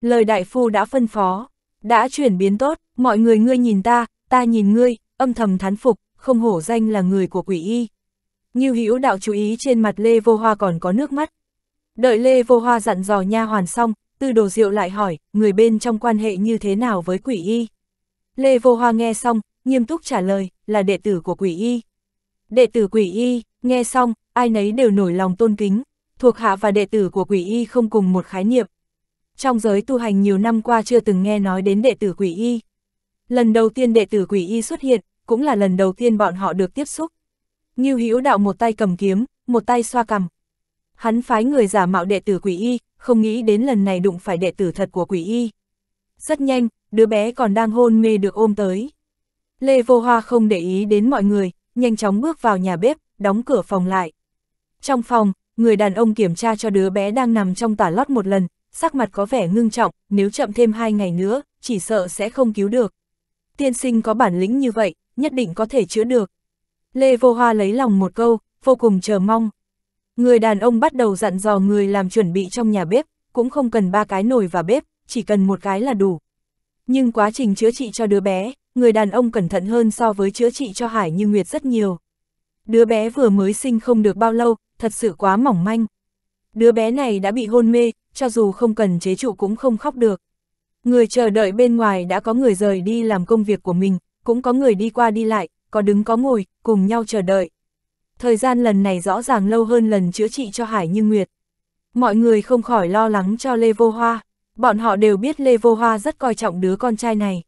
Lời đại phu đã phân phó, đã chuyển biến tốt, mọi người ngươi nhìn ta, ta nhìn ngươi, âm thầm thán phục, không hổ danh là người của quỷ y. Như hữu đạo chú ý trên mặt Lê Vô Hoa còn có nước mắt. Đợi Lê Vô Hoa dặn dò nha hoàn xong, tư đồ diệu lại hỏi, người bên trong quan hệ như thế nào với quỷ y? Lê Vô Hoa nghe xong, nghiêm túc trả lời, là đệ tử của quỷ y. Đệ tử quỷ y, nghe xong, ai nấy đều nổi lòng tôn kính, thuộc hạ và đệ tử của quỷ y không cùng một khái niệm, trong giới tu hành nhiều năm qua chưa từng nghe nói đến đệ tử quỷ y. Lần đầu tiên đệ tử quỷ y xuất hiện, cũng là lần đầu tiên bọn họ được tiếp xúc. Ngưu Hữu đạo một tay cầm kiếm, một tay xoa cầm. Hắn phái người giả mạo đệ tử quỷ y, không nghĩ đến lần này đụng phải đệ tử thật của quỷ y. Rất nhanh, đứa bé còn đang hôn mê được ôm tới. Lê Vô Hoa không để ý đến mọi người, nhanh chóng bước vào nhà bếp, đóng cửa phòng lại. Trong phòng, người đàn ông kiểm tra cho đứa bé đang nằm trong tả lót một lần, sắc mặt có vẻ ngưng trọng, nếu chậm thêm hai ngày nữa, chỉ sợ sẽ không cứu được. Tiên sinh có bản lĩnh như vậy, nhất định có thể chữa được. Lê Vô Hoa lấy lòng một câu, vô cùng chờ mong. Người đàn ông bắt đầu dặn dò người làm chuẩn bị trong nhà bếp, cũng không cần ba cái nồi và bếp, chỉ cần một cái là đủ. Nhưng quá trình chữa trị cho đứa bé, người đàn ông cẩn thận hơn so với chữa trị cho Hải Như Nguyệt rất nhiều. Đứa bé vừa mới sinh không được bao lâu, thật sự quá mỏng manh. Đứa bé này đã bị hôn mê, cho dù không cần chế trụ cũng không khóc được. Người chờ đợi bên ngoài đã có người rời đi làm công việc của mình, cũng có người đi qua đi lại, có đứng có ngồi, cùng nhau chờ đợi. Thời gian lần này rõ ràng lâu hơn lần chữa trị cho Hải Như Nguyệt. Mọi người không khỏi lo lắng cho Lê Vô Hoa, bọn họ đều biết Lê Vô Hoa rất coi trọng đứa con trai này.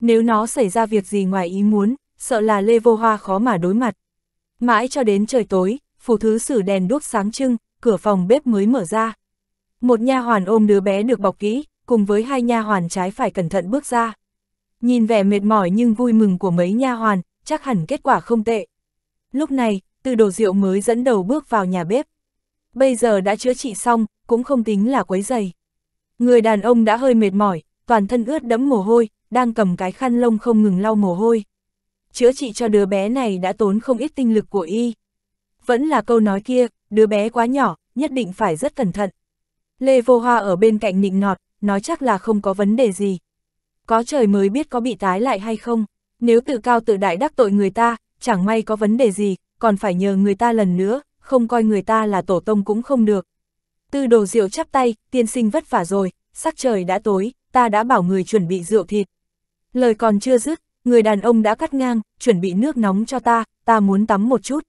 Nếu nó xảy ra việc gì ngoài ý muốn, sợ là Lê Vô Hoa khó mà đối mặt. Mãi cho đến trời tối, phủ thứ sử đèn đuốc sáng trưng, cửa phòng bếp mới mở ra. Một nha hoàn ôm đứa bé được bọc kỹ, cùng với hai nha hoàn trái phải cẩn thận bước ra. Nhìn vẻ mệt mỏi nhưng vui mừng của mấy nha hoàn, chắc hẳn kết quả không tệ. Lúc này, từ đồ rượu mới dẫn đầu bước vào nhà bếp. Bây giờ đã chữa trị xong, cũng không tính là quấy dày. Người đàn ông đã hơi mệt mỏi, toàn thân ướt đẫm mồ hôi, đang cầm cái khăn lông không ngừng lau mồ hôi. Chữa trị cho đứa bé này đã tốn không ít tinh lực của y. Vẫn là câu nói kia, đứa bé quá nhỏ, nhất định phải rất cẩn thận. Lê Vô Hoa ở bên cạnh nịnh nọt, nói chắc là không có vấn đề gì. Có trời mới biết có bị tái lại hay không, nếu tự cao tự đại đắc tội người ta, chẳng may có vấn đề gì, còn phải nhờ người ta lần nữa, không coi người ta là tổ tông cũng không được. Tư đồ rượu chắp tay, tiên sinh vất vả rồi, sắc trời đã tối, ta đã bảo người chuẩn bị rượu thịt. Lời còn chưa dứt, người đàn ông đã cắt ngang, chuẩn bị nước nóng cho ta, ta muốn tắm một chút.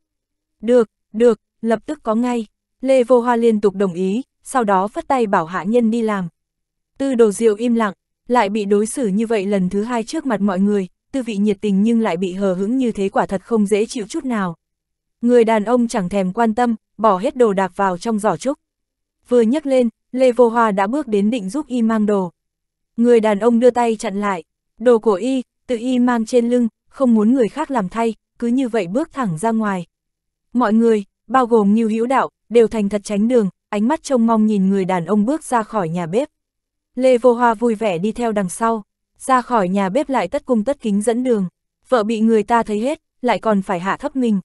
Được, được, lập tức có ngay. Lê Vô Hoa liên tục đồng ý, sau đó phất tay bảo hạ nhân đi làm. Tư đồ diệu im lặng, lại bị đối xử như vậy lần thứ hai trước mặt mọi người, tư vị nhiệt tình nhưng lại bị hờ hững như thế quả thật không dễ chịu chút nào. Người đàn ông chẳng thèm quan tâm, bỏ hết đồ đạc vào trong giỏ trúc. Vừa nhấc lên, Lê Vô Hoa đã bước đến định giúp y mang đồ. Người đàn ông đưa tay chặn lại, đồ của y, tự y mang trên lưng, không muốn người khác làm thay, cứ như vậy bước thẳng ra ngoài. Mọi người, bao gồm như Hữu Đạo, đều thành thật tránh đường, ánh mắt trông mong nhìn người đàn ông bước ra khỏi nhà bếp. Lê Vô Hoa vui vẻ đi theo đằng sau, ra khỏi nhà bếp lại tất cung tất kính dẫn đường, vợ bị người ta thấy hết, lại còn phải hạ thấp mình.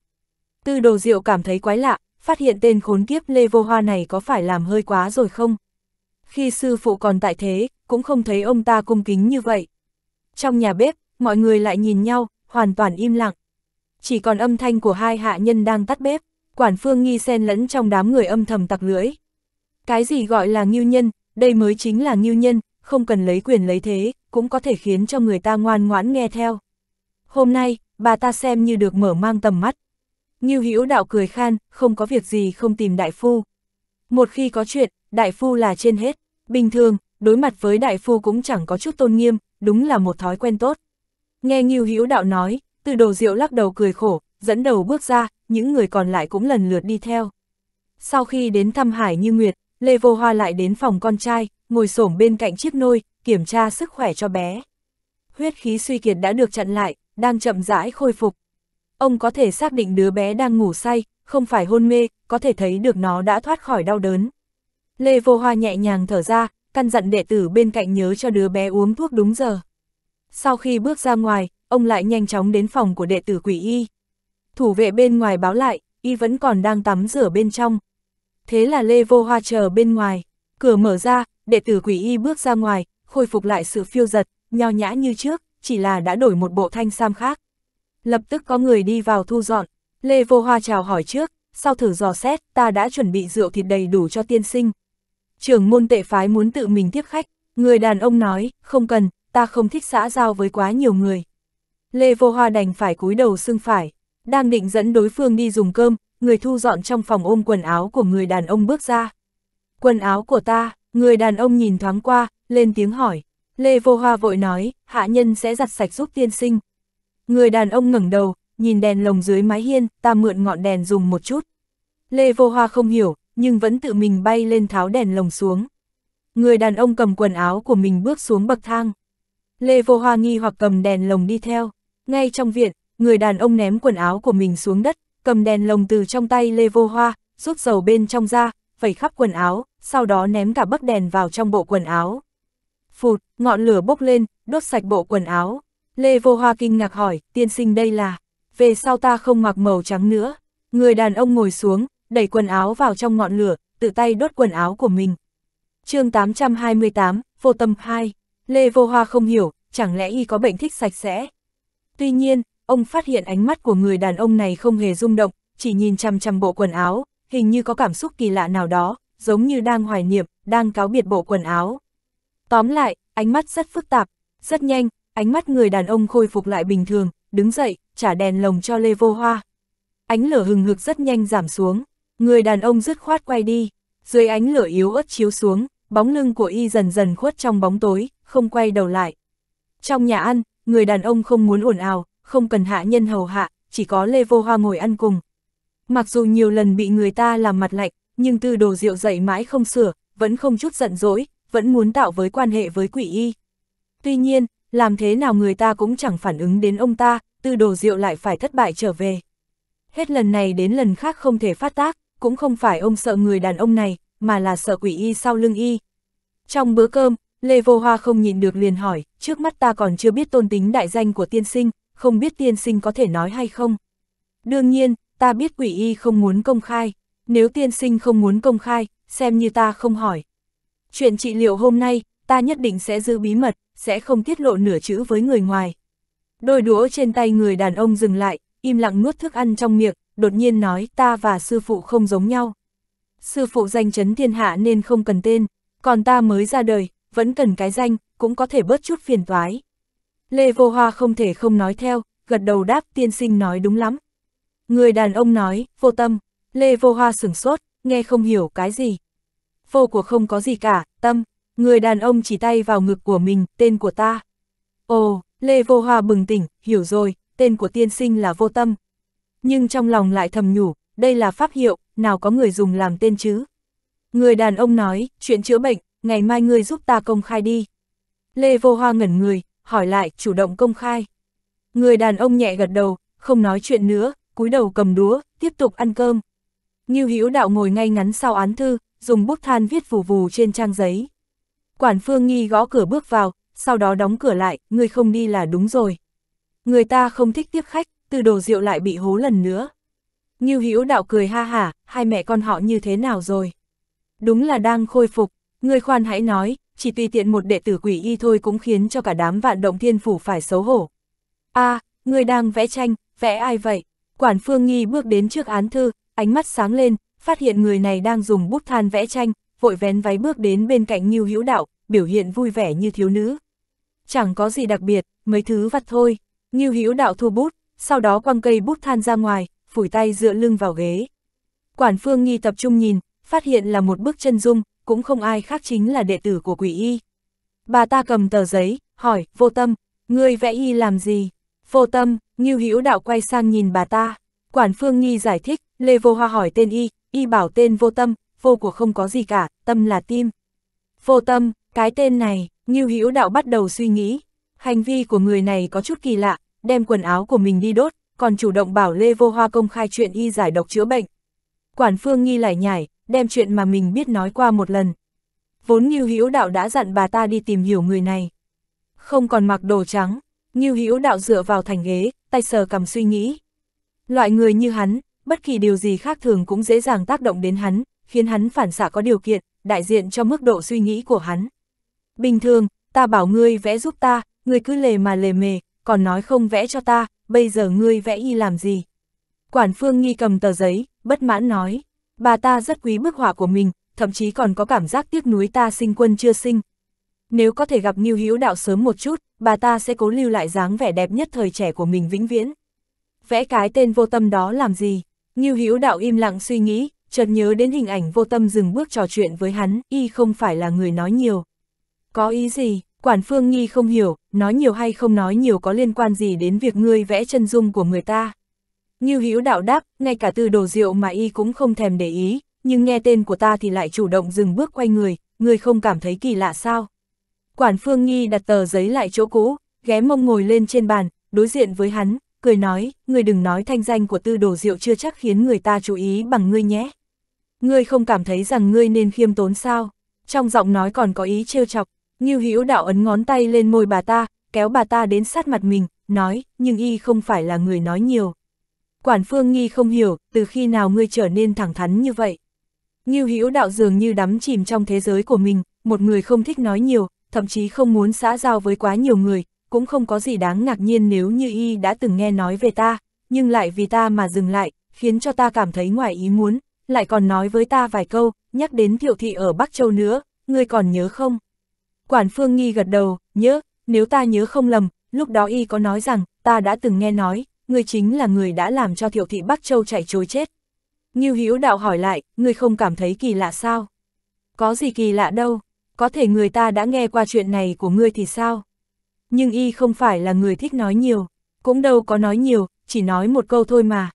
Tư đồ diệu cảm thấy quái lạ, phát hiện tên khốn kiếp Lê Vô Hoa này có phải làm hơi quá rồi không? Khi sư phụ còn tại thế, cũng không thấy ông ta cung kính như vậy. Trong nhà bếp, mọi người lại nhìn nhau, hoàn toàn im lặng. Chỉ còn âm thanh của hai hạ nhân đang tắt bếp quản phương nghi xen lẫn trong đám người âm thầm tặc lưỡi. Cái gì gọi là ngưu nhân, đây mới chính là ngưu nhân, không cần lấy quyền lấy thế, cũng có thể khiến cho người ta ngoan ngoãn nghe theo. Hôm nay, bà ta xem như được mở mang tầm mắt. Ngưu Hữu đạo cười khan, không có việc gì không tìm đại phu. Một khi có chuyện, đại phu là trên hết, bình thường, đối mặt với đại phu cũng chẳng có chút tôn nghiêm, đúng là một thói quen tốt. Nghe Ngưu Hữu đạo nói, từ đồ rượu lắc đầu cười khổ, dẫn đầu bước ra, những người còn lại cũng lần lượt đi theo. Sau khi đến thăm Hải Như Nguyệt, Lê Vô Hoa lại đến phòng con trai, ngồi xổm bên cạnh chiếc nôi, kiểm tra sức khỏe cho bé. Huyết khí suy kiệt đã được chặn lại, đang chậm rãi khôi phục. Ông có thể xác định đứa bé đang ngủ say, không phải hôn mê, có thể thấy được nó đã thoát khỏi đau đớn. Lê Vô Hoa nhẹ nhàng thở ra, căn dặn đệ tử bên cạnh nhớ cho đứa bé uống thuốc đúng giờ. Sau khi bước ra ngoài, ông lại nhanh chóng đến phòng của đệ tử quỷ y thủ vệ bên ngoài báo lại, y vẫn còn đang tắm rửa bên trong. Thế là Lê Vô Hoa chờ bên ngoài, cửa mở ra, đệ tử quỷ y bước ra ngoài, khôi phục lại sự phiêu giật, nho nhã như trước, chỉ là đã đổi một bộ thanh sam khác. Lập tức có người đi vào thu dọn, Lê Vô Hoa chào hỏi trước, sau thử dò xét, ta đã chuẩn bị rượu thịt đầy đủ cho tiên sinh. Trưởng môn tệ phái muốn tự mình tiếp khách, người đàn ông nói, không cần, ta không thích xã giao với quá nhiều người. Lê Vô Hoa đành phải cúi đầu xưng phải, đang định dẫn đối phương đi dùng cơm, người thu dọn trong phòng ôm quần áo của người đàn ông bước ra. Quần áo của ta, người đàn ông nhìn thoáng qua, lên tiếng hỏi. Lê Vô Hoa vội nói, hạ nhân sẽ giặt sạch giúp tiên sinh. Người đàn ông ngẩng đầu, nhìn đèn lồng dưới mái hiên, ta mượn ngọn đèn dùng một chút. Lê Vô Hoa không hiểu, nhưng vẫn tự mình bay lên tháo đèn lồng xuống. Người đàn ông cầm quần áo của mình bước xuống bậc thang. Lê Vô Hoa nghi hoặc cầm đèn lồng đi theo. Ngay trong viện, người đàn ông ném quần áo của mình xuống đất, cầm đèn lồng từ trong tay Lê Vô Hoa, rút dầu bên trong ra, vẩy khắp quần áo, sau đó ném cả bấc đèn vào trong bộ quần áo. Phụt, ngọn lửa bốc lên, đốt sạch bộ quần áo. Lê Vô Hoa kinh ngạc hỏi, tiên sinh đây là, về sau ta không mặc màu trắng nữa. Người đàn ông ngồi xuống, đẩy quần áo vào trong ngọn lửa, tự tay đốt quần áo của mình. chương 828, vô tâm 2, Lê Vô Hoa không hiểu, chẳng lẽ y có bệnh thích sạch sẽ. Tuy nhiên, ông phát hiện ánh mắt của người đàn ông này không hề rung động, chỉ nhìn chằm chằm bộ quần áo, hình như có cảm xúc kỳ lạ nào đó, giống như đang hoài niệm, đang cáo biệt bộ quần áo. Tóm lại, ánh mắt rất phức tạp, rất nhanh, ánh mắt người đàn ông khôi phục lại bình thường, đứng dậy, trả đèn lồng cho Lê Vô Hoa. Ánh lửa hừng hực rất nhanh giảm xuống, người đàn ông dứt khoát quay đi, dưới ánh lửa yếu ớt chiếu xuống, bóng lưng của y dần dần khuất trong bóng tối, không quay đầu lại. Trong nhà ăn, người đàn ông không muốn ồn ào, không cần hạ nhân hầu hạ, chỉ có Lê Vô Hoa ngồi ăn cùng. Mặc dù nhiều lần bị người ta làm mặt lạnh, nhưng tư đồ rượu dậy mãi không sửa, vẫn không chút giận dỗi, vẫn muốn tạo với quan hệ với quỷ y. Tuy nhiên, làm thế nào người ta cũng chẳng phản ứng đến ông ta, tư đồ rượu lại phải thất bại trở về. Hết lần này đến lần khác không thể phát tác, cũng không phải ông sợ người đàn ông này, mà là sợ quỷ y sau lưng y. Trong bữa cơm, Lê Vô Hoa không nhìn được liền hỏi, trước mắt ta còn chưa biết tôn tính đại danh của tiên sinh, không biết tiên sinh có thể nói hay không. Đương nhiên, ta biết quỷ y không muốn công khai, nếu tiên sinh không muốn công khai, xem như ta không hỏi. Chuyện trị liệu hôm nay, ta nhất định sẽ giữ bí mật, sẽ không tiết lộ nửa chữ với người ngoài. Đôi đũa trên tay người đàn ông dừng lại, im lặng nuốt thức ăn trong miệng, đột nhiên nói ta và sư phụ không giống nhau. Sư phụ danh chấn thiên hạ nên không cần tên, còn ta mới ra đời, vẫn cần cái danh, cũng có thể bớt chút phiền toái. Lê Vô Hoa không thể không nói theo, gật đầu đáp tiên sinh nói đúng lắm. Người đàn ông nói, vô tâm, Lê Vô Hoa sửng sốt, nghe không hiểu cái gì. Vô của không có gì cả, tâm, người đàn ông chỉ tay vào ngực của mình, tên của ta. Ồ, Lê Vô Hoa bừng tỉnh, hiểu rồi, tên của tiên sinh là vô tâm. Nhưng trong lòng lại thầm nhủ, đây là pháp hiệu, nào có người dùng làm tên chứ. Người đàn ông nói, chuyện chữa bệnh, ngày mai ngươi giúp ta công khai đi. Lê Vô Hoa ngẩn người, hỏi lại, chủ động công khai. Người đàn ông nhẹ gật đầu, không nói chuyện nữa, cúi đầu cầm đúa, tiếp tục ăn cơm. như Hữu Đạo ngồi ngay ngắn sau án thư, dùng bút than viết vù vù trên trang giấy. Quản Phương Nghi gõ cửa bước vào, sau đó đóng cửa lại, người không đi là đúng rồi. Người ta không thích tiếp khách, từ đồ rượu lại bị hố lần nữa. như Hữu Đạo cười ha hả, hai mẹ con họ như thế nào rồi? Đúng là đang khôi phục, người khoan hãy nói, chỉ tùy tiện một đệ tử quỷ y thôi cũng khiến cho cả đám vạn động thiên phủ phải xấu hổ. a người đang vẽ tranh, vẽ ai vậy? Quản Phương Nghi bước đến trước án thư, ánh mắt sáng lên, phát hiện người này đang dùng bút than vẽ tranh, vội vén váy bước đến bên cạnh Ngưu Hữu Đạo, biểu hiện vui vẻ như thiếu nữ. Chẳng có gì đặc biệt, mấy thứ vặt thôi. Ngưu Hữu Đạo thu bút, sau đó quăng cây bút than ra ngoài, phủi tay dựa lưng vào ghế. Quản Phương Nghi tập trung nhìn, phát hiện là một bức chân dung, cũng không ai khác chính là đệ tử của quỷ y. Bà ta cầm tờ giấy, hỏi, vô tâm, ngươi vẽ y làm gì? Vô tâm, Ngưu Hữu Đạo quay sang nhìn bà ta. Quản Phương nghi giải thích, Lê Vô Hoa hỏi tên y, y bảo tên vô tâm, vô của không có gì cả, tâm là tim. Vô tâm, cái tên này, Ngưu Hữu Đạo bắt đầu suy nghĩ. Hành vi của người này có chút kỳ lạ, đem quần áo của mình đi đốt, còn chủ động bảo Lê Vô Hoa công khai chuyện y giải độc chữa bệnh. Quản Phương nghi lại nhảy đem chuyện mà mình biết nói qua một lần. Vốn Ngưu Hữu Đạo đã dặn bà ta đi tìm hiểu người này. Không còn mặc đồ trắng, Ngưu Hữu Đạo dựa vào thành ghế, tay sờ cầm suy nghĩ. Loại người như hắn, bất kỳ điều gì khác thường cũng dễ dàng tác động đến hắn, khiến hắn phản xạ có điều kiện, đại diện cho mức độ suy nghĩ của hắn. Bình thường, ta bảo ngươi vẽ giúp ta, ngươi cứ lề mà lề mề, còn nói không vẽ cho ta, bây giờ ngươi vẽ y làm gì? Quản phương nghi cầm tờ giấy, bất mãn nói. Bà ta rất quý bức họa của mình, thậm chí còn có cảm giác tiếc nuối ta sinh quân chưa sinh. Nếu có thể gặp Nghiêu Hữu Đạo sớm một chút, bà ta sẽ cố lưu lại dáng vẻ đẹp nhất thời trẻ của mình vĩnh viễn. Vẽ cái tên vô tâm đó làm gì? Nghiêu Hữu Đạo im lặng suy nghĩ, chợt nhớ đến hình ảnh vô tâm dừng bước trò chuyện với hắn, y không phải là người nói nhiều. Có ý gì? Quản Phương Nghi không hiểu, nói nhiều hay không nói nhiều có liên quan gì đến việc ngươi vẽ chân dung của người ta. Ngưu Hữu đạo đáp, ngay cả từ đồ rượu mà y cũng không thèm để ý, nhưng nghe tên của ta thì lại chủ động dừng bước quay người, người không cảm thấy kỳ lạ sao. Quản Phương Nghi đặt tờ giấy lại chỗ cũ, ghé mông ngồi lên trên bàn, đối diện với hắn, cười nói, người đừng nói thanh danh của tư đồ rượu chưa chắc khiến người ta chú ý bằng ngươi nhé. Ngươi không cảm thấy rằng ngươi nên khiêm tốn sao? Trong giọng nói còn có ý trêu chọc, Ngưu Hữu đạo ấn ngón tay lên môi bà ta, kéo bà ta đến sát mặt mình, nói, nhưng y không phải là người nói nhiều. Quản Phương Nghi không hiểu, từ khi nào ngươi trở nên thẳng thắn như vậy. Ngưu Hữu Đạo dường như đắm chìm trong thế giới của mình, một người không thích nói nhiều, thậm chí không muốn xã giao với quá nhiều người, cũng không có gì đáng ngạc nhiên nếu như y đã từng nghe nói về ta, nhưng lại vì ta mà dừng lại, khiến cho ta cảm thấy ngoài ý muốn, lại còn nói với ta vài câu, nhắc đến thiệu thị ở Bắc Châu nữa, ngươi còn nhớ không? Quản Phương Nghi gật đầu, nhớ, nếu ta nhớ không lầm, lúc đó y có nói rằng, ta đã từng nghe nói, ngươi chính là người đã làm cho thiệu thị Bắc Châu chạy trối chết. Ngưu Hữu đạo hỏi lại, ngươi không cảm thấy kỳ lạ sao? Có gì kỳ lạ đâu, có thể người ta đã nghe qua chuyện này của ngươi thì sao? Nhưng y không phải là người thích nói nhiều, cũng đâu có nói nhiều, chỉ nói một câu thôi mà.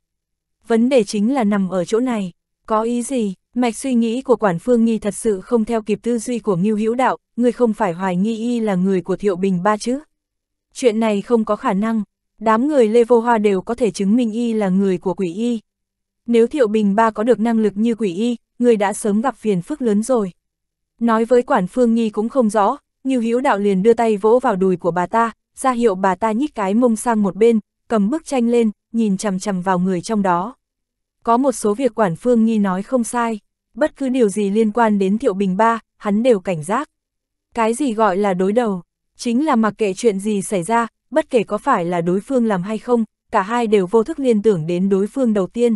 Vấn đề chính là nằm ở chỗ này, có ý gì, mạch suy nghĩ của quản phương nghi thật sự không theo kịp tư duy của Ngưu Hữu đạo, ngươi không phải hoài nghi y là người của Thiệu Bình ba chứ? Chuyện này không có khả năng, đám người Lê Vô Hoa đều có thể chứng minh y là người của quỷ y. Nếu Thiệu Bình Ba có được năng lực như quỷ y, người đã sớm gặp phiền phức lớn rồi. Nói với quản phương nghi cũng không rõ, như hữu đạo liền đưa tay vỗ vào đùi của bà ta, ra hiệu bà ta nhích cái mông sang một bên, cầm bức tranh lên, nhìn chằm chằm vào người trong đó. Có một số việc quản phương nghi nói không sai, bất cứ điều gì liên quan đến Thiệu Bình Ba, hắn đều cảnh giác. Cái gì gọi là đối đầu, chính là mặc kệ chuyện gì xảy ra, bất kể có phải là đối phương làm hay không, cả hai đều vô thức liên tưởng đến đối phương đầu tiên.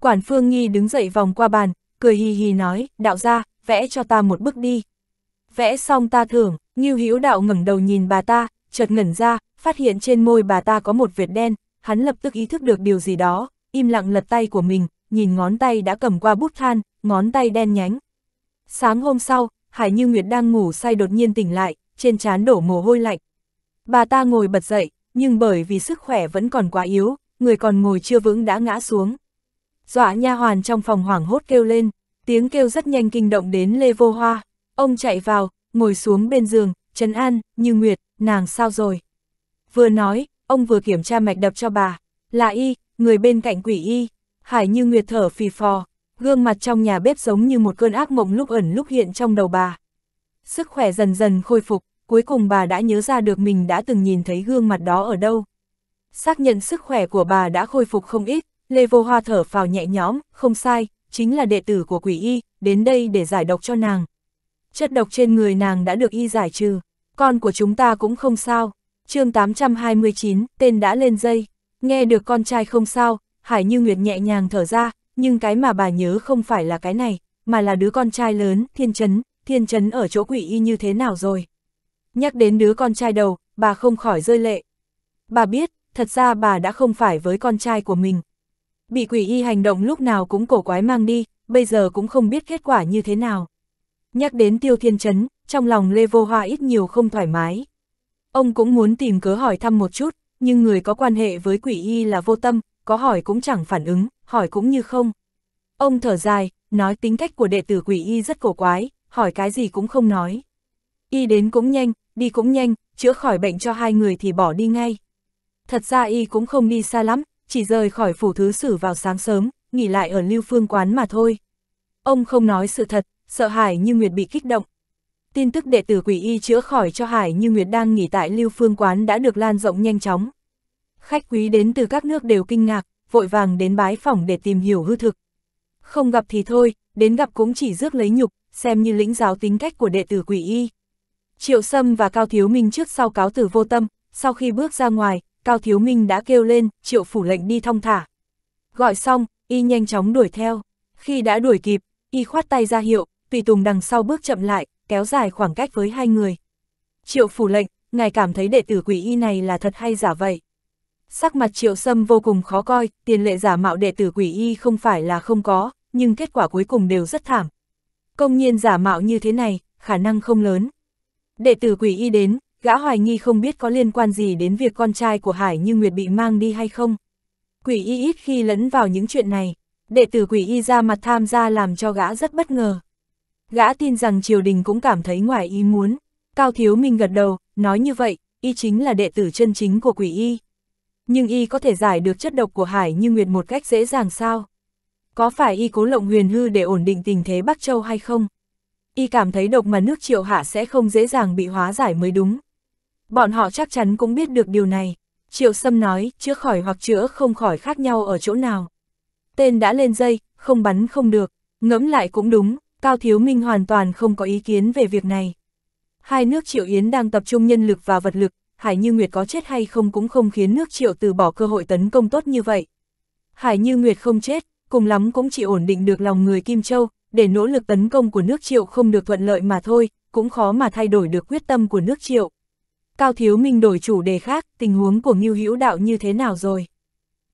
Quản Phương Nghi đứng dậy vòng qua bàn, cười hì hì nói, đạo ra, vẽ cho ta một bức đi. Vẽ xong ta thưởng, như Hữu đạo ngẩng đầu nhìn bà ta, chợt ngẩn ra, phát hiện trên môi bà ta có một vệt đen, hắn lập tức ý thức được điều gì đó, im lặng lật tay của mình, nhìn ngón tay đã cầm qua bút than, ngón tay đen nhánh. Sáng hôm sau, Hải Như Nguyệt đang ngủ say đột nhiên tỉnh lại, trên trán đổ mồ hôi lạnh, Bà ta ngồi bật dậy, nhưng bởi vì sức khỏe vẫn còn quá yếu, người còn ngồi chưa vững đã ngã xuống. Dọa nha hoàn trong phòng hoảng hốt kêu lên, tiếng kêu rất nhanh kinh động đến Lê Vô Hoa. Ông chạy vào, ngồi xuống bên giường, trấn an, như nguyệt, nàng sao rồi. Vừa nói, ông vừa kiểm tra mạch đập cho bà, là y, người bên cạnh quỷ y, hải như nguyệt thở phì phò, gương mặt trong nhà bếp giống như một cơn ác mộng lúc ẩn lúc hiện trong đầu bà. Sức khỏe dần dần khôi phục, cuối cùng bà đã nhớ ra được mình đã từng nhìn thấy gương mặt đó ở đâu. Xác nhận sức khỏe của bà đã khôi phục không ít, Lê Vô Hoa thở phào nhẹ nhõm, không sai, chính là đệ tử của quỷ y, đến đây để giải độc cho nàng. Chất độc trên người nàng đã được y giải trừ, con của chúng ta cũng không sao. chương 829, tên đã lên dây, nghe được con trai không sao, Hải Như Nguyệt nhẹ nhàng thở ra, nhưng cái mà bà nhớ không phải là cái này, mà là đứa con trai lớn, thiên chấn, thiên chấn ở chỗ quỷ y như thế nào rồi. Nhắc đến đứa con trai đầu, bà không khỏi rơi lệ. Bà biết, thật ra bà đã không phải với con trai của mình. Bị quỷ y hành động lúc nào cũng cổ quái mang đi, bây giờ cũng không biết kết quả như thế nào. Nhắc đến Tiêu Thiên Chấn trong lòng Lê Vô Hoa ít nhiều không thoải mái. Ông cũng muốn tìm cớ hỏi thăm một chút, nhưng người có quan hệ với quỷ y là vô tâm, có hỏi cũng chẳng phản ứng, hỏi cũng như không. Ông thở dài, nói tính cách của đệ tử quỷ y rất cổ quái, hỏi cái gì cũng không nói. Y đến cũng nhanh, đi cũng nhanh, chữa khỏi bệnh cho hai người thì bỏ đi ngay. Thật ra y cũng không đi xa lắm, chỉ rời khỏi phủ thứ sử vào sáng sớm, nghỉ lại ở lưu phương quán mà thôi. Ông không nói sự thật, sợ Hải Như Nguyệt bị kích động. Tin tức đệ tử quỷ y chữa khỏi cho Hải Như Nguyệt đang nghỉ tại lưu phương quán đã được lan rộng nhanh chóng. Khách quý đến từ các nước đều kinh ngạc, vội vàng đến bái phòng để tìm hiểu hư thực. Không gặp thì thôi, đến gặp cũng chỉ rước lấy nhục, xem như lĩnh giáo tính cách của đệ tử quỷ y, Triệu Sâm và Cao Thiếu Minh trước sau cáo từ vô tâm, sau khi bước ra ngoài, Cao Thiếu Minh đã kêu lên, triệu phủ lệnh đi thong thả. Gọi xong, y nhanh chóng đuổi theo. Khi đã đuổi kịp, y khoát tay ra hiệu, tùy tùng đằng sau bước chậm lại, kéo dài khoảng cách với hai người. Triệu phủ lệnh, ngài cảm thấy đệ tử quỷ y này là thật hay giả vậy? Sắc mặt triệu sâm vô cùng khó coi, tiền lệ giả mạo đệ tử quỷ y không phải là không có, nhưng kết quả cuối cùng đều rất thảm. Công nhiên giả mạo như thế này, khả năng không lớn. Đệ tử quỷ y đến, gã hoài nghi không biết có liên quan gì đến việc con trai của Hải Như Nguyệt bị mang đi hay không. Quỷ y ít khi lẫn vào những chuyện này, đệ tử quỷ y ra mặt tham gia làm cho gã rất bất ngờ. Gã tin rằng triều đình cũng cảm thấy ngoài ý muốn. Cao Thiếu Minh gật đầu, nói như vậy, y chính là đệ tử chân chính của quỷ y. Nhưng y có thể giải được chất độc của Hải Như Nguyệt một cách dễ dàng sao? Có phải y cố lộng huyền hư để ổn định tình thế Bắc Châu hay không? y cảm thấy độc mà nước triệu hạ sẽ không dễ dàng bị hóa giải mới đúng. Bọn họ chắc chắn cũng biết được điều này. Triệu Sâm nói, chữa khỏi hoặc chữa không khỏi khác nhau ở chỗ nào. Tên đã lên dây, không bắn không được, ngẫm lại cũng đúng, Cao Thiếu Minh hoàn toàn không có ý kiến về việc này. Hai nước Triệu Yến đang tập trung nhân lực và vật lực, Hải Như Nguyệt có chết hay không cũng không khiến nước Triệu từ bỏ cơ hội tấn công tốt như vậy. Hải Như Nguyệt không chết, cùng lắm cũng chỉ ổn định được lòng người Kim Châu, để nỗ lực tấn công của nước triệu không được thuận lợi mà thôi, cũng khó mà thay đổi được quyết tâm của nước triệu. Cao Thiếu Minh đổi chủ đề khác, tình huống của Ngưu Hữu Đạo như thế nào rồi?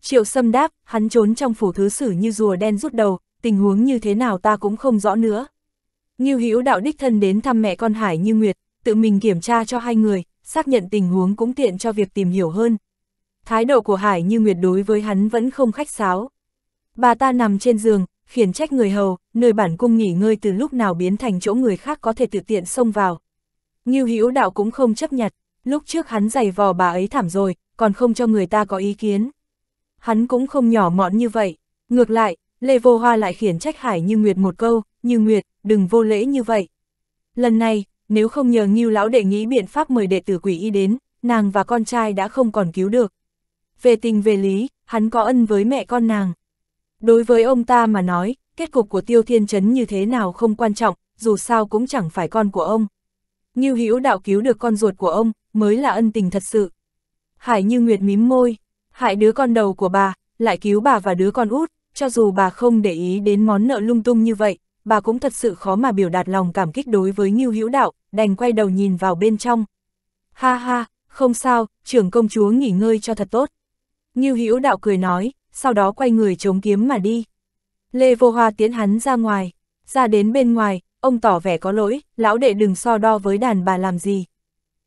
Triệu Sâm đáp, hắn trốn trong phủ thứ sử như rùa đen rút đầu, tình huống như thế nào ta cũng không rõ nữa. Ngưu Hữu Đạo đích thân đến thăm mẹ con Hải Như Nguyệt, tự mình kiểm tra cho hai người, xác nhận tình huống cũng tiện cho việc tìm hiểu hơn. Thái độ của Hải Như Nguyệt đối với hắn vẫn không khách sáo. Bà ta nằm trên giường, khiển trách người hầu, nơi bản cung nghỉ ngơi từ lúc nào biến thành chỗ người khác có thể tự tiện xông vào. Ngưu Hữu Đạo cũng không chấp nhận. lúc trước hắn giày vò bà ấy thảm rồi, còn không cho người ta có ý kiến. Hắn cũng không nhỏ mọn như vậy, ngược lại, Lê Vô Hoa lại khiển trách Hải Như Nguyệt một câu, "Như Nguyệt, đừng vô lễ như vậy." Lần này, nếu không nhờ Ngưu lão đệ nghĩ biện pháp mời đệ tử Quỷ Y đến, nàng và con trai đã không còn cứu được. Về tình về lý, hắn có ân với mẹ con nàng, Đối với ông ta mà nói, kết cục của Tiêu Thiên chấn như thế nào không quan trọng, dù sao cũng chẳng phải con của ông. Như hữu đạo cứu được con ruột của ông, mới là ân tình thật sự. Hải như Nguyệt mím môi, hại đứa con đầu của bà, lại cứu bà và đứa con út, cho dù bà không để ý đến món nợ lung tung như vậy, bà cũng thật sự khó mà biểu đạt lòng cảm kích đối với Như Hữu Đạo, đành quay đầu nhìn vào bên trong. Ha ha, không sao, trưởng công chúa nghỉ ngơi cho thật tốt. Như Hữu Đạo cười nói, sau đó quay người chống kiếm mà đi. Lê Vô Hoa tiến hắn ra ngoài, ra đến bên ngoài, ông tỏ vẻ có lỗi, lão đệ đừng so đo với đàn bà làm gì.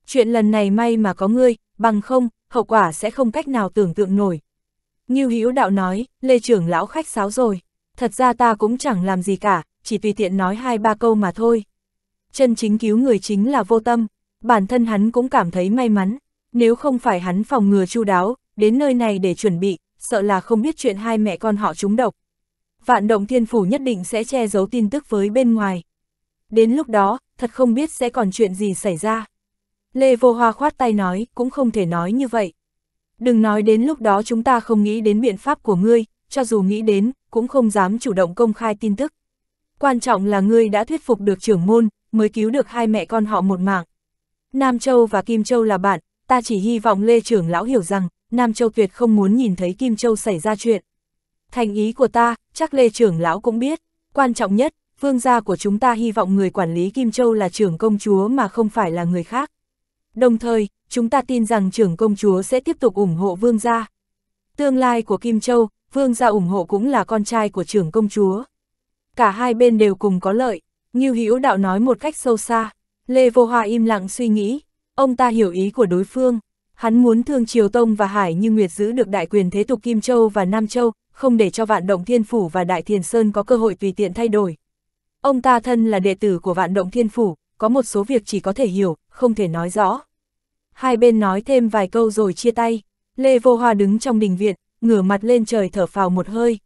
Chuyện lần này may mà có ngươi, bằng không, hậu quả sẽ không cách nào tưởng tượng nổi. Như Hữu đạo nói, Lê trưởng lão khách sáo rồi, thật ra ta cũng chẳng làm gì cả, chỉ tùy tiện nói hai ba câu mà thôi. Chân chính cứu người chính là vô tâm, bản thân hắn cũng cảm thấy may mắn, nếu không phải hắn phòng ngừa chu đáo, đến nơi này để chuẩn bị, sợ là không biết chuyện hai mẹ con họ trúng độc. Vạn động thiên phủ nhất định sẽ che giấu tin tức với bên ngoài. Đến lúc đó, thật không biết sẽ còn chuyện gì xảy ra. Lê Vô Hoa khoát tay nói, cũng không thể nói như vậy. Đừng nói đến lúc đó chúng ta không nghĩ đến biện pháp của ngươi, cho dù nghĩ đến, cũng không dám chủ động công khai tin tức. Quan trọng là ngươi đã thuyết phục được trưởng môn, mới cứu được hai mẹ con họ một mạng. Nam Châu và Kim Châu là bạn, ta chỉ hy vọng Lê Trưởng Lão hiểu rằng, Nam Châu Việt không muốn nhìn thấy Kim Châu xảy ra chuyện. Thành ý của ta, chắc Lê trưởng lão cũng biết. Quan trọng nhất, vương gia của chúng ta hy vọng người quản lý Kim Châu là trưởng công chúa mà không phải là người khác. Đồng thời, chúng ta tin rằng trưởng công chúa sẽ tiếp tục ủng hộ vương gia. Tương lai của Kim Châu, vương gia ủng hộ cũng là con trai của trưởng công chúa. Cả hai bên đều cùng có lợi, Ngưu Hữu Đạo nói một cách sâu xa. Lê Vô Hòa im lặng suy nghĩ, ông ta hiểu ý của đối phương. Hắn muốn thương Triều Tông và Hải Như Nguyệt giữ được đại quyền thế tục Kim Châu và Nam Châu, không để cho Vạn Động Thiên Phủ và Đại Thiền Sơn có cơ hội tùy tiện thay đổi. Ông ta thân là đệ tử của Vạn Động Thiên Phủ, có một số việc chỉ có thể hiểu, không thể nói rõ. Hai bên nói thêm vài câu rồi chia tay. Lê Vô Hoa đứng trong đình viện, ngửa mặt lên trời thở phào một hơi.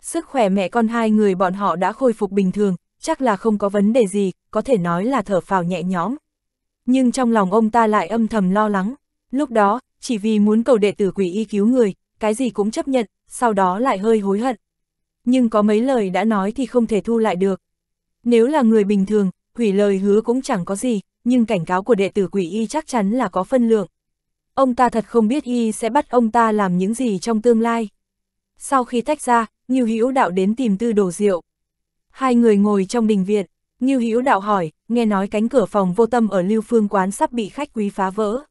Sức khỏe mẹ con hai người bọn họ đã khôi phục bình thường, chắc là không có vấn đề gì, có thể nói là thở phào nhẹ nhõm. Nhưng trong lòng ông ta lại âm thầm lo lắng, Lúc đó, chỉ vì muốn cầu đệ tử quỷ y cứu người, cái gì cũng chấp nhận, sau đó lại hơi hối hận. Nhưng có mấy lời đã nói thì không thể thu lại được. Nếu là người bình thường, hủy lời hứa cũng chẳng có gì, nhưng cảnh cáo của đệ tử quỷ y chắc chắn là có phân lượng. Ông ta thật không biết y sẽ bắt ông ta làm những gì trong tương lai. Sau khi tách ra, Nhiêu Hữu Đạo đến tìm Tư Đồ rượu Hai người ngồi trong đình viện, Nhiêu Hữu Đạo hỏi, nghe nói cánh cửa phòng vô tâm ở Lưu Phương quán sắp bị khách quý phá vỡ.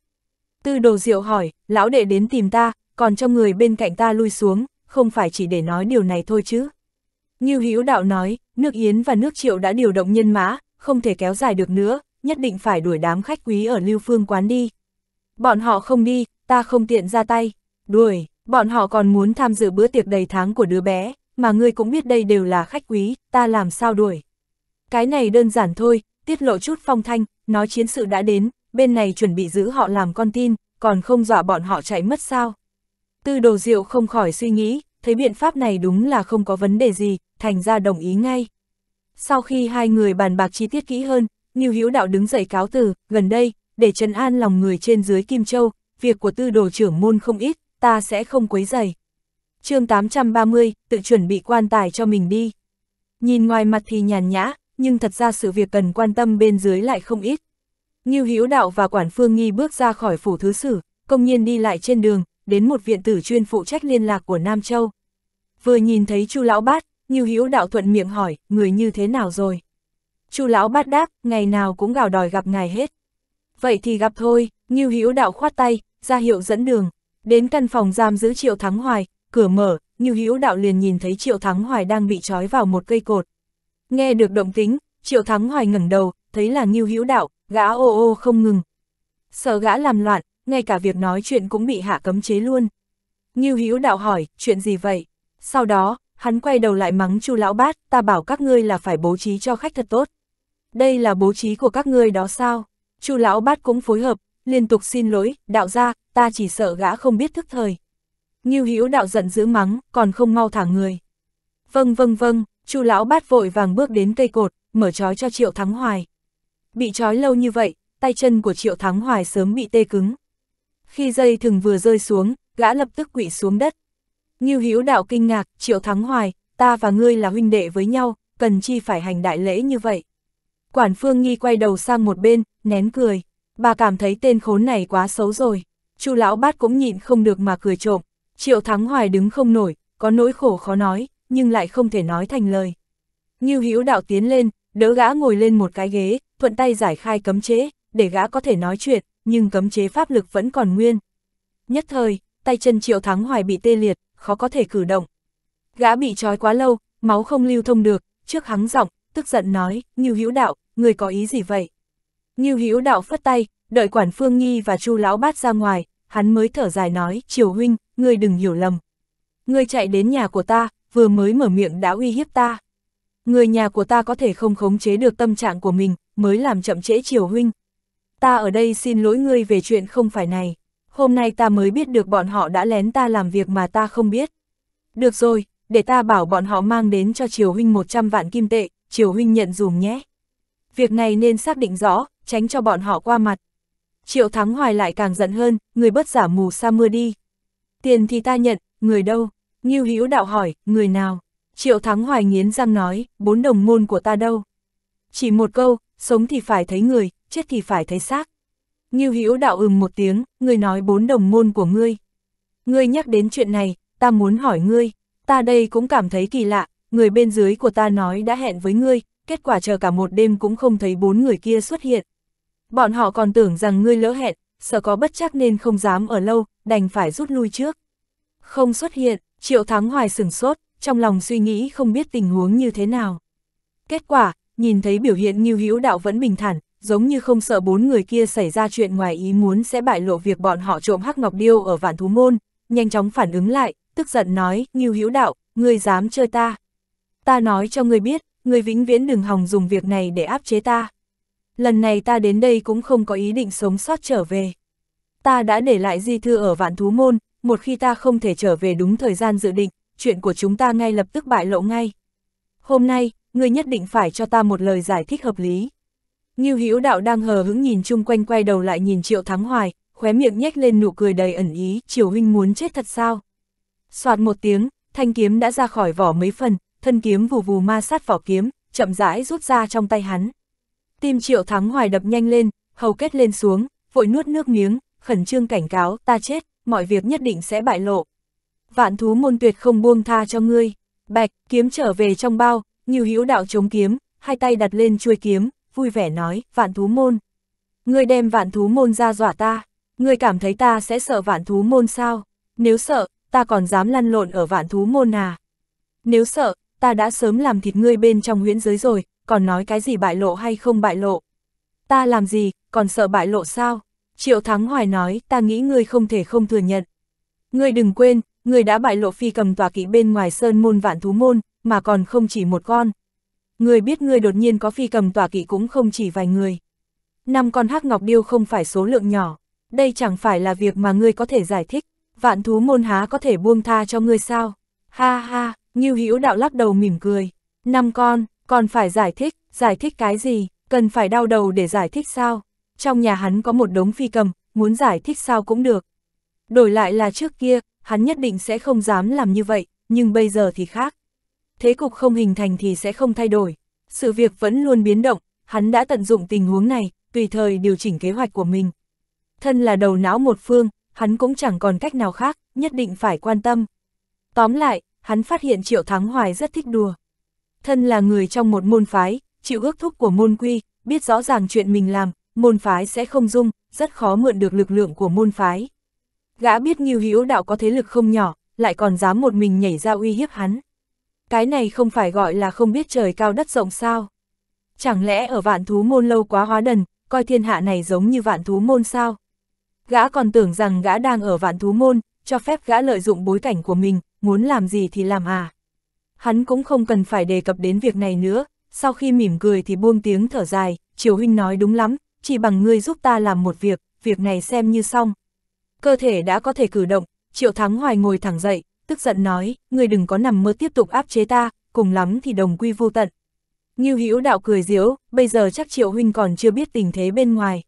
Tư đồ diệu hỏi, lão đệ đến tìm ta, còn cho người bên cạnh ta lui xuống, không phải chỉ để nói điều này thôi chứ. Như hữu đạo nói, nước Yến và nước Triệu đã điều động nhân mã, không thể kéo dài được nữa, nhất định phải đuổi đám khách quý ở Lưu Phương quán đi. Bọn họ không đi, ta không tiện ra tay. Đuổi, bọn họ còn muốn tham dự bữa tiệc đầy tháng của đứa bé, mà ngươi cũng biết đây đều là khách quý, ta làm sao đuổi. Cái này đơn giản thôi, tiết lộ chút phong thanh, nói chiến sự đã đến, bên này chuẩn bị giữ họ làm con tin, còn không dọa bọn họ chạy mất sao. Tư đồ diệu không khỏi suy nghĩ, thấy biện pháp này đúng là không có vấn đề gì, thành ra đồng ý ngay. Sau khi hai người bàn bạc chi tiết kỹ hơn, Niu Hữu Đạo đứng dậy cáo từ, gần đây, để trấn an lòng người trên dưới Kim Châu, việc của tư đồ trưởng môn không ít, ta sẽ không quấy dày. chương 830, tự chuẩn bị quan tài cho mình đi. Nhìn ngoài mặt thì nhàn nhã, nhưng thật ra sự việc cần quan tâm bên dưới lại không ít. Ngưu Hữu Đạo và Quản Phương Nghi bước ra khỏi phủ thứ sử, công nhiên đi lại trên đường, đến một viện tử chuyên phụ trách liên lạc của Nam Châu. Vừa nhìn thấy Chu lão bát, Ngưu Hữu Đạo thuận miệng hỏi, người như thế nào rồi? Chu lão bát đáp, ngày nào cũng gào đòi gặp ngài hết. Vậy thì gặp thôi, Ngưu Hữu Đạo khoát tay, ra hiệu dẫn đường, đến căn phòng giam giữ Triệu Thắng Hoài, cửa mở, Ngưu Hữu Đạo liền nhìn thấy Triệu Thắng Hoài đang bị trói vào một cây cột. Nghe được động tính, Triệu Thắng Hoài ngẩng đầu, thấy là Ngưu Hữu Đạo, gã ô ô không ngừng. Sợ gã làm loạn, ngay cả việc nói chuyện cũng bị hạ cấm chế luôn. Ngưu Hữu đạo hỏi, chuyện gì vậy? Sau đó, hắn quay đầu lại mắng Chu lão bát, ta bảo các ngươi là phải bố trí cho khách thật tốt. Đây là bố trí của các ngươi đó sao? Chu lão bát cũng phối hợp, liên tục xin lỗi, đạo gia, ta chỉ sợ gã không biết thức thời. Ngưu Hữu đạo giận dữ mắng, còn không mau thả người. Vâng vâng vâng, Chu lão bát vội vàng bước đến cây cột, mở trói cho Triệu Thắng Hoài. Bị trói lâu như vậy, tay chân của Triệu Thắng Hoài sớm bị tê cứng. Khi dây thừng vừa rơi xuống, gã lập tức quỵ xuống đất. như Hữu Đạo kinh ngạc, Triệu Thắng Hoài, ta và ngươi là huynh đệ với nhau, cần chi phải hành đại lễ như vậy. Quản Phương Nghi quay đầu sang một bên, nén cười. Bà cảm thấy tên khốn này quá xấu rồi. Chu lão bát cũng nhịn không được mà cười trộm. Triệu Thắng Hoài đứng không nổi, có nỗi khổ khó nói, nhưng lại không thể nói thành lời. như Hữu Đạo tiến lên, đỡ gã ngồi lên một cái ghế, thuận tay giải khai cấm chế, để gã có thể nói chuyện, nhưng cấm chế pháp lực vẫn còn nguyên. Nhất thời, tay chân triệu thắng hoài bị tê liệt, khó có thể cử động. Gã bị trói quá lâu, máu không lưu thông được, trước hắng giọng, tức giận nói, Ngưu Hữu Đạo, người có ý gì vậy? Ngưu Hữu Đạo phất tay, đợi quản Phương Nghi và Chu lão bát ra ngoài, hắn mới thở dài nói, "Triều huynh, ngươi đừng hiểu lầm. Ngươi chạy đến nhà của ta, vừa mới mở miệng đã uy hiếp ta." người nhà của ta có thể không khống chế được tâm trạng của mình, mới làm chậm trễ triều huynh. Ta ở đây xin lỗi ngươi về chuyện không phải này. Hôm nay ta mới biết được bọn họ đã lén ta làm việc mà ta không biết. Được rồi, để ta bảo bọn họ mang đến cho triều huynh 100 vạn kim tệ, triều huynh nhận dùm nhé. Việc này nên xác định rõ, tránh cho bọn họ qua mặt. Triệu Thắng Hoài lại càng giận hơn, người bất giả mù sa mưa đi. Tiền thì ta nhận, người đâu? Ngưu Hữu đạo hỏi, người nào? Triệu Thắng Hoài nghiến răng nói, bốn đồng môn của ta đâu? Chỉ một câu, sống thì phải thấy người, chết thì phải thấy xác. Ngưu Hữu đạo ừm một tiếng, ngươi nói bốn đồng môn của ngươi. Ngươi nhắc đến chuyện này, ta muốn hỏi ngươi, ta đây cũng cảm thấy kỳ lạ, người bên dưới của ta nói đã hẹn với ngươi, kết quả chờ cả một đêm cũng không thấy bốn người kia xuất hiện. Bọn họ còn tưởng rằng ngươi lỡ hẹn, sợ có bất chắc nên không dám ở lâu, đành phải rút lui trước. Không xuất hiện, Triệu Thắng Hoài sửng sốt, trong lòng suy nghĩ không biết tình huống như thế nào. Kết quả, nhìn thấy biểu hiện như Hữu Đạo vẫn bình thản, giống như không sợ bốn người kia xảy ra chuyện ngoài ý muốn sẽ bại lộ việc bọn họ trộm hắc ngọc điêu ở Vạn Thú Môn, nhanh chóng phản ứng lại, tức giận nói, như Hữu Đạo, ngươi dám chơi ta. Ta nói cho ngươi biết, ngươi vĩnh viễn đừng hòng dùng việc này để áp chế ta. Lần này ta đến đây cũng không có ý định sống sót trở về. Ta đã để lại di thư ở Vạn Thú Môn, một khi ta không thể trở về đúng thời gian dự định, chuyện của chúng ta ngay lập tức bại lộ ngay. Hôm nay, ngươi nhất định phải cho ta một lời giải thích hợp lý. như Hữu Đạo đang hờ hững nhìn chung quanh quay đầu lại nhìn Triệu Thắng Hoài, khóe miệng nhếch lên nụ cười đầy ẩn ý, Triều huynh muốn chết thật sao? Soạt một tiếng, thanh kiếm đã ra khỏi vỏ mấy phần, thân kiếm vù vù ma sát vỏ kiếm, chậm rãi rút ra trong tay hắn. Tim Triệu Thắng Hoài đập nhanh lên, hầu kết lên xuống, vội nuốt nước miếng, khẩn trương cảnh cáo, ta chết, mọi việc nhất định sẽ bại lộ vạn thú môn tuyệt không buông tha cho ngươi. Bạch, kiếm trở về trong bao, nhiều hữu đạo chống kiếm, hai tay đặt lên chuôi kiếm, vui vẻ nói, vạn thú môn. Ngươi đem vạn thú môn ra dọa ta, ngươi cảm thấy ta sẽ sợ vạn thú môn sao? Nếu sợ, ta còn dám lăn lộn ở vạn thú môn à? Nếu sợ, ta đã sớm làm thịt ngươi bên trong huyễn giới rồi, còn nói cái gì bại lộ hay không bại lộ? Ta làm gì, còn sợ bại lộ sao? Triệu Thắng Hoài nói, ta nghĩ ngươi không thể không thừa nhận. Ngươi đừng quên, Người đã bại lộ phi cầm tòa kỵ bên ngoài sơn môn vạn thú môn, mà còn không chỉ một con. Người biết người đột nhiên có phi cầm tòa kỵ cũng không chỉ vài người. Năm con hắc ngọc điêu không phải số lượng nhỏ, đây chẳng phải là việc mà ngươi có thể giải thích, vạn thú môn há có thể buông tha cho ngươi sao? Ha ha, Ngưu Hữu đạo lắc đầu mỉm cười, năm con, còn phải giải thích, giải thích cái gì, cần phải đau đầu để giải thích sao? Trong nhà hắn có một đống phi cầm, muốn giải thích sao cũng được. Đổi lại là trước kia, hắn nhất định sẽ không dám làm như vậy, nhưng bây giờ thì khác. Thế cục không hình thành thì sẽ không thay đổi. Sự việc vẫn luôn biến động, hắn đã tận dụng tình huống này, tùy thời điều chỉnh kế hoạch của mình. Thân là đầu não một phương, hắn cũng chẳng còn cách nào khác, nhất định phải quan tâm. Tóm lại, hắn phát hiện Triệu Thắng Hoài rất thích đùa. Thân là người trong một môn phái, chịu ước thúc của môn quy, biết rõ ràng chuyện mình làm, môn phái sẽ không dung, rất khó mượn được lực lượng của môn phái. Gã biết Ngưu Hữu Đạo có thế lực không nhỏ, lại còn dám một mình nhảy ra uy hiếp hắn. Cái này không phải gọi là không biết trời cao đất rộng sao? Chẳng lẽ ở vạn thú môn lâu quá hóa đần, coi thiên hạ này giống như vạn thú môn sao? Gã còn tưởng rằng gã đang ở vạn thú môn, cho phép gã lợi dụng bối cảnh của mình, muốn làm gì thì làm à. Hắn cũng không cần phải đề cập đến việc này nữa, sau khi mỉm cười thì buông tiếng thở dài, Triều Huynh nói đúng lắm, chỉ bằng ngươi giúp ta làm một việc, việc này xem như xong, cơ thể đã có thể cử động, Triệu Thắng Hoài ngồi thẳng dậy, tức giận nói, người đừng có nằm mơ tiếp tục áp chế ta, cùng lắm thì đồng quy vô tận. Ngưu Hữu Đạo cười diếu, bây giờ chắc Triệu huynh còn chưa biết tình thế bên ngoài.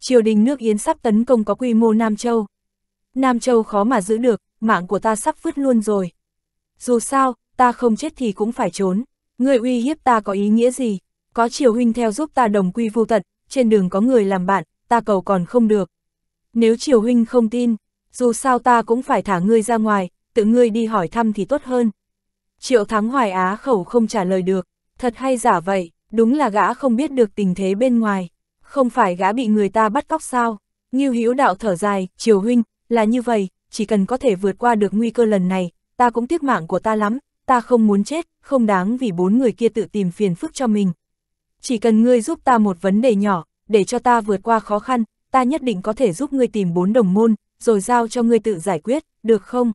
Triều đình nước Yến sắp tấn công có quy mô Nam Châu. Nam Châu khó mà giữ được, mạng của ta sắp vứt luôn rồi. Dù sao, ta không chết thì cũng phải trốn. Người uy hiếp ta có ý nghĩa gì? Có Triều huynh theo giúp ta đồng quy vô tận, trên đường có người làm bạn, ta cầu còn không được. Nếu Triều Huynh không tin, dù sao ta cũng phải thả ngươi ra ngoài, tự ngươi đi hỏi thăm thì tốt hơn. Triệu Thắng Hoài Á khẩu không trả lời được, thật hay giả vậy, đúng là gã không biết được tình thế bên ngoài, không phải gã bị người ta bắt cóc sao. Ngưu Hữu đạo thở dài, Triều Huynh, là như vậy, chỉ cần có thể vượt qua được nguy cơ lần này, ta cũng tiếc mạng của ta lắm, ta không muốn chết, không đáng vì bốn người kia tự tìm phiền phức cho mình. Chỉ cần ngươi giúp ta một vấn đề nhỏ, để cho ta vượt qua khó khăn, ta nhất định có thể giúp ngươi tìm bốn đồng môn, rồi giao cho ngươi tự giải quyết, được không?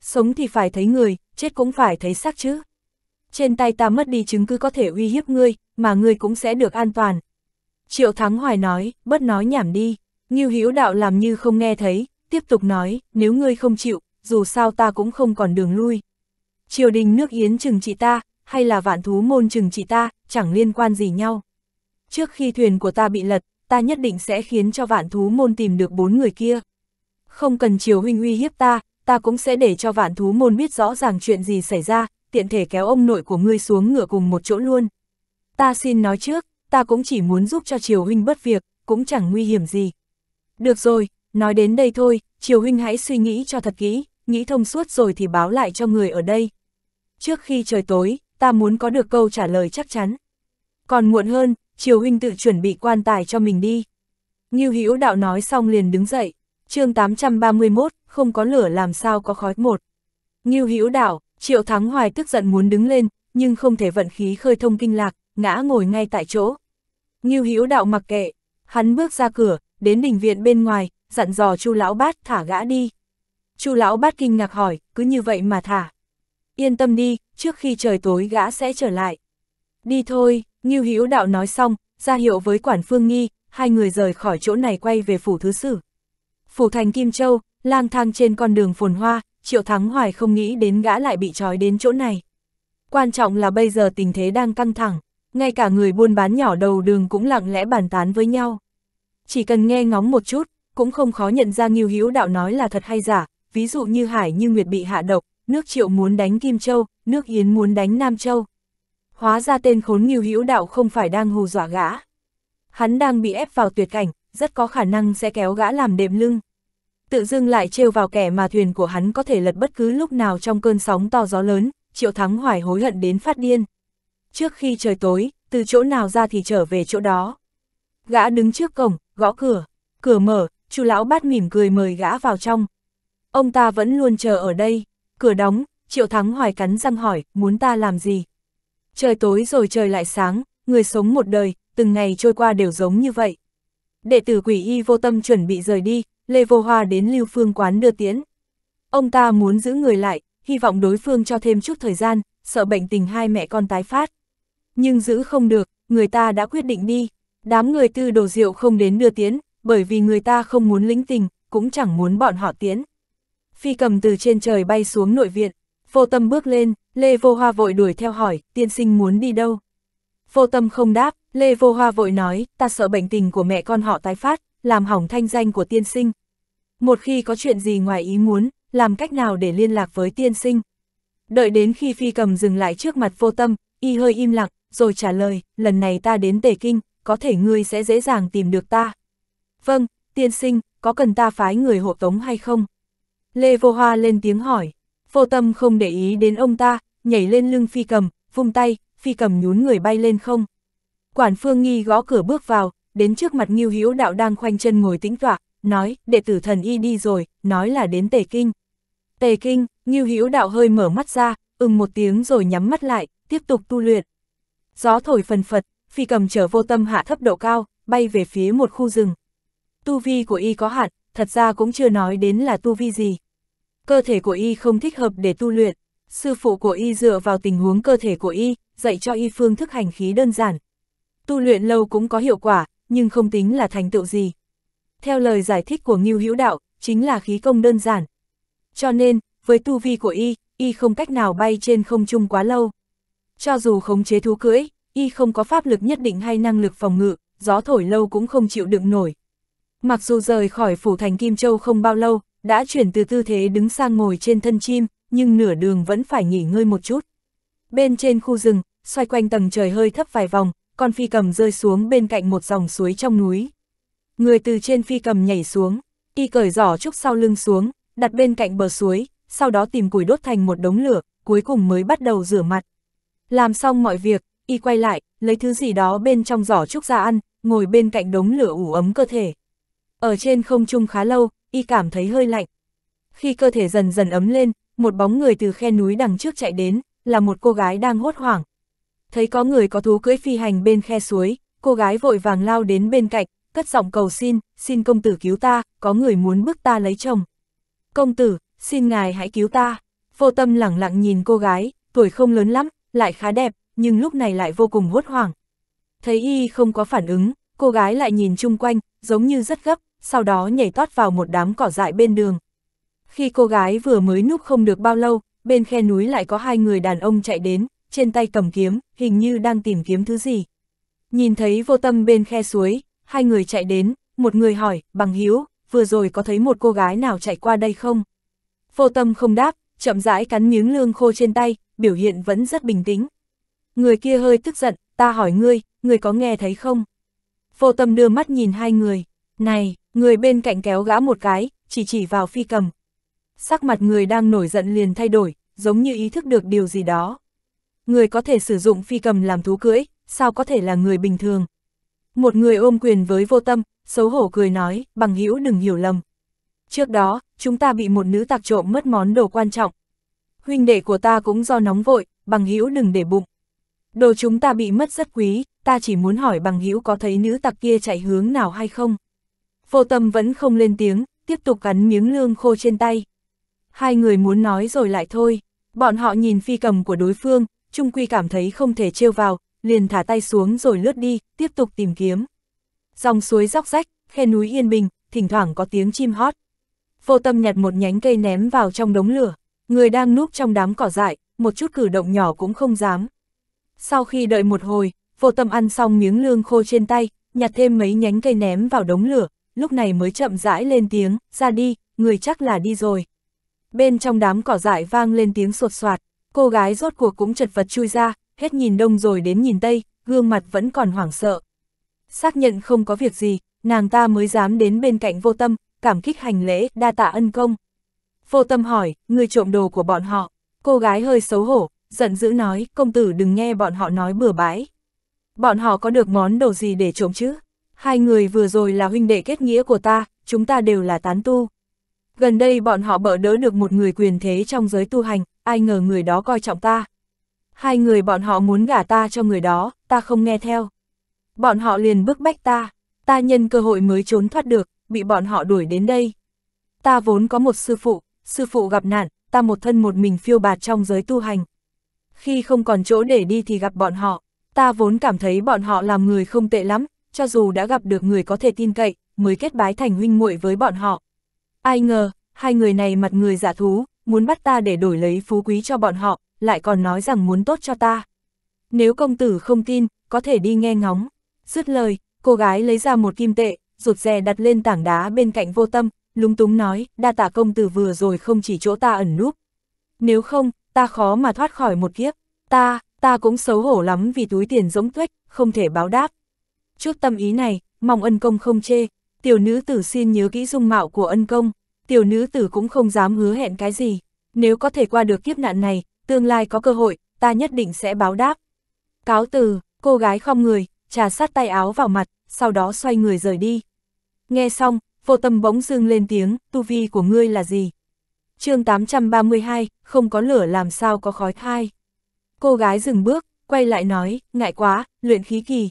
Sống thì phải thấy người, chết cũng phải thấy xác chứ. Trên tay ta mất đi chứng cứ có thể uy hiếp ngươi, mà ngươi cũng sẽ được an toàn. Triệu Thắng Hoài nói, bất nói nhảm đi. Ngưu Hữu Đạo làm như không nghe thấy, tiếp tục nói, nếu ngươi không chịu, dù sao ta cũng không còn đường lui. Triều đình nước Yến chừng trị ta, hay là vạn thú môn chừng trị ta, chẳng liên quan gì nhau. Trước khi thuyền của ta bị lật, ta nhất định sẽ khiến cho vạn thú môn tìm được bốn người kia. Không cần chiều huynh uy hiếp ta, ta cũng sẽ để cho vạn thú môn biết rõ ràng chuyện gì xảy ra, tiện thể kéo ông nội của ngươi xuống ngựa cùng một chỗ luôn. Ta xin nói trước, ta cũng chỉ muốn giúp cho Triều Huynh bất việc, cũng chẳng nguy hiểm gì. Được rồi, nói đến đây thôi, Triều Huynh hãy suy nghĩ cho thật kỹ, nghĩ thông suốt rồi thì báo lại cho người ở đây. Trước khi trời tối, ta muốn có được câu trả lời chắc chắn. Còn muộn hơn, Triều huynh tự chuẩn bị quan tài cho mình đi. Ngưu Hữu đạo nói xong liền đứng dậy, chương 831, không có lửa làm sao có khói một. Ngưu Hữu đạo, Triệu Thắng Hoài tức giận muốn đứng lên, nhưng không thể vận khí khơi thông kinh lạc, ngã ngồi ngay tại chỗ. Ngưu Hữu đạo mặc kệ, hắn bước ra cửa, đến đình viện bên ngoài, dặn dò Chu lão bát thả gã đi. Chu lão bát kinh ngạc hỏi, cứ như vậy mà thả. Yên tâm đi, trước khi trời tối gã sẽ trở lại. Đi thôi, Ngưu Hữu Đạo nói xong, ra hiệu với quản phương nghi, hai người rời khỏi chỗ này quay về phủ thứ sử. Phủ thành Kim Châu, lang thang trên con đường phồn hoa, Triệu Thắng Hoài không nghĩ đến gã lại bị trói đến chỗ này. Quan trọng là bây giờ tình thế đang căng thẳng, ngay cả người buôn bán nhỏ đầu đường cũng lặng lẽ bàn tán với nhau. Chỉ cần nghe ngóng một chút, cũng không khó nhận ra Ngưu Hữu Đạo nói là thật hay giả, ví dụ như Hải Như Nguyệt bị hạ độc, nước Triệu muốn đánh Kim Châu, nước Yến muốn đánh Nam Châu, hóa ra tên khốn nghiêu hữu đạo không phải đang hù dọa gã. Hắn đang bị ép vào tuyệt cảnh, rất có khả năng sẽ kéo gã làm đệm lưng. Tự dưng lại trêu vào kẻ mà thuyền của hắn có thể lật bất cứ lúc nào trong cơn sóng to gió lớn, triệu thắng hoài hối hận đến phát điên. Trước khi trời tối, từ chỗ nào ra thì trở về chỗ đó. Gã đứng trước cổng, gõ cửa, cửa mở, chú lão bát mỉm cười mời gã vào trong. Ông ta vẫn luôn chờ ở đây, cửa đóng, triệu thắng hoài cắn răng hỏi, muốn ta làm gì, trời tối rồi trời lại sáng, người sống một đời, từng ngày trôi qua đều giống như vậy. Đệ tử quỷ y vô tâm chuẩn bị rời đi, Lê Vô Hoa đến Lưu Phương quán đưa tiễn. Ông ta muốn giữ người lại, hy vọng đối phương cho thêm chút thời gian, sợ bệnh tình hai mẹ con tái phát. Nhưng giữ không được, người ta đã quyết định đi. Đám người tư đồ rượu không đến đưa tiễn, bởi vì người ta không muốn lĩnh tình, cũng chẳng muốn bọn họ tiễn. Phi cầm từ trên trời bay xuống nội viện, vô tâm bước lên, Lê Vô Hoa vội đuổi theo hỏi, tiên sinh muốn đi đâu? Vô tâm không đáp, Lê Vô Hoa vội nói, ta sợ bệnh tình của mẹ con họ tái phát, làm hỏng thanh danh của tiên sinh. Một khi có chuyện gì ngoài ý muốn, làm cách nào để liên lạc với tiên sinh? Đợi đến khi phi cầm dừng lại trước mặt vô tâm, y hơi im lặng, rồi trả lời, lần này ta đến Tề Kinh, có thể ngươi sẽ dễ dàng tìm được ta. Vâng, tiên sinh, có cần ta phái người hộ tống hay không? Lê Vô Hoa lên tiếng hỏi, vô tâm không để ý đến ông ta, nhảy lên lưng phi cầm, vung tay, phi cầm nhún người bay lên không. Quản Phương Nghi gõ cửa bước vào, đến trước mặt Ngưu Hữu Đạo đang khoanh chân ngồi tĩnh tọa, nói, đệ tử thần y đi rồi, nói là đến Tề Kinh. Tề Kinh, Ngưu Hữu Đạo hơi mở mắt ra, ừm một tiếng rồi nhắm mắt lại, tiếp tục tu luyện. Gió thổi phần phật, phi cầm trở vô tâm hạ thấp độ cao, bay về phía một khu rừng. Tu vi của y có hạn, thật ra cũng chưa nói đến là tu vi gì. Cơ thể của y không thích hợp để tu luyện, Sư phụ của y dựa vào tình huống cơ thể của y, dạy cho y phương thức hành khí đơn giản. Tu luyện lâu cũng có hiệu quả, nhưng không tính là thành tựu gì. Theo lời giải thích của Ngưu Hữu Đạo, chính là khí công đơn giản. Cho nên, với tu vi của y, y không cách nào bay trên không trung quá lâu. Cho dù khống chế thú cưỡi, y không có pháp lực nhất định hay năng lực phòng ngự, gió thổi lâu cũng không chịu đựng nổi. Mặc dù rời khỏi phủ thành Kim Châu không bao lâu, đã chuyển từ tư thế đứng sang ngồi trên thân chim, nhưng nửa đường vẫn phải nghỉ ngơi một chút. Bên trên khu rừng, xoay quanh tầng trời hơi thấp vài vòng, con phi cầm rơi xuống bên cạnh một dòng suối trong núi. Người từ trên phi cầm nhảy xuống, y cởi giỏ trúc sau lưng xuống, đặt bên cạnh bờ suối, sau đó tìm củi đốt thành một đống lửa, cuối cùng mới bắt đầu rửa mặt. Làm xong mọi việc, y quay lại, lấy thứ gì đó bên trong giỏ trúc ra ăn, ngồi bên cạnh đống lửa ủ ấm cơ thể. Ở trên không trung khá lâu, y cảm thấy hơi lạnh. Khi cơ thể dần dần ấm lên, một bóng người từ khe núi đằng trước chạy đến, là một cô gái đang hốt hoảng. Thấy có người có thú cưỡi phi hành bên khe suối, cô gái vội vàng lao đến bên cạnh, cất giọng cầu xin, xin công tử cứu ta, có người muốn bước ta lấy chồng. Công tử, xin ngài hãy cứu ta. Vô tâm lẳng lặng nhìn cô gái, tuổi không lớn lắm, lại khá đẹp, nhưng lúc này lại vô cùng hốt hoảng. Thấy y không có phản ứng, cô gái lại nhìn chung quanh, giống như rất gấp, sau đó nhảy tót vào một đám cỏ dại bên đường. Khi cô gái vừa mới núp không được bao lâu, bên khe núi lại có hai người đàn ông chạy đến, trên tay cầm kiếm, hình như đang tìm kiếm thứ gì. Nhìn thấy vô tâm bên khe suối, hai người chạy đến, một người hỏi, bằng hiếu, vừa rồi có thấy một cô gái nào chạy qua đây không? Vô tâm không đáp, chậm rãi cắn miếng lương khô trên tay, biểu hiện vẫn rất bình tĩnh. Người kia hơi tức giận, ta hỏi ngươi, ngươi có nghe thấy không? Vô tâm đưa mắt nhìn hai người, này, người bên cạnh kéo gã một cái, chỉ chỉ vào phi cầm, Sắc mặt người đang nổi giận liền thay đổi, giống như ý thức được điều gì đó. Người có thể sử dụng phi cầm làm thú cưỡi, sao có thể là người bình thường. Một người ôm quyền với vô tâm, xấu hổ cười nói, bằng hữu đừng hiểu lầm. Trước đó, chúng ta bị một nữ tạc trộm mất món đồ quan trọng. Huynh đệ của ta cũng do nóng vội, bằng hữu đừng để bụng. Đồ chúng ta bị mất rất quý, ta chỉ muốn hỏi bằng hữu có thấy nữ tặc kia chạy hướng nào hay không. Vô tâm vẫn không lên tiếng, tiếp tục cắn miếng lương khô trên tay hai người muốn nói rồi lại thôi. Bọn họ nhìn phi cầm của đối phương, Trung Quy cảm thấy không thể trêu vào, liền thả tay xuống rồi lướt đi, tiếp tục tìm kiếm. Dòng suối róc rách, khe núi yên bình, thỉnh thoảng có tiếng chim hót. Vô tâm nhặt một nhánh cây ném vào trong đống lửa, người đang núp trong đám cỏ dại, một chút cử động nhỏ cũng không dám. Sau khi đợi một hồi, vô tâm ăn xong miếng lương khô trên tay, nhặt thêm mấy nhánh cây ném vào đống lửa, lúc này mới chậm rãi lên tiếng, ra đi, người chắc là đi rồi. Bên trong đám cỏ dại vang lên tiếng sột soạt, cô gái rốt cuộc cũng chật vật chui ra, hết nhìn đông rồi đến nhìn tây, gương mặt vẫn còn hoảng sợ. Xác nhận không có việc gì, nàng ta mới dám đến bên cạnh vô tâm, cảm kích hành lễ, đa tạ ân công. Vô tâm hỏi, người trộm đồ của bọn họ, cô gái hơi xấu hổ, giận dữ nói, công tử đừng nghe bọn họ nói bừa bãi. Bọn họ có được món đồ gì để trộm chứ? Hai người vừa rồi là huynh đệ kết nghĩa của ta, chúng ta đều là tán tu. Gần đây bọn họ bỡ đỡ được một người quyền thế trong giới tu hành, ai ngờ người đó coi trọng ta. Hai người bọn họ muốn gả ta cho người đó, ta không nghe theo. Bọn họ liền bức bách ta, ta nhân cơ hội mới trốn thoát được, bị bọn họ đuổi đến đây. Ta vốn có một sư phụ, sư phụ gặp nạn, ta một thân một mình phiêu bạt trong giới tu hành. Khi không còn chỗ để đi thì gặp bọn họ, ta vốn cảm thấy bọn họ làm người không tệ lắm, cho dù đã gặp được người có thể tin cậy, mới kết bái thành huynh muội với bọn họ. Ai ngờ, hai người này mặt người giả thú, muốn bắt ta để đổi lấy phú quý cho bọn họ, lại còn nói rằng muốn tốt cho ta. Nếu công tử không tin, có thể đi nghe ngóng. Dứt lời, cô gái lấy ra một kim tệ, rụt rè đặt lên tảng đá bên cạnh vô tâm, lúng túng nói, đa tạ công tử vừa rồi không chỉ chỗ ta ẩn núp. Nếu không, ta khó mà thoát khỏi một kiếp. Ta, ta cũng xấu hổ lắm vì túi tiền giống tuếch, không thể báo đáp. Chút tâm ý này, mong ân công không chê, tiểu nữ tử xin nhớ kỹ dung mạo của ân công, tiểu nữ tử cũng không dám hứa hẹn cái gì, nếu có thể qua được kiếp nạn này, tương lai có cơ hội, ta nhất định sẽ báo đáp. Cáo từ, cô gái không người, trà sát tay áo vào mặt, sau đó xoay người rời đi. Nghe xong, vô tâm bỗng dưng lên tiếng, tu vi của ngươi là gì? chương 832, không có lửa làm sao có khói khai. Cô gái dừng bước, quay lại nói, ngại quá, luyện khí kỳ.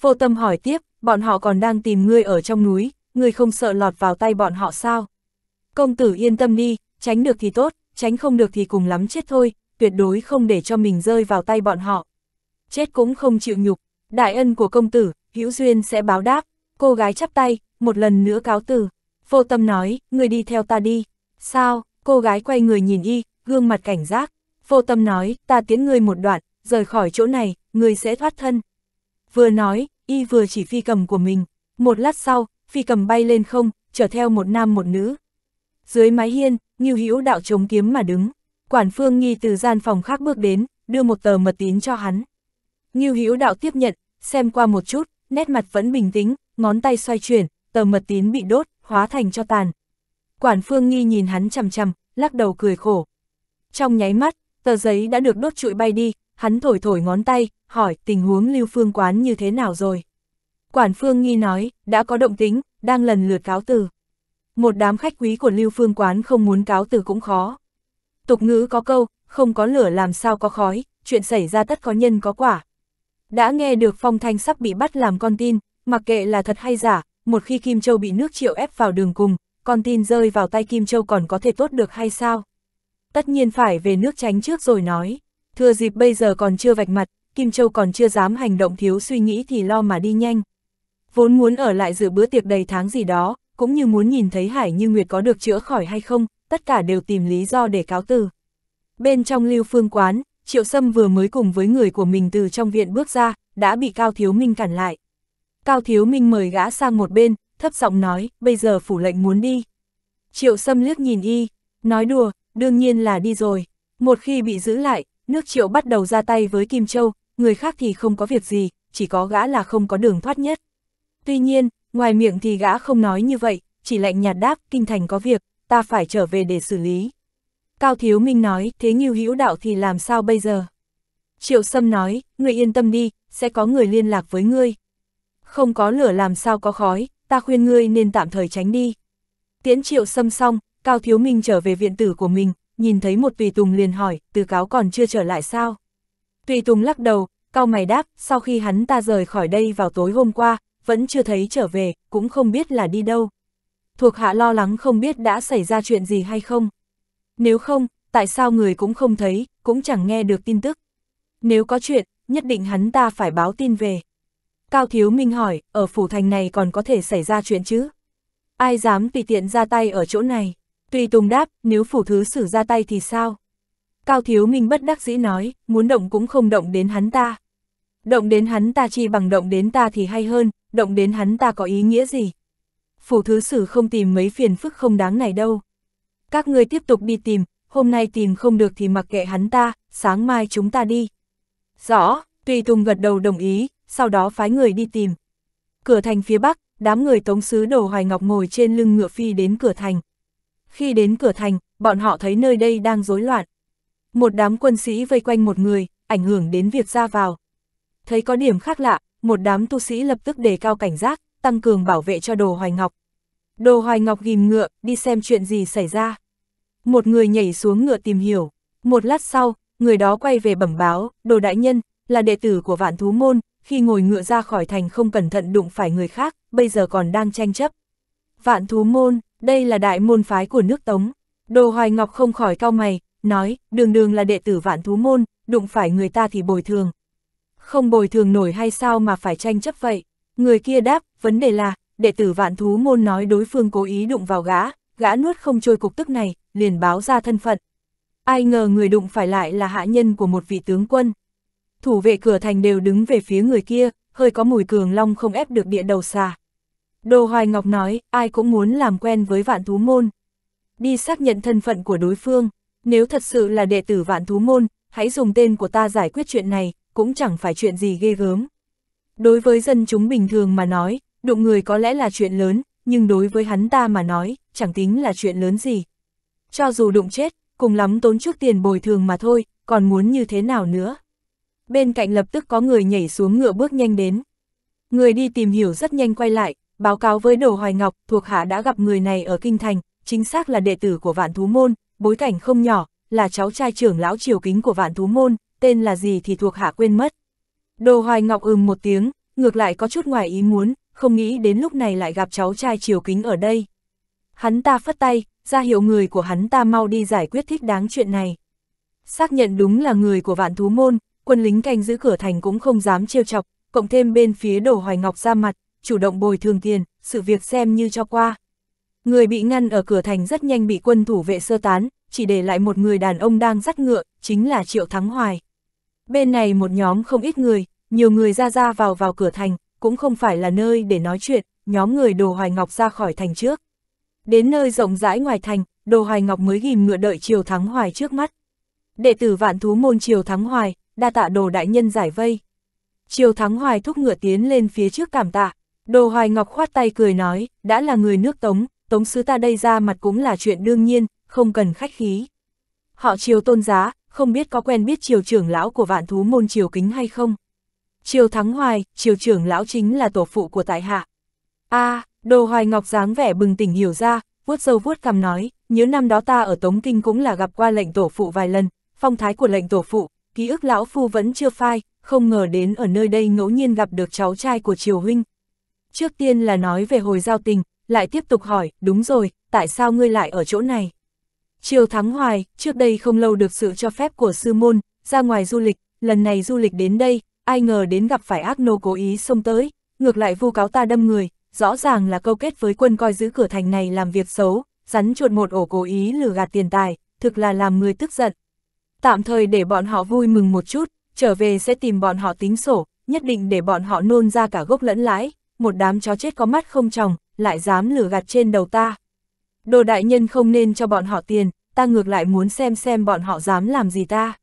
Vô tâm hỏi tiếp, bọn họ còn đang tìm ngươi ở trong núi, ngươi không sợ lọt vào tay bọn họ sao? Công tử yên tâm đi, tránh được thì tốt, tránh không được thì cùng lắm chết thôi, tuyệt đối không để cho mình rơi vào tay bọn họ. Chết cũng không chịu nhục, đại ân của công tử, hữu duyên sẽ báo đáp, cô gái chắp tay, một lần nữa cáo từ. Vô tâm nói, ngươi đi theo ta đi. Sao, cô gái quay người nhìn y, gương mặt cảnh giác. Vô tâm nói, ta tiến ngươi một đoạn, rời khỏi chỗ này, ngươi sẽ thoát thân. Vừa nói, y vừa chỉ phi cầm của mình. Một lát sau, phi cầm bay lên không, chở theo một nam một nữ. Dưới mái hiên, Ngưu Hữu đạo chống kiếm mà đứng. Quản Phương Nghi từ gian phòng khác bước đến, đưa một tờ mật tín cho hắn. Ngưu Hữu đạo tiếp nhận, xem qua một chút, nét mặt vẫn bình tĩnh, ngón tay xoay chuyển, tờ mật tín bị đốt, hóa thành cho tàn. Quản Phương Nghi nhìn hắn chằm chằm, lắc đầu cười khổ. Trong nháy mắt, tờ giấy đã được đốt trụi bay đi, hắn thổi thổi ngón tay, hỏi tình huống lưu phương quán như thế nào rồi. Quản phương nghi nói, đã có động tính, đang lần lượt cáo từ. Một đám khách quý của lưu phương quán không muốn cáo từ cũng khó. Tục ngữ có câu, không có lửa làm sao có khói, chuyện xảy ra tất có nhân có quả. Đã nghe được phong thanh sắp bị bắt làm con tin, mặc kệ là thật hay giả, một khi Kim Châu bị nước triệu ép vào đường cùng, con tin rơi vào tay Kim Châu còn có thể tốt được hay sao? Tất nhiên phải về nước tránh trước rồi nói. Thừa dịp bây giờ còn chưa vạch mặt, Kim Châu còn chưa dám hành động thiếu suy nghĩ thì lo mà đi nhanh. Vốn muốn ở lại dự bữa tiệc đầy tháng gì đó, cũng như muốn nhìn thấy Hải Như Nguyệt có được chữa khỏi hay không, tất cả đều tìm lý do để cáo từ. Bên trong lưu phương quán, Triệu Sâm vừa mới cùng với người của mình từ trong viện bước ra, đã bị Cao Thiếu Minh cản lại. Cao Thiếu Minh mời gã sang một bên, thấp giọng nói, bây giờ phủ lệnh muốn đi. Triệu Sâm liếc nhìn y, nói đùa, đương nhiên là đi rồi. Một khi bị giữ lại, nước triệu bắt đầu ra tay với Kim Châu, người khác thì không có việc gì, chỉ có gã là không có đường thoát nhất. Tuy nhiên, ngoài miệng thì gã không nói như vậy, chỉ lạnh nhạt đáp, kinh thành có việc, ta phải trở về để xử lý. Cao Thiếu Minh nói, thế nghiêu hữu đạo thì làm sao bây giờ? Triệu Sâm nói, ngươi yên tâm đi, sẽ có người liên lạc với ngươi. Không có lửa làm sao có khói, ta khuyên ngươi nên tạm thời tránh đi. Tiễn Triệu Sâm xong, Cao Thiếu Minh trở về viện tử của mình, nhìn thấy một tùy tùng liền hỏi, từ cáo còn chưa trở lại sao? Tùy tùng lắc đầu, cao mày đáp, sau khi hắn ta rời khỏi đây vào tối hôm qua, vẫn chưa thấy trở về, cũng không biết là đi đâu. Thuộc hạ lo lắng không biết đã xảy ra chuyện gì hay không. Nếu không, tại sao người cũng không thấy, cũng chẳng nghe được tin tức. Nếu có chuyện, nhất định hắn ta phải báo tin về. Cao Thiếu Minh hỏi, ở phủ thành này còn có thể xảy ra chuyện chứ? Ai dám tùy tiện ra tay ở chỗ này? Tùy Tùng đáp, nếu phủ thứ sử ra tay thì sao? Cao Thiếu Minh bất đắc dĩ nói, muốn động cũng không động đến hắn ta. Động đến hắn ta chi bằng động đến ta thì hay hơn, động đến hắn ta có ý nghĩa gì? Phủ thứ sử không tìm mấy phiền phức không đáng này đâu. Các ngươi tiếp tục đi tìm, hôm nay tìm không được thì mặc kệ hắn ta, sáng mai chúng ta đi. Rõ, Tùy Tùng gật đầu đồng ý, sau đó phái người đi tìm. Cửa thành phía bắc, đám người tống sứ đồ hoài ngọc ngồi trên lưng ngựa phi đến cửa thành, khi đến cửa thành, bọn họ thấy nơi đây đang rối loạn. Một đám quân sĩ vây quanh một người, ảnh hưởng đến việc ra vào. Thấy có điểm khác lạ, một đám tu sĩ lập tức đề cao cảnh giác, tăng cường bảo vệ cho đồ hoài ngọc. Đồ hoài ngọc ghim ngựa, đi xem chuyện gì xảy ra. Một người nhảy xuống ngựa tìm hiểu. Một lát sau, người đó quay về bẩm báo, đồ đại nhân, là đệ tử của vạn thú môn, khi ngồi ngựa ra khỏi thành không cẩn thận đụng phải người khác, bây giờ còn đang tranh chấp. Vạn thú môn, đây là đại môn phái của nước Tống. Đồ Hoài Ngọc không khỏi cau mày, nói, đường đường là đệ tử vạn thú môn, đụng phải người ta thì bồi thường. Không bồi thường nổi hay sao mà phải tranh chấp vậy? Người kia đáp, vấn đề là, đệ tử vạn thú môn nói đối phương cố ý đụng vào gã, gã nuốt không trôi cục tức này, liền báo ra thân phận. Ai ngờ người đụng phải lại là hạ nhân của một vị tướng quân. Thủ vệ cửa thành đều đứng về phía người kia, hơi có mùi cường long không ép được địa đầu xà. Đồ Hoài Ngọc nói, ai cũng muốn làm quen với vạn thú môn. Đi xác nhận thân phận của đối phương, nếu thật sự là đệ tử vạn thú môn, hãy dùng tên của ta giải quyết chuyện này, cũng chẳng phải chuyện gì ghê gớm. Đối với dân chúng bình thường mà nói, đụng người có lẽ là chuyện lớn, nhưng đối với hắn ta mà nói, chẳng tính là chuyện lớn gì. Cho dù đụng chết, cùng lắm tốn chút tiền bồi thường mà thôi, còn muốn như thế nào nữa. Bên cạnh lập tức có người nhảy xuống ngựa bước nhanh đến. Người đi tìm hiểu rất nhanh quay lại, báo cáo với Đồ Hoài Ngọc, thuộc hạ đã gặp người này ở Kinh Thành, chính xác là đệ tử của Vạn Thú Môn, bối cảnh không nhỏ, là cháu trai trưởng lão triều kính của Vạn Thú Môn, tên là gì thì thuộc hạ quên mất. Đồ Hoài Ngọc ừm một tiếng, ngược lại có chút ngoài ý muốn, không nghĩ đến lúc này lại gặp cháu trai triều kính ở đây. Hắn ta phất tay, ra hiệu người của hắn ta mau đi giải quyết thích đáng chuyện này. Xác nhận đúng là người của Vạn Thú Môn, quân lính canh giữ cửa thành cũng không dám trêu chọc, cộng thêm bên phía Đồ Hoài Ngọc ra mặt, chủ động bồi thường tiền, sự việc xem như cho qua. Người bị ngăn ở cửa thành rất nhanh bị quân thủ vệ sơ tán, chỉ để lại một người đàn ông đang dắt ngựa, chính là Triệu Thắng Hoài. Bên này một nhóm không ít người, nhiều người ra ra vào vào cửa thành, cũng không phải là nơi để nói chuyện, nhóm người Đồ Hoài Ngọc ra khỏi thành trước. Đến nơi rộng rãi ngoài thành, Đồ Hoài Ngọc mới ghim ngựa đợi Triều Thắng Hoài trước mắt. Đệ tử vạn thú môn Triều Thắng Hoài, đa tạ Đồ Đại Nhân giải vây. Triều Thắng Hoài thúc ngựa tiến lên phía trước cảm tạ, Đồ Hoài Ngọc khoát tay cười nói, đã là người nước Tống, Tống sứ ta đây ra mặt cũng là chuyện đương nhiên, không cần khách khí. Họ triều tôn giá, không biết có quen biết triều trưởng lão của vạn thú môn triều kính hay không. Triều Thắng Hoài, triều trưởng lão chính là tổ phụ của tại hạ. a à, Đồ Hoài Ngọc dáng vẻ bừng tỉnh hiểu ra, vuốt dâu vuốt cằm nói, nhớ năm đó ta ở Tống Kinh cũng là gặp qua lệnh tổ phụ vài lần, phong thái của lệnh tổ phụ, ký ức lão phu vẫn chưa phai, không ngờ đến ở nơi đây ngẫu nhiên gặp được cháu trai của triều huynh, Trước tiên là nói về hồi giao tình, lại tiếp tục hỏi, đúng rồi, tại sao ngươi lại ở chỗ này? Triều Thắng Hoài, trước đây không lâu được sự cho phép của sư môn, ra ngoài du lịch, lần này du lịch đến đây, ai ngờ đến gặp phải ác nô cố ý xông tới, ngược lại vu cáo ta đâm người, rõ ràng là câu kết với quân coi giữ cửa thành này làm việc xấu, rắn chuột một ổ cố ý lừa gạt tiền tài, thực là làm người tức giận. Tạm thời để bọn họ vui mừng một chút, trở về sẽ tìm bọn họ tính sổ, nhất định để bọn họ nôn ra cả gốc lẫn lãi, một đám chó chết có mắt không tròng, lại dám lửa gạt trên đầu ta. Đồ đại nhân không nên cho bọn họ tiền, ta ngược lại muốn xem xem bọn họ dám làm gì ta.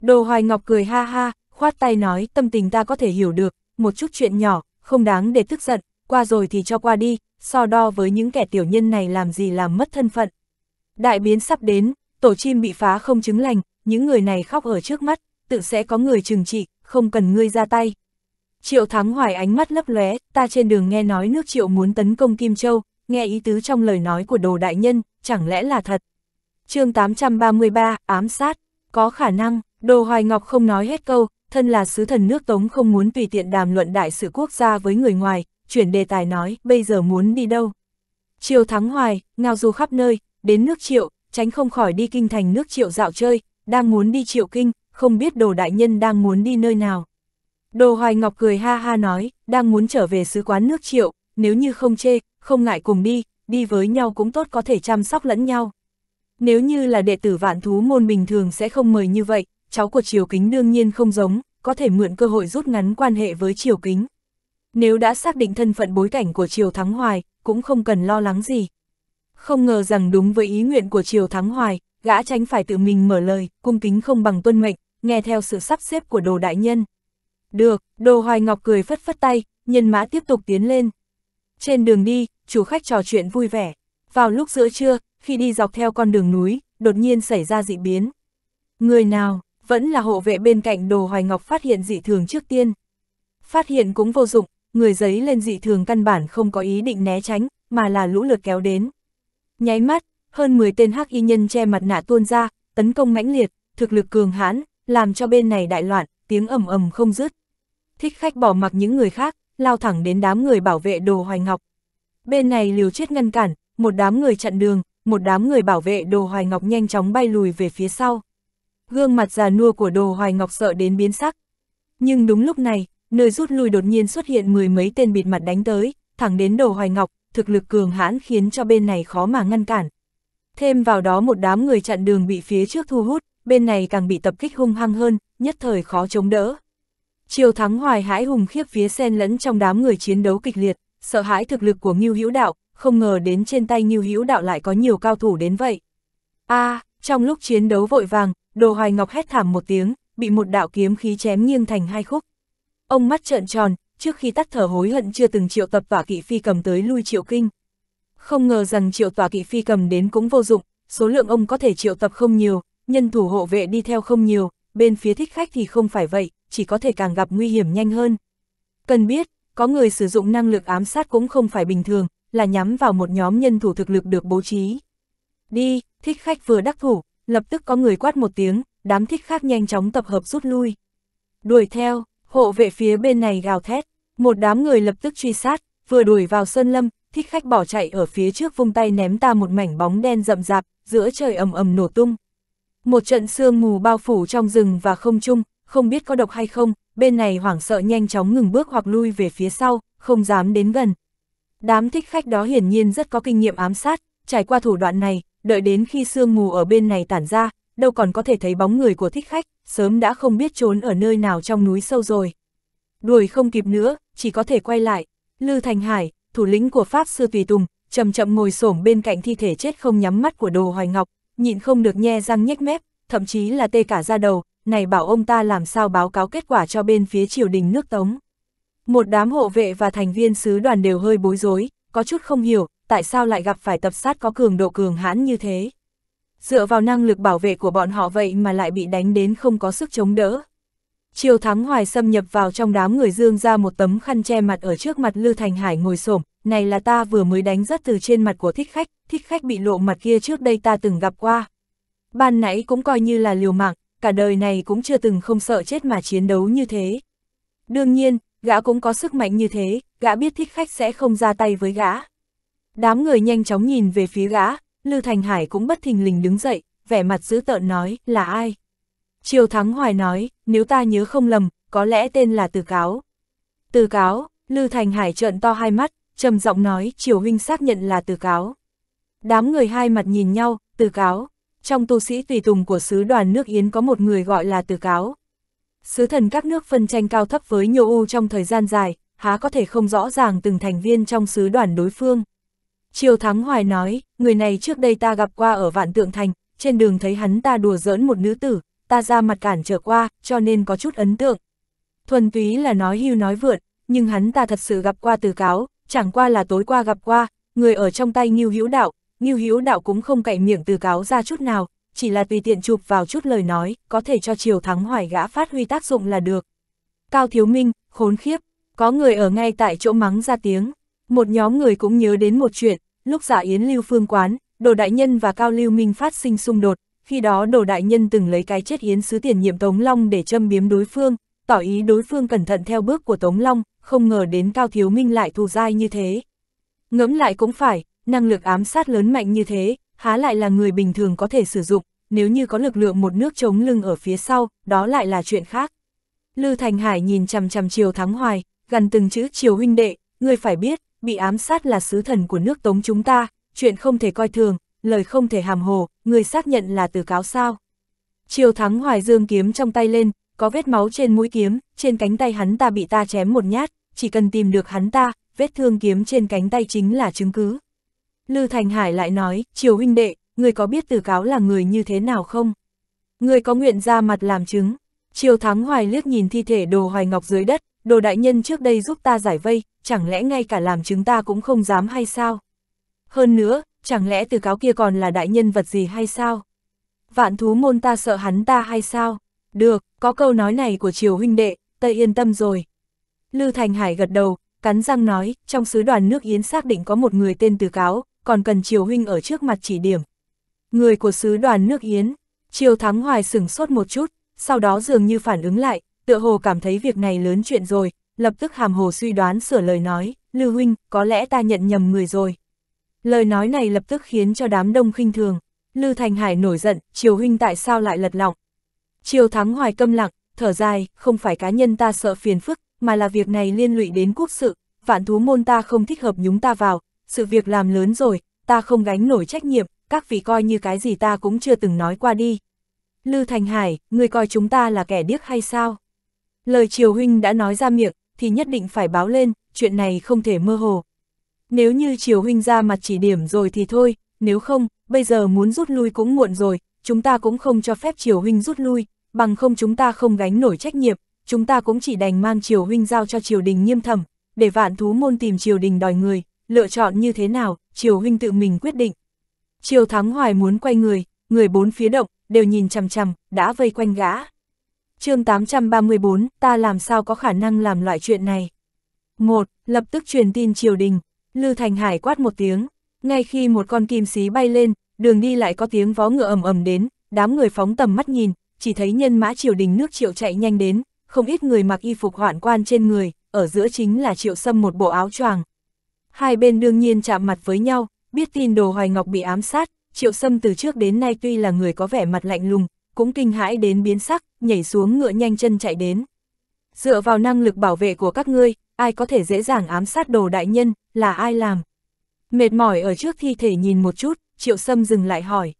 Đồ Hoài Ngọc cười ha ha, khoát tay nói tâm tình ta có thể hiểu được, một chút chuyện nhỏ, không đáng để tức giận, qua rồi thì cho qua đi, so đo với những kẻ tiểu nhân này làm gì làm mất thân phận. Đại biến sắp đến, tổ chim bị phá không chứng lành, những người này khóc ở trước mắt, tự sẽ có người trừng trị, không cần ngươi ra tay. Triệu Thắng Hoài ánh mắt lấp lóe, ta trên đường nghe nói nước Triệu muốn tấn công Kim Châu, nghe ý tứ trong lời nói của đồ đại nhân, chẳng lẽ là thật. chương 833, ám sát, có khả năng, đồ Hoài Ngọc không nói hết câu, thân là sứ thần nước Tống không muốn tùy tiện đàm luận đại sự quốc gia với người ngoài, chuyển đề tài nói, bây giờ muốn đi đâu. Triệu Thắng Hoài, ngao du khắp nơi, đến nước Triệu, tránh không khỏi đi kinh thành nước Triệu dạo chơi, đang muốn đi Triệu Kinh, không biết đồ đại nhân đang muốn đi nơi nào. Đồ Hoài Ngọc cười ha ha nói, đang muốn trở về sứ quán nước triệu, nếu như không chê, không ngại cùng đi, đi với nhau cũng tốt có thể chăm sóc lẫn nhau. Nếu như là đệ tử vạn thú môn bình thường sẽ không mời như vậy, cháu của Triều Kính đương nhiên không giống, có thể mượn cơ hội rút ngắn quan hệ với Triều Kính. Nếu đã xác định thân phận bối cảnh của Triều Thắng Hoài, cũng không cần lo lắng gì. Không ngờ rằng đúng với ý nguyện của Triều Thắng Hoài, gã tránh phải tự mình mở lời, cung kính không bằng tuân mệnh, nghe theo sự sắp xếp của đồ đại nhân. Được, Đồ Hoài Ngọc cười phất phất tay, nhân mã tiếp tục tiến lên. Trên đường đi, chủ khách trò chuyện vui vẻ. Vào lúc giữa trưa, khi đi dọc theo con đường núi, đột nhiên xảy ra dị biến. Người nào, vẫn là hộ vệ bên cạnh Đồ Hoài Ngọc phát hiện dị thường trước tiên. Phát hiện cũng vô dụng, người giấy lên dị thường căn bản không có ý định né tránh, mà là lũ lượt kéo đến. Nháy mắt, hơn 10 tên hắc y nhân che mặt nạ tuôn ra, tấn công mãnh liệt, thực lực cường hãn, làm cho bên này đại loạn, tiếng ầm ầm không dứt thích khách bỏ mặc những người khác, lao thẳng đến đám người bảo vệ đồ hoài ngọc. Bên này liều chết ngăn cản, một đám người chặn đường, một đám người bảo vệ đồ hoài ngọc nhanh chóng bay lùi về phía sau. Gương mặt già nua của đồ hoài ngọc sợ đến biến sắc. Nhưng đúng lúc này, nơi rút lui đột nhiên xuất hiện mười mấy tên bịt mặt đánh tới, thẳng đến đồ hoài ngọc, thực lực cường hãn khiến cho bên này khó mà ngăn cản. Thêm vào đó một đám người chặn đường bị phía trước thu hút, bên này càng bị tập kích hung hăng hơn, nhất thời khó chống đỡ. Triều Thắng hoài hãi hùng khiếp phía sen lẫn trong đám người chiến đấu kịch liệt, sợ hãi thực lực của Ngưu Hữu Đạo, không ngờ đến trên tay Ngưu Hữu Đạo lại có nhiều cao thủ đến vậy. A, à, trong lúc chiến đấu vội vàng, Đồ Hoài Ngọc hét thảm một tiếng, bị một đạo kiếm khí chém nghiêng thành hai khúc. Ông mắt trợn tròn, trước khi tắt thở hối hận chưa từng triệu tập tỏa kỵ phi cầm tới lui triệu kinh. Không ngờ rằng triệu tỏa kỵ phi cầm đến cũng vô dụng, số lượng ông có thể triệu tập không nhiều, nhân thủ hộ vệ đi theo không nhiều, bên phía thích khách thì không phải vậy, chỉ có thể càng gặp nguy hiểm nhanh hơn. Cần biết, có người sử dụng năng lực ám sát cũng không phải bình thường, là nhắm vào một nhóm nhân thủ thực lực được bố trí. Đi, thích khách vừa đắc thủ, lập tức có người quát một tiếng, đám thích khác nhanh chóng tập hợp rút lui. Đuổi theo, hộ vệ phía bên này gào thét, một đám người lập tức truy sát, vừa đuổi vào sơn lâm, thích khách bỏ chạy ở phía trước vung tay ném ta một mảnh bóng đen rậm rạp, giữa trời ầm ầm nổ tung. Một trận sương mù bao phủ trong rừng và không trung, không biết có độc hay không, bên này hoảng sợ nhanh chóng ngừng bước hoặc lui về phía sau, không dám đến gần. Đám thích khách đó hiển nhiên rất có kinh nghiệm ám sát, trải qua thủ đoạn này, đợi đến khi sương mù ở bên này tản ra, đâu còn có thể thấy bóng người của thích khách, sớm đã không biết trốn ở nơi nào trong núi sâu rồi. Đuổi không kịp nữa, chỉ có thể quay lại. Lư Thành Hải, thủ lĩnh của Pháp Sư Tùy Tùng, chậm chậm ngồi xổm bên cạnh thi thể chết không nhắm mắt của đồ hoài ngọc, nhịn không được nhe răng nhếch mép, thậm chí là tê cả da đầu, này bảo ông ta làm sao báo cáo kết quả cho bên phía triều đình nước Tống. Một đám hộ vệ và thành viên sứ đoàn đều hơi bối rối, có chút không hiểu, tại sao lại gặp phải tập sát có cường độ cường hãn như thế. Dựa vào năng lực bảo vệ của bọn họ vậy mà lại bị đánh đến không có sức chống đỡ. Triều Thắng Hoài xâm nhập vào trong đám người dương ra một tấm khăn che mặt ở trước mặt Lư Thành Hải ngồi xổm này là ta vừa mới đánh rất từ trên mặt của thích khách, thích khách bị lộ mặt kia trước đây ta từng gặp qua. Ban nãy cũng coi như là liều mạng, cả đời này cũng chưa từng không sợ chết mà chiến đấu như thế. Đương nhiên, gã cũng có sức mạnh như thế, gã biết thích khách sẽ không ra tay với gã. Đám người nhanh chóng nhìn về phía gã, Lư Thành Hải cũng bất thình lình đứng dậy, vẻ mặt dữ tợn nói, là ai? Triều Thắng Hoài nói, nếu ta nhớ không lầm, có lẽ tên là Từ Cáo. Từ Cáo, Lư Thành Hải trợn to hai mắt, trầm giọng nói, Triều Huynh xác nhận là Từ Cáo. Đám người hai mặt nhìn nhau, Từ Cáo, trong tu sĩ tùy tùng của sứ đoàn nước Yến có một người gọi là Từ Cáo. Sứ thần các nước phân tranh cao thấp với Nhô U trong thời gian dài, há có thể không rõ ràng từng thành viên trong sứ đoàn đối phương. Triều Thắng Hoài nói, người này trước đây ta gặp qua ở Vạn Tượng Thành, trên đường thấy hắn ta đùa giỡn một nữ tử, ta ra mặt cản trở qua, cho nên có chút ấn tượng. Thuần túy là nói hưu nói vượt, nhưng hắn ta thật sự gặp qua từ cáo, chẳng qua là tối qua gặp qua, người ở trong tay Nghiêu Hữu Đạo, Ngưu Hữu Đạo cũng không cậy miệng từ cáo ra chút nào, chỉ là tùy tiện chụp vào chút lời nói, có thể cho Triều Thắng Hoài gã phát huy tác dụng là được. Cao Thiếu Minh, khốn khiếp, có người ở ngay tại chỗ mắng ra tiếng. Một nhóm người cũng nhớ đến một chuyện, lúc giả yến lưu phương quán, đồ đại nhân và Cao Lưu Minh phát sinh xung đột, khi đó đồ đại nhân từng lấy cái chết yến sứ tiền nhiệm Tống Long để châm biếm đối phương, tỏ ý đối phương cẩn thận theo bước của Tống Long, không ngờ đến Cao Thiếu Minh lại thù dai như thế. Ngẫm lại cũng phải, năng lực ám sát lớn mạnh như thế, há lại là người bình thường có thể sử dụng, nếu như có lực lượng một nước chống lưng ở phía sau, đó lại là chuyện khác. Lư Thành Hải nhìn chằm chằm Triều Thắng Hoài, gần từng chữ Triều huynh đệ, ngươi phải biết, bị ám sát là sứ thần của nước Tống chúng ta, chuyện không thể coi thường, lời không thể hàm hồ, ngươi xác nhận là từ cáo sao? Triều Thắng Hoài dương kiếm trong tay lên, có vết máu trên mũi kiếm, trên cánh tay hắn ta bị ta chém một nhát, chỉ cần tìm được hắn ta, vết thương kiếm trên cánh tay chính là chứng cứ. Lư Thành Hải lại nói, Triều huynh đệ, người có biết từ cáo là người như thế nào không? Người có nguyện ra mặt làm chứng. Triều Thắng Hoài liếc nhìn thi thể đồ hoài ngọc dưới đất, đồ đại nhân trước đây giúp ta giải vây, chẳng lẽ ngay cả làm chứng ta cũng không dám hay sao? Hơn nữa, chẳng lẽ từ cáo kia còn là đại nhân vật gì hay sao? Vạn thú môn ta sợ hắn ta hay sao? Được, có câu nói này của triều huynh đệ, ta yên tâm rồi. Lư Thành Hải gật đầu, cắn răng nói, trong sứ đoàn nước Yến xác định có một người tên từ cáo, còn cần Triều Huynh ở trước mặt chỉ điểm. Người của sứ đoàn nước Yến, Triều Thắng Hoài sửng sốt một chút, sau đó dường như phản ứng lại, tựa hồ cảm thấy việc này lớn chuyện rồi, lập tức hàm hồ suy đoán sửa lời nói, Lưu Huynh, có lẽ ta nhận nhầm người rồi. Lời nói này lập tức khiến cho đám đông khinh thường, Lưu Thành Hải nổi giận, Triều Huynh tại sao lại lật lọng. Triều Thắng Hoài câm lặng, thở dài, không phải cá nhân ta sợ phiền phức, mà là việc này liên lụy đến quốc sự, vạn thú môn ta không thích hợp nhúng ta vào, sự việc làm lớn rồi, ta không gánh nổi trách nhiệm, các vị coi như cái gì ta cũng chưa từng nói qua đi. Lư Thành Hải, người coi chúng ta là kẻ điếc hay sao? Lời Triều Huynh đã nói ra miệng, thì nhất định phải báo lên, chuyện này không thể mơ hồ. Nếu như Triều Huynh ra mặt chỉ điểm rồi thì thôi, nếu không, bây giờ muốn rút lui cũng muộn rồi, chúng ta cũng không cho phép Triều Huynh rút lui, bằng không chúng ta không gánh nổi trách nhiệm, chúng ta cũng chỉ đành mang Triều Huynh giao cho Triều Đình nghiêm thẩm, để vạn thú môn tìm Triều Đình đòi người, lựa chọn như thế nào, Triều Huynh tự mình quyết định. Triều Thắng Hoài muốn quay người, người bốn phía động, đều nhìn chằm chằm, đã vây quanh gã. chương 834, ta làm sao có khả năng làm loại chuyện này? một Lập tức truyền tin triều đình, Lư Thành Hải quát một tiếng, ngay khi một con kim xí bay lên, đường đi lại có tiếng vó ngựa ầm ầm đến, đám người phóng tầm mắt nhìn, chỉ thấy nhân mã triều đình nước triệu chạy nhanh đến, không ít người mặc y phục hoạn quan trên người, ở giữa chính là triệu sâm một bộ áo choàng Hai bên đương nhiên chạm mặt với nhau, biết tin đồ Hoài Ngọc bị ám sát, Triệu Sâm từ trước đến nay tuy là người có vẻ mặt lạnh lùng, cũng kinh hãi đến biến sắc, nhảy xuống ngựa nhanh chân chạy đến. Dựa vào năng lực bảo vệ của các ngươi, ai có thể dễ dàng ám sát đồ đại nhân, là ai làm? Mệt mỏi ở trước thi thể nhìn một chút, Triệu Sâm dừng lại hỏi.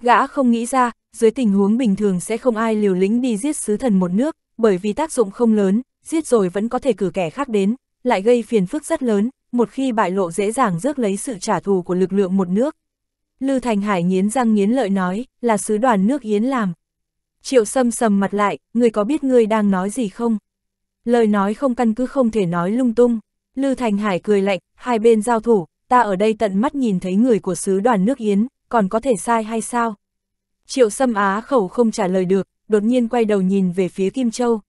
Gã không nghĩ ra, dưới tình huống bình thường sẽ không ai liều lĩnh đi giết sứ thần một nước, bởi vì tác dụng không lớn, giết rồi vẫn có thể cử kẻ khác đến, lại gây phiền phức rất lớn, một khi bại lộ dễ dàng rước lấy sự trả thù của lực lượng một nước. Lư Thành Hải nghiến răng nghiến lợi nói, là sứ đoàn nước Yến làm. Triệu sâm sầm mặt lại, người có biết ngươi đang nói gì không? Lời nói không căn cứ không thể nói lung tung. Lư Thành Hải cười lạnh, hai bên giao thủ, ta ở đây tận mắt nhìn thấy người của sứ đoàn nước Yến, còn có thể sai hay sao? Triệu sâm á khẩu không trả lời được, đột nhiên quay đầu nhìn về phía Kim Châu.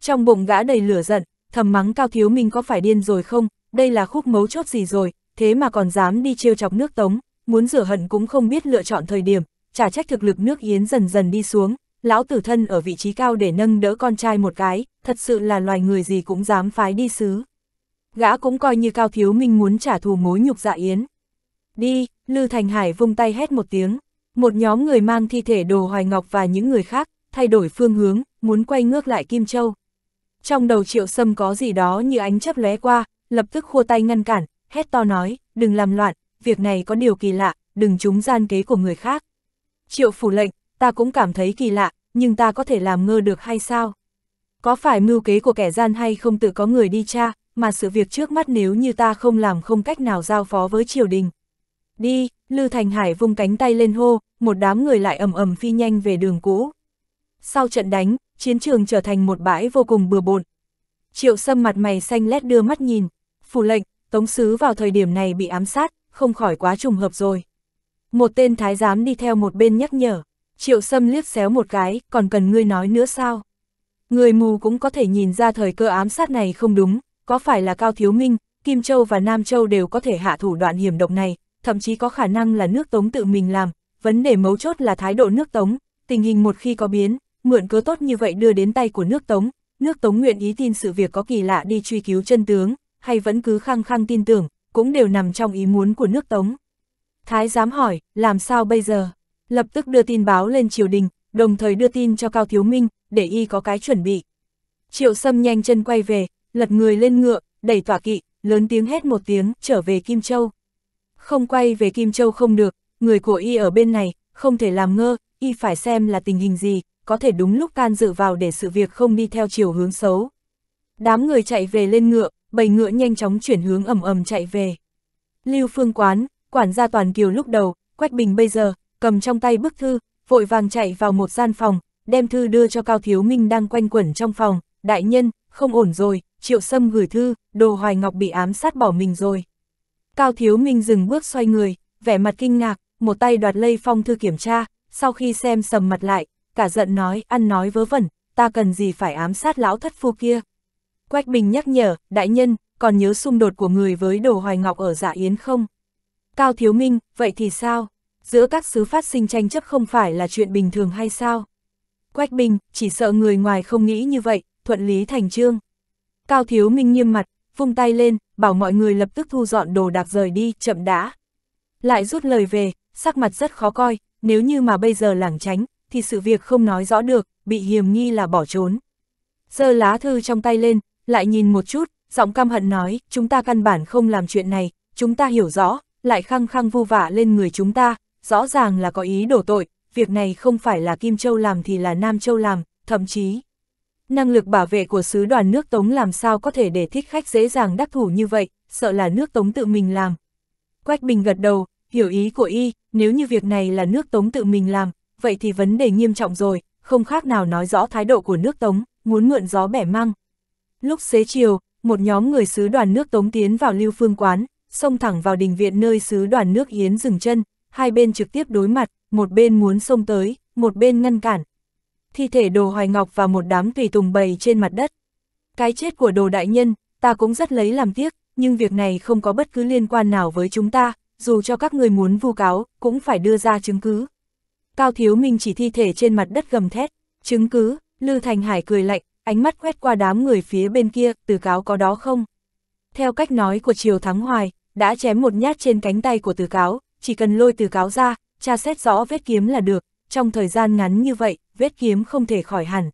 Trong bụng gã đầy lửa giận, thầm mắng Cao Thiếu Minh có phải điên rồi không, đây là khúc mấu chốt gì rồi, thế mà còn dám đi trêu chọc nước Tống, muốn rửa hận cũng không biết lựa chọn thời điểm, trả trách thực lực nước Yến dần dần đi xuống, lão tử thân ở vị trí cao để nâng đỡ con trai một cái, thật sự là loài người gì cũng dám phái đi xứ. Gã cũng coi như cao thiếu minh muốn trả thù mối nhục dạ Yến. Đi, Lư Thành Hải vung tay hét một tiếng, một nhóm người mang thi thể đồ hoài ngọc và những người khác, thay đổi phương hướng, muốn quay ngược lại Kim Châu. Trong đầu triệu sâm có gì đó như ánh chấp lóe qua, lập tức khua tay ngăn cản, hét to nói, đừng làm loạn, việc này có điều kỳ lạ, đừng trúng gian kế của người khác. Triệu phủ lệnh, ta cũng cảm thấy kỳ lạ, nhưng ta có thể làm ngơ được hay sao? Có phải mưu kế của kẻ gian hay không tự có người đi tra, mà sự việc trước mắt nếu như ta không làm không cách nào giao phó với triều đình. Đi, Lư Thành Hải vung cánh tay lên hô, một đám người lại ầm ầm phi nhanh về đường cũ. Sau trận đánh, chiến trường trở thành một bãi vô cùng bừa bộn. Triệu Sâm mặt mày xanh lét đưa mắt nhìn, Phủ lệnh, Tống Sứ vào thời điểm này bị ám sát, không khỏi quá trùng hợp rồi. Một tên thái giám đi theo một bên nhắc nhở, triệu sâm liếc xéo một cái, còn cần ngươi nói nữa sao? Người mù cũng có thể nhìn ra thời cơ ám sát này không đúng, có phải là Cao Thiếu Minh, Kim Châu và Nam Châu đều có thể hạ thủ đoạn hiểm độc này, thậm chí có khả năng là nước Tống tự mình làm, vấn đề mấu chốt là thái độ nước Tống, tình hình một khi có biến, mượn cớ tốt như vậy đưa đến tay của nước Tống, nước Tống nguyện ý tin sự việc có kỳ lạ đi truy cứu chân tướng, hay vẫn cứ khăng khăng tin tưởng, cũng đều nằm trong ý muốn của nước Tống. Thái giám hỏi, làm sao bây giờ? Lập tức đưa tin báo lên triều đình, đồng thời đưa tin cho Cao Thiếu Minh, để y có cái chuẩn bị. Triệu Sâm nhanh chân quay về, lật người lên ngựa, đẩy tỏa kỵ, lớn tiếng hét một tiếng, trở về Kim Châu. Không quay về Kim Châu không được, người của y ở bên này, không thể làm ngơ, y phải xem là tình hình gì, có thể đúng lúc can dự vào để sự việc không đi theo chiều hướng xấu. Đám người chạy về lên ngựa, bầy ngựa nhanh chóng chuyển hướng ầm ầm chạy về. Lưu Phương Quán, quản gia Toàn Kiều lúc đầu, Quách Bình bây giờ, cầm trong tay bức thư, vội vàng chạy vào một gian phòng, đem thư đưa cho Cao Thiếu Minh đang quanh quẩn trong phòng, đại nhân, không ổn rồi, triệu sâm gửi thư, đồ hoài ngọc bị ám sát bỏ mình rồi. Cao Thiếu Minh dừng bước xoay người, vẻ mặt kinh ngạc, một tay đoạt lây phong thư kiểm tra, sau khi xem sầm mặt lại, cả giận nói, ăn nói vớ vẩn, ta cần gì phải ám sát lão thất phu kia. Quách Bình nhắc nhở, đại nhân, còn nhớ xung đột của người với đồ hoài ngọc ở giả dạ yến không? Cao Thiếu Minh, vậy thì sao? Giữa các xứ phát sinh tranh chấp không phải là chuyện bình thường hay sao? Quách Bình, chỉ sợ người ngoài không nghĩ như vậy, thuận lý thành trương. Cao Thiếu Minh nghiêm mặt, vung tay lên, bảo mọi người lập tức thu dọn đồ đạc rời đi, chậm đã. Lại rút lời về, sắc mặt rất khó coi, nếu như mà bây giờ lảng tránh, thì sự việc không nói rõ được, bị hiểm nghi là bỏ trốn. Giơ lá thư trong tay lên, lại nhìn một chút, giọng căm hận nói, chúng ta căn bản không làm chuyện này, chúng ta hiểu rõ, lại khăng khăng vu vả lên người chúng ta, rõ ràng là có ý đổ tội, việc này không phải là Kim Châu làm thì là Nam Châu làm, thậm chí. Năng lực bảo vệ của sứ đoàn nước Tống làm sao có thể để thích khách dễ dàng đắc thủ như vậy, sợ là nước Tống tự mình làm. Quách Bình gật đầu, hiểu ý của y, nếu như việc này là nước Tống tự mình làm, vậy thì vấn đề nghiêm trọng rồi, không khác nào nói rõ thái độ của nước Tống, muốn mượn gió bẻ măng. Lúc xế chiều, một nhóm người sứ đoàn nước tống tiến vào lưu phương quán, xông thẳng vào đình viện nơi sứ đoàn nước Yến dừng chân, hai bên trực tiếp đối mặt, một bên muốn xông tới, một bên ngăn cản. Thi thể đồ hoài ngọc và một đám tùy tùng bầy trên mặt đất. Cái chết của đồ đại nhân, ta cũng rất lấy làm tiếc, nhưng việc này không có bất cứ liên quan nào với chúng ta, dù cho các người muốn vu cáo, cũng phải đưa ra chứng cứ. Cao Thiếu Minh chỉ thi thể trên mặt đất gầm thét, chứng cứ, Lư Thành Hải cười lạnh, ánh mắt quét qua đám người phía bên kia, từ cáo có đó không? Theo cách nói của Triều Thắng Hoài, đã chém một nhát trên cánh tay của từ cáo, chỉ cần lôi từ cáo ra, tra xét rõ vết kiếm là được, trong thời gian ngắn như vậy, vết kiếm không thể khỏi hẳn.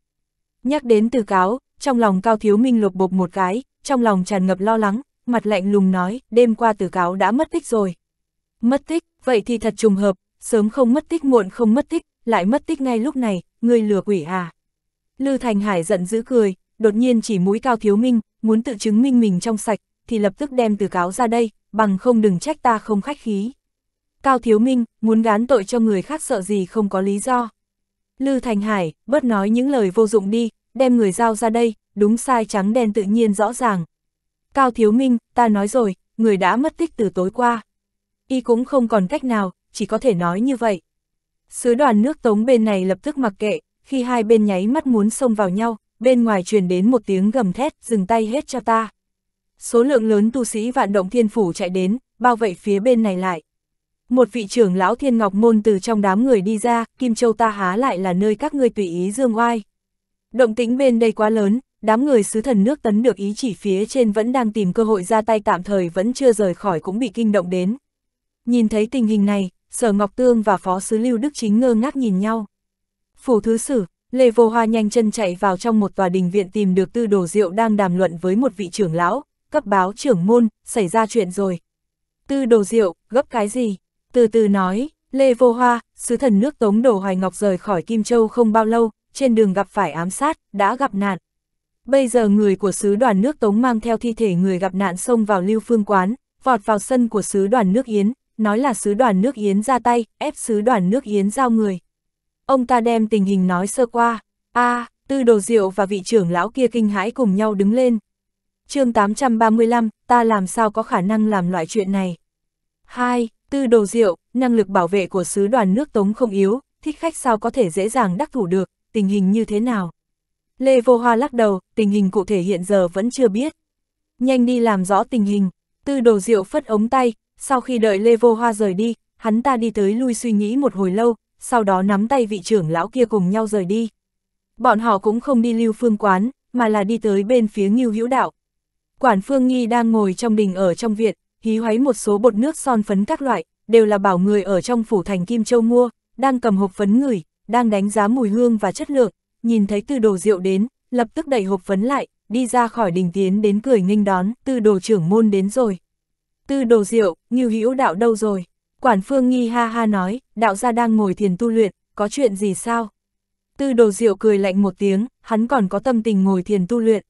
Nhắc đến từ cáo, trong lòng Cao Thiếu Minh lột bột một cái, trong lòng tràn ngập lo lắng, mặt lạnh lùng nói, đêm qua từ cáo đã mất tích rồi. Mất tích, vậy thì thật trùng hợp, sớm không mất tích muộn không mất tích, lại mất tích ngay lúc này, người lừa quỷ à. Lư Thành Hải giận dữ cười, đột nhiên chỉ mũi cao thiếu minh, muốn tự chứng minh mình trong sạch, thì lập tức đem từ cáo ra đây, bằng không đừng trách ta không khách khí. Cao thiếu minh, muốn gán tội cho người khác sợ gì không có lý do. Lư Thành Hải, bớt nói những lời vô dụng đi, đem người giao ra đây, đúng sai trắng đen tự nhiên rõ ràng. Cao thiếu minh, ta nói rồi, người đã mất tích từ tối qua. Y cũng không còn cách nào, chỉ có thể nói như vậy. Sứ đoàn nước Tống bên này lập tức mặc kệ, khi hai bên nháy mắt muốn xông vào nhau, bên ngoài truyền đến một tiếng gầm thét, dừng tay hết cho ta. Số lượng lớn tu sĩ vạn động thiên phủ chạy đến, bao vây phía bên này lại. Một vị trưởng lão thiên ngọc môn từ trong đám người đi ra, Kim Châu ta há lại là nơi các ngươi tùy ý dương oai. Động tĩnh bên đây quá lớn, đám người sứ thần nước tấn được ý chỉ phía trên vẫn đang tìm cơ hội ra tay tạm thời vẫn chưa rời khỏi cũng bị kinh động đến. Nhìn thấy tình hình này, Sở Ngọc Tương và Phó Sứ Lưu Đức Chính ngơ ngác nhìn nhau. Phủ thứ sử, Lê Vô Hoa nhanh chân chạy vào trong một tòa đình viện tìm được tư đồ diệu đang đàm luận với một vị trưởng lão, cấp báo trưởng môn, xảy ra chuyện rồi. Tư đồ diệu, gấp cái gì? Từ từ nói, Lê Vô Hoa, sứ thần nước Tống Đồ Hoài Ngọc rời khỏi Kim Châu không bao lâu, trên đường gặp phải ám sát, đã gặp nạn. Bây giờ người của sứ đoàn nước Tống mang theo thi thể người gặp nạn xông vào lưu phương quán, vọt vào sân của sứ đoàn nước Yến, nói là sứ đoàn nước Yến ra tay, ép sứ đoàn nước Yến giao người ông ta đem tình hình nói sơ qua. a à, tư đồ diệu và vị trưởng lão kia kinh hãi cùng nhau đứng lên. chương 835, ta làm sao có khả năng làm loại chuyện này. 2. Tư đồ diệu, năng lực bảo vệ của sứ đoàn nước tống không yếu, thích khách sao có thể dễ dàng đắc thủ được, tình hình như thế nào? Lê Vô Hoa lắc đầu, tình hình cụ thể hiện giờ vẫn chưa biết. Nhanh đi làm rõ tình hình, tư đồ diệu phất ống tay, sau khi đợi Lê Vô Hoa rời đi, hắn ta đi tới lui suy nghĩ một hồi lâu, sau đó nắm tay vị trưởng lão kia cùng nhau rời đi. Bọn họ cũng không đi lưu phương quán, mà là đi tới bên phía nghiêu hữu đạo. Quản phương nghi đang ngồi trong đình ở trong viện, hí hoáy một số bột nước son phấn các loại, đều là bảo người ở trong phủ thành Kim Châu mua, đang cầm hộp phấn ngửi, đang đánh giá mùi hương và chất lượng, nhìn thấy tư đồ rượu đến, lập tức đẩy hộp phấn lại, đi ra khỏi đình tiến đến cười nghênh đón, tư đồ trưởng môn đến rồi. Tư đồ rượu, nghiêu hữu đạo đâu rồi? Quản phương nghi ha ha nói, đạo gia đang ngồi thiền tu luyện, có chuyện gì sao? Tư đồ diệu cười lạnh một tiếng, hắn còn có tâm tình ngồi thiền tu luyện.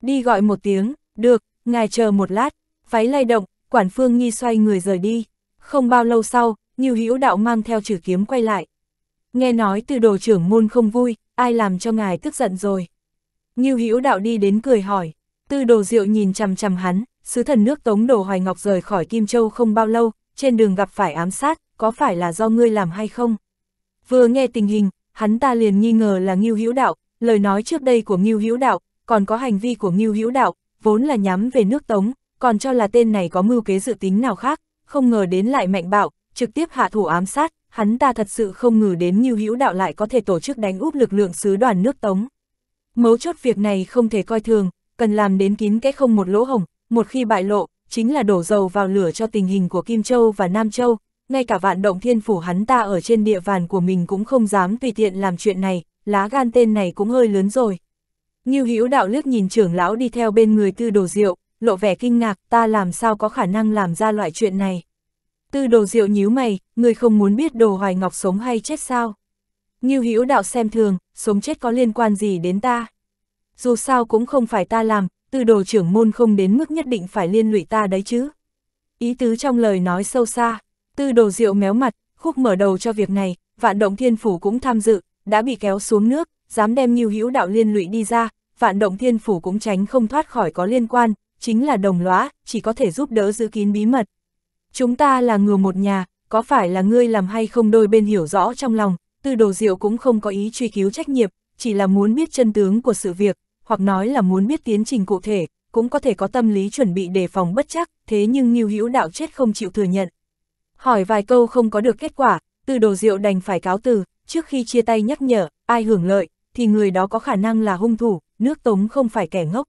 Đi gọi một tiếng, được, ngài chờ một lát, váy lay động, quản phương nghi xoay người rời đi. Không bao lâu sau, Như Hữu Đạo mang theo chử kiếm quay lại. Nghe nói Tư đồ trưởng môn không vui, ai làm cho ngài tức giận rồi. Như Hữu Đạo đi đến cười hỏi, tư đồ diệu nhìn chằm chằm hắn, sứ thần nước tống đồ hoài ngọc rời khỏi Kim Châu không bao lâu, trên đường gặp phải ám sát, có phải là do ngươi làm hay không? Vừa nghe tình hình, hắn ta liền nghi ngờ là Ngưu Hữu Đạo, lời nói trước đây của Ngưu Hữu Đạo, còn có hành vi của Ngưu Hữu Đạo, vốn là nhắm về nước Tống, còn cho là tên này có mưu kế dự tính nào khác, không ngờ đến lại mạnh bạo, trực tiếp hạ thủ ám sát, hắn ta thật sự không ngờ đến Ngưu Hữu Đạo lại có thể tổ chức đánh úp lực lượng sứ đoàn nước Tống. Mấu chốt việc này không thể coi thường, cần làm đến kín kẽ không một lỗ hổng, một khi bại lộ, chính là đổ dầu vào lửa cho tình hình của Kim Châu và Nam Châu, ngay cả vạn động thiên phủ hắn ta ở trên địa bàn của mình cũng không dám tùy tiện làm chuyện này, lá gan tên này cũng hơi lớn rồi. Như hữu đạo liếc nhìn trưởng lão đi theo bên người tư đồ diệu, lộ vẻ kinh ngạc ta làm sao có khả năng làm ra loại chuyện này. Tư đồ diệu nhíu mày, người không muốn biết đồ hoài ngọc sống hay chết sao. Như hữu đạo xem thường, sống chết có liên quan gì đến ta. Dù sao cũng không phải ta làm, tư đồ trưởng môn không đến mức nhất định phải liên lụy ta đấy chứ. Ý tứ trong lời nói sâu xa, tư đồ rượu méo mặt, khúc mở đầu cho việc này, vạn động thiên phủ cũng tham dự, đã bị kéo xuống nước, dám đem nhiều hữu đạo liên lụy đi ra, vạn động thiên phủ cũng tránh không thoát khỏi có liên quan, chính là đồng lõa, chỉ có thể giúp đỡ giữ kín bí mật. Chúng ta là người một nhà, có phải là ngươi làm hay không đôi bên hiểu rõ trong lòng, tư đồ diệu cũng không có ý truy cứu trách nhiệm, chỉ là muốn biết chân tướng của sự việc, hoặc nói là muốn biết tiến trình cụ thể, cũng có thể có tâm lý chuẩn bị đề phòng bất chắc, thế nhưng Ngưu Hữu Đạo chết không chịu thừa nhận. Hỏi vài câu không có được kết quả, từ đồ rượu đành phải cáo từ, trước khi chia tay nhắc nhở, ai hưởng lợi, thì người đó có khả năng là hung thủ, nước tống không phải kẻ ngốc.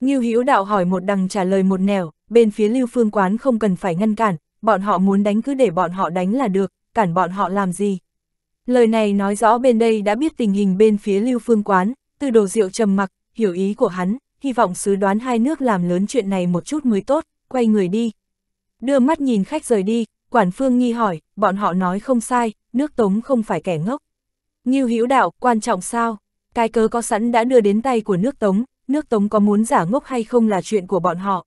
Ngưu Hữu Đạo hỏi một đằng trả lời một nẻo, bên phía Lưu Phương Quán không cần phải ngăn cản, bọn họ muốn đánh cứ để bọn họ đánh là được, cản bọn họ làm gì. Lời này nói rõ bên đây đã biết tình hình bên phía Lưu Phương Quán, từ đồ rượu trầm mặc, hiểu ý của hắn, hy vọng sứ đoán hai nước làm lớn chuyện này một chút mới tốt, quay người đi. Đưa mắt nhìn khách rời đi, quản phương nghi hỏi, bọn họ nói không sai, nước tống không phải kẻ ngốc. Nghiêu hữu đạo, quan trọng sao? Cái cớ có sẵn đã đưa đến tay của nước tống, nước tống có muốn giả ngốc hay không là chuyện của bọn họ.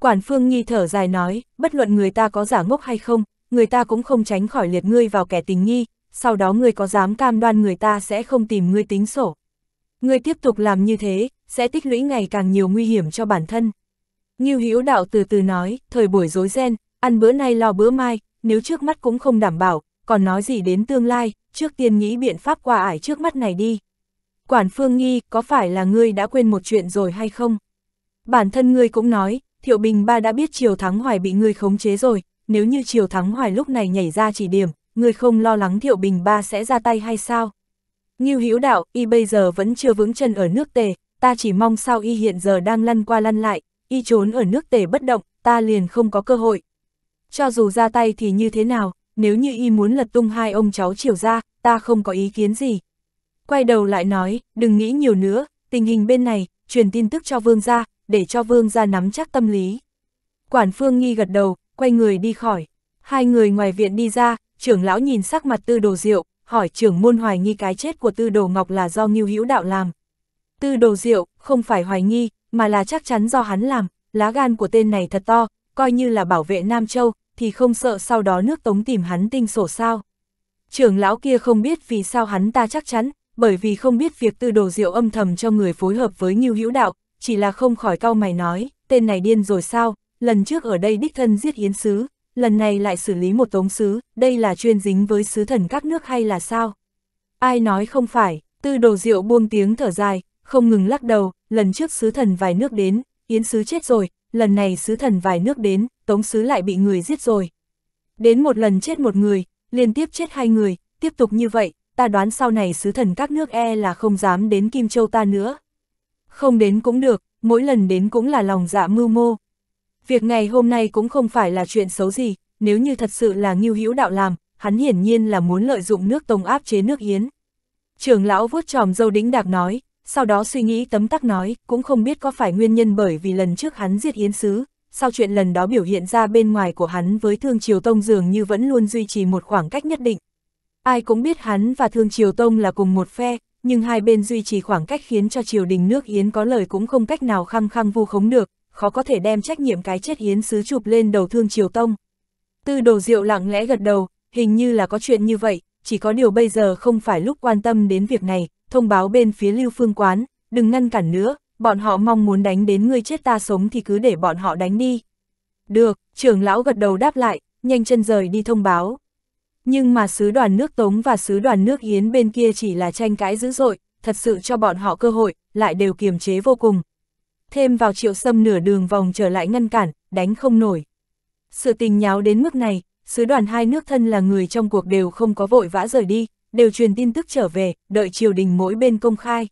Quản phương nghi thở dài nói, bất luận người ta có giả ngốc hay không, người ta cũng không tránh khỏi liệt ngươi vào kẻ tình nghi, sau đó ngươi có dám cam đoan người ta sẽ không tìm ngươi tính sổ. Người tiếp tục làm như thế, sẽ tích lũy ngày càng nhiều nguy hiểm cho bản thân. Ngưu Hữu Đạo từ từ nói, thời buổi rối ren, ăn bữa nay lo bữa mai, nếu trước mắt cũng không đảm bảo, còn nói gì đến tương lai, trước tiên nghĩ biện pháp qua ải trước mắt này đi. Quản Phương Nghi, có phải là ngươi đã quên một chuyện rồi hay không? Bản thân ngươi cũng nói, Thiệu Bình Ba đã biết Triều Thắng Hoài bị ngươi khống chế rồi, nếu như Triều Thắng Hoài lúc này nhảy ra chỉ điểm, ngươi không lo lắng Thiệu Bình Ba sẽ ra tay hay sao? Ngưu Hiếu đạo, y bây giờ vẫn chưa vững chân ở nước tề, ta chỉ mong sao y hiện giờ đang lăn qua lăn lại, y trốn ở nước tề bất động, ta liền không có cơ hội. Cho dù ra tay thì như thế nào, nếu như y muốn lật tung hai ông cháu triều ra, ta không có ý kiến gì. Quay đầu lại nói, đừng nghĩ nhiều nữa, tình hình bên này, truyền tin tức cho vương gia, để cho vương gia nắm chắc tâm lý. Quản phương nghi gật đầu, quay người đi khỏi. Hai người ngoài viện đi ra, trưởng lão nhìn sắc mặt tư đồ diệu, hỏi trưởng môn hoài nghi cái chết của tư đồ ngọc là do nghiêu hữu đạo làm. Tư đồ diệu, không phải hoài nghi, mà là chắc chắn do hắn làm, lá gan của tên này thật to, coi như là bảo vệ Nam Châu, thì không sợ sau đó nước tống tìm hắn tinh sổ sao. Trưởng lão kia không biết vì sao hắn ta chắc chắn, bởi vì không biết việc tư đồ diệu âm thầm cho người phối hợp với nghiêu hữu đạo, chỉ là không khỏi cau mày nói, tên này điên rồi sao, lần trước ở đây đích thân giết hiến sứ, lần này lại xử lý một tống sứ, đây là chuyên dính với sứ thần các nước hay là sao? Ai nói không phải, tư đồ diệu buông tiếng thở dài, không ngừng lắc đầu, lần trước sứ thần vài nước đến, yến sứ chết rồi, lần này sứ thần vài nước đến, tống sứ lại bị người giết rồi. Đến một lần chết một người, liên tiếp chết hai người, tiếp tục như vậy, ta đoán sau này sứ thần các nước e là không dám đến Kim Châu ta nữa. Không đến cũng được, mỗi lần đến cũng là lòng dạ mưu mô, Việc ngày hôm nay cũng không phải là chuyện xấu gì, nếu như thật sự là nghiêu hữu đạo làm, hắn hiển nhiên là muốn lợi dụng nước tông áp chế nước Yến. Trường lão vuốt tròm dâu đĩnh đạc nói, sau đó suy nghĩ tấm tắc nói, cũng không biết có phải nguyên nhân bởi vì lần trước hắn giết Yến Sứ, sau chuyện lần đó biểu hiện ra bên ngoài của hắn với Thương Triều Tông dường như vẫn luôn duy trì một khoảng cách nhất định. Ai cũng biết hắn và Thương Triều Tông là cùng một phe, nhưng hai bên duy trì khoảng cách khiến cho triều đình nước Yến có lời cũng không cách nào khăng khăng vu khống được, khó có thể đem trách nhiệm cái chết hiến sứ chụp lên đầu thương triều tông. Tư đồ diệu lặng lẽ gật đầu, hình như là có chuyện như vậy, chỉ có điều bây giờ không phải lúc quan tâm đến việc này, thông báo bên phía lưu phương quán, đừng ngăn cản nữa, bọn họ mong muốn đánh đến ngươi chết ta sống thì cứ để bọn họ đánh đi. Được, trưởng lão gật đầu đáp lại, nhanh chân rời đi thông báo. Nhưng mà sứ đoàn nước Tống và sứ đoàn nước Yến bên kia chỉ là tranh cãi dữ dội, thật sự cho bọn họ cơ hội, lại đều kiềm chế vô cùng, thêm vào triệu sâm nửa đường vòng trở lại ngăn cản, đánh không nổi. Sự tình nháo đến mức này, sứ đoàn hai nước thân là người trong cuộc đều không có vội vã rời đi, đều truyền tin tức trở về, đợi triều đình mỗi bên công khai.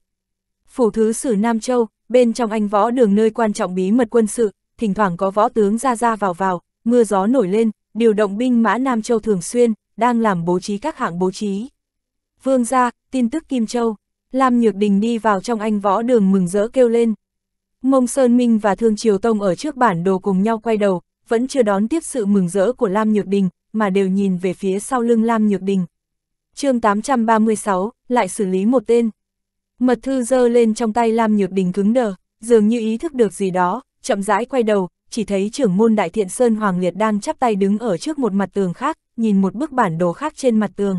Phủ thứ sử Nam Châu, bên trong anh võ đường nơi quan trọng bí mật quân sự, thỉnh thoảng có võ tướng ra ra vào vào, mưa gió nổi lên, điều động binh mã Nam Châu thường xuyên, đang làm bố trí các hạng bố trí. Vương gia, tin tức Kim Châu, Lam Nhược Đình đi vào trong anh võ đường mừng rỡ kêu lên, Mông Sơn Minh và Thương Triều Tông ở trước bản đồ cùng nhau quay đầu, vẫn chưa đón tiếp sự mừng rỡ của Lam Nhược Đình, mà đều nhìn về phía sau lưng Lam Nhược Đình. chương 836, lại xử lý một tên. Mật thư dơ lên trong tay Lam Nhược Đình cứng đờ, dường như ý thức được gì đó, chậm rãi quay đầu, chỉ thấy trưởng môn Đại Thiện Sơn Hoàng Liệt đang chắp tay đứng ở trước một mặt tường khác, nhìn một bức bản đồ khác trên mặt tường.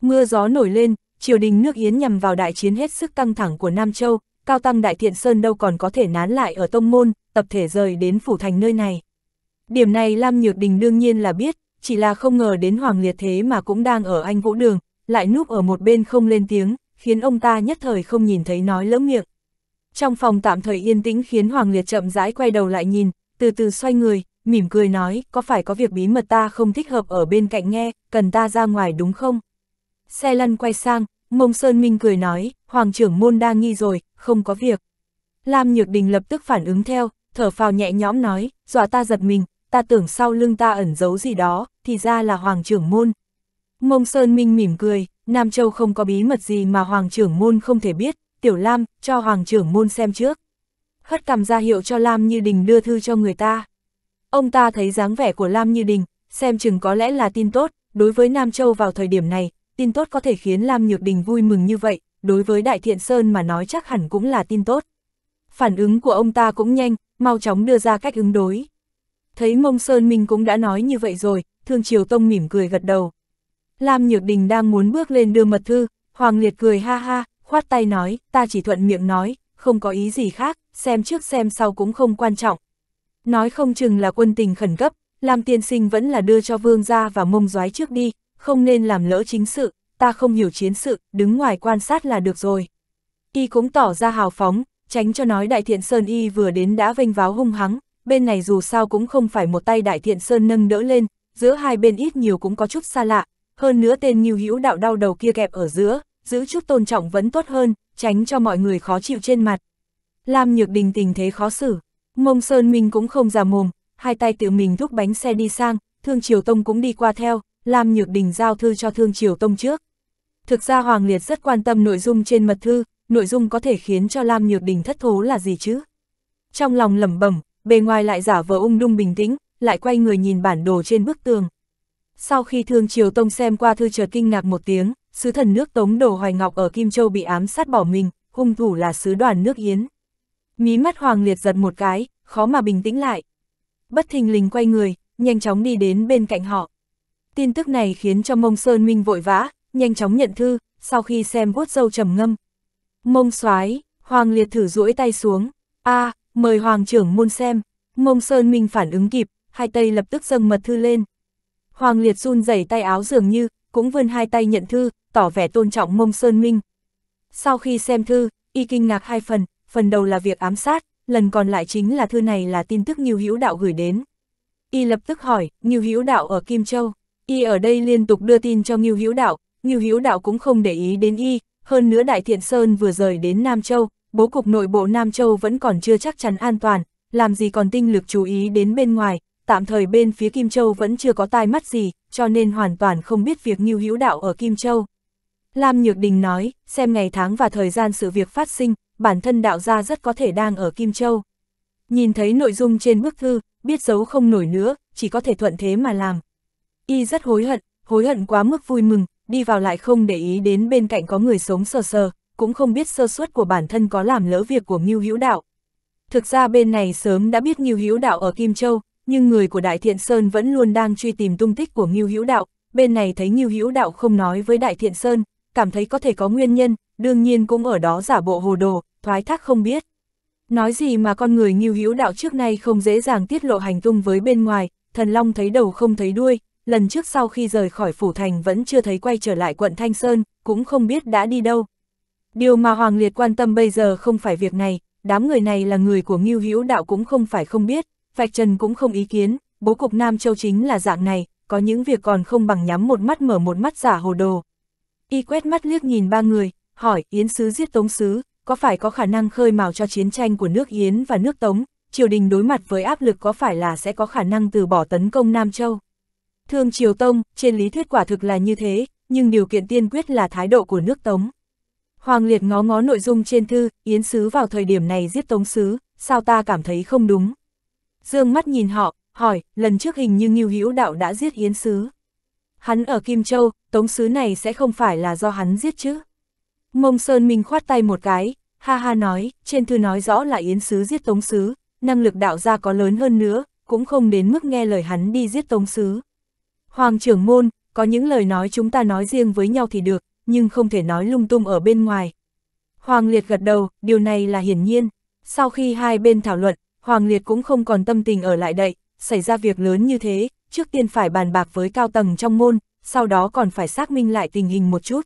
Mưa gió nổi lên, triều đình nước Yến nhằm vào đại chiến hết sức căng thẳng của Nam Châu, cao tăng Đại Thiện Sơn đâu còn có thể nán lại ở tông môn, tập thể rời đến phủ thành nơi này. Điểm này Lam Nhược Đình đương nhiên là biết, chỉ là không ngờ đến Hoàng Liệt thế mà cũng đang ở anh Vũ Đường, lại núp ở một bên không lên tiếng, khiến ông ta nhất thời không nhìn thấy nói lỡ miệng. Trong phòng tạm thời yên tĩnh khiến Hoàng Liệt chậm rãi quay đầu lại nhìn, từ từ xoay người, mỉm cười nói, có phải có việc bí mật ta không thích hợp ở bên cạnh nghe, cần ta ra ngoài đúng không? Xe lăn quay sang, Mông Sơn Minh cười nói, Hoàng trưởng môn đang nghi rồi, không có việc. Lam Nhược Đình lập tức phản ứng theo, thở phào nhẹ nhõm nói, dọa ta giật mình, ta tưởng sau lưng ta ẩn giấu gì đó, thì ra là Hoàng trưởng môn. Mông Sơn Minh mỉm cười, Nam Châu không có bí mật gì mà Hoàng trưởng môn không thể biết, Tiểu Lam, cho Hoàng trưởng môn xem trước. Hất cầm ra hiệu cho Lam Như Đình đưa thư cho người ta. Ông ta thấy dáng vẻ của Lam Như Đình, xem chừng có lẽ là tin tốt, đối với Nam Châu vào thời điểm này, tin tốt có thể khiến Lam Nhược Đình vui mừng như vậy, đối với Đại Thiện Sơn mà nói chắc hẳn cũng là tin tốt. Phản ứng của ông ta cũng nhanh, mau chóng đưa ra cách ứng đối. Thấy Mông Sơn Minh cũng đã nói như vậy rồi, Thương Triều Tông mỉm cười gật đầu. Lam Nhược Đình đang muốn bước lên đưa mật thư, Hoàng Liệt cười ha ha, khoát tay nói, ta chỉ thuận miệng nói, không có ý gì khác, xem trước xem sau cũng không quan trọng. Nói không chừng là quân tình khẩn cấp, Lam Tiên Sinh vẫn là đưa cho Vương ra và mông doái trước đi, không nên làm lỡ chính sự ta không hiểu chiến sự, đứng ngoài quan sát là được rồi. Y cũng tỏ ra hào phóng, tránh cho nói Đại Thiện Sơn Y vừa đến đã vênh váo hung hắng, bên này dù sao cũng không phải một tay Đại Thiện Sơn nâng đỡ lên, giữa hai bên ít nhiều cũng có chút xa lạ, hơn nữa tên Nhiêu Hữu đạo đau đầu kia kẹp ở giữa, giữ chút tôn trọng vẫn tốt hơn, tránh cho mọi người khó chịu trên mặt. Lam Nhược Đình tình thế khó xử, Mông Sơn Minh cũng không già mồm, hai tay tự mình thúc bánh xe đi sang, Thương Triều Tông cũng đi qua theo, Lam Nhược Đình giao thư cho Thương Triều Tông trước. Thực ra Hoàng Liệt rất quan tâm nội dung trên mật thư, nội dung có thể khiến cho Lam Nhược Đình thất thố là gì chứ? Trong lòng lẩm bẩm, bề ngoài lại giả vờ ung dung bình tĩnh, lại quay người nhìn bản đồ trên bức tường. Sau khi Thương Triều Tông xem qua thư chợt kinh ngạc một tiếng, sứ thần nước Tống Đồ Hoài Ngọc ở Kim Châu bị ám sát bỏ mình, hung thủ là sứ đoàn nước Yến. Mí mắt Hoàng Liệt giật một cái, khó mà bình tĩnh lại. Bất thình lình quay người, nhanh chóng đi đến bên cạnh họ. Tin tức này khiến cho Mông Sơn Minh vội vã, nhanh chóng nhận thư, sau khi xem vuốt dâu trầm ngâm. Mông soái Hoàng Liệt thử duỗi tay xuống, a à, mời Hoàng trưởng môn xem, mông Sơn Minh phản ứng kịp, hai tay lập tức dâng mật thư lên. Hoàng Liệt run rẩy tay áo dường như, cũng vươn hai tay nhận thư, tỏ vẻ tôn trọng mông Sơn Minh. Sau khi xem thư, y kinh ngạc hai phần, phần đầu là việc ám sát, lần còn lại chính là thư này là tin tức Nhiêu Hữu Đạo gửi đến. Y lập tức hỏi, Nhiêu Hữu Đạo ở Kim Châu, y ở đây liên tục đưa tin cho Nhiêu Hữu Đạo, Ngưu Hiếu Đạo cũng không để ý đến y, hơn nữa Đại Thiện Sơn vừa rời đến Nam Châu, bố cục nội bộ Nam Châu vẫn còn chưa chắc chắn an toàn, làm gì còn tinh lực chú ý đến bên ngoài, tạm thời bên phía Kim Châu vẫn chưa có tai mắt gì, cho nên hoàn toàn không biết việc Ngưu Hiếu Đạo ở Kim Châu. Lam Nhược Đình nói, xem ngày tháng và thời gian sự việc phát sinh, bản thân đạo gia rất có thể đang ở Kim Châu. Nhìn thấy nội dung trên bức thư, biết giấu không nổi nữa, chỉ có thể thuận thế mà làm. Y rất hối hận, hối hận quá mức vui mừng, đi vào lại không để ý đến bên cạnh có người sống sờ sờ, cũng không biết sơ suất của bản thân có làm lỡ việc của Ngưu Hữu Đạo. Thực ra bên này sớm đã biết Ngưu Hữu Đạo ở Kim Châu, nhưng người của Đại Thiện Sơn vẫn luôn đang truy tìm tung tích của Ngưu Hữu Đạo, bên này thấy Ngưu Hữu Đạo không nói với Đại Thiện Sơn, cảm thấy có thể có nguyên nhân, đương nhiên cũng ở đó giả bộ hồ đồ, thoái thác không biết. Nói gì mà con người Ngưu Hữu Đạo trước nay không dễ dàng tiết lộ hành tung với bên ngoài, Thần Long thấy đầu không thấy đuôi, lần trước sau khi rời khỏi Phủ Thành vẫn chưa thấy quay trở lại quận Thanh Sơn, cũng không biết đã đi đâu. Điều mà Hoàng Liệt quan tâm bây giờ không phải việc này, đám người này là người của Ngưu Hữu Đạo cũng không phải không biết, Vạch Trần cũng không ý kiến, bố cục Nam Châu chính là dạng này, có những việc còn không bằng nhắm một mắt mở một mắt giả hồ đồ. Y quét mắt liếc nhìn ba người, hỏi Yến Sứ giết Tống Sứ, có phải có khả năng khơi mào cho chiến tranh của nước Yến và nước Tống, triều đình đối mặt với áp lực có phải là sẽ có khả năng từ bỏ tấn công Nam Châu? Thương Triều Tông, trên lý thuyết quả thực là như thế, nhưng điều kiện tiên quyết là thái độ của nước Tống. Hoàng Liệt ngó ngó nội dung trên thư, Yến Sứ vào thời điểm này giết Tống Sứ, sao ta cảm thấy không đúng. Dương mắt nhìn họ, hỏi, lần trước hình như Ngưu Hữu Đạo đã giết Yến Sứ. Hắn ở Kim Châu, Tống Sứ này sẽ không phải là do hắn giết chứ. Mông Sơn Minh khoát tay một cái, ha ha nói, trên thư nói rõ là Yến Sứ giết Tống Sứ, năng lực đạo gia có lớn hơn nữa, cũng không đến mức nghe lời hắn đi giết Tống Sứ. Hoàng trưởng môn, có những lời nói chúng ta nói riêng với nhau thì được, nhưng không thể nói lung tung ở bên ngoài. Hoàng Liệt gật đầu, điều này là hiển nhiên. Sau khi hai bên thảo luận, Hoàng Liệt cũng không còn tâm tình ở lại đậy, xảy ra việc lớn như thế, trước tiên phải bàn bạc với cao tầng trong môn, sau đó còn phải xác minh lại tình hình một chút.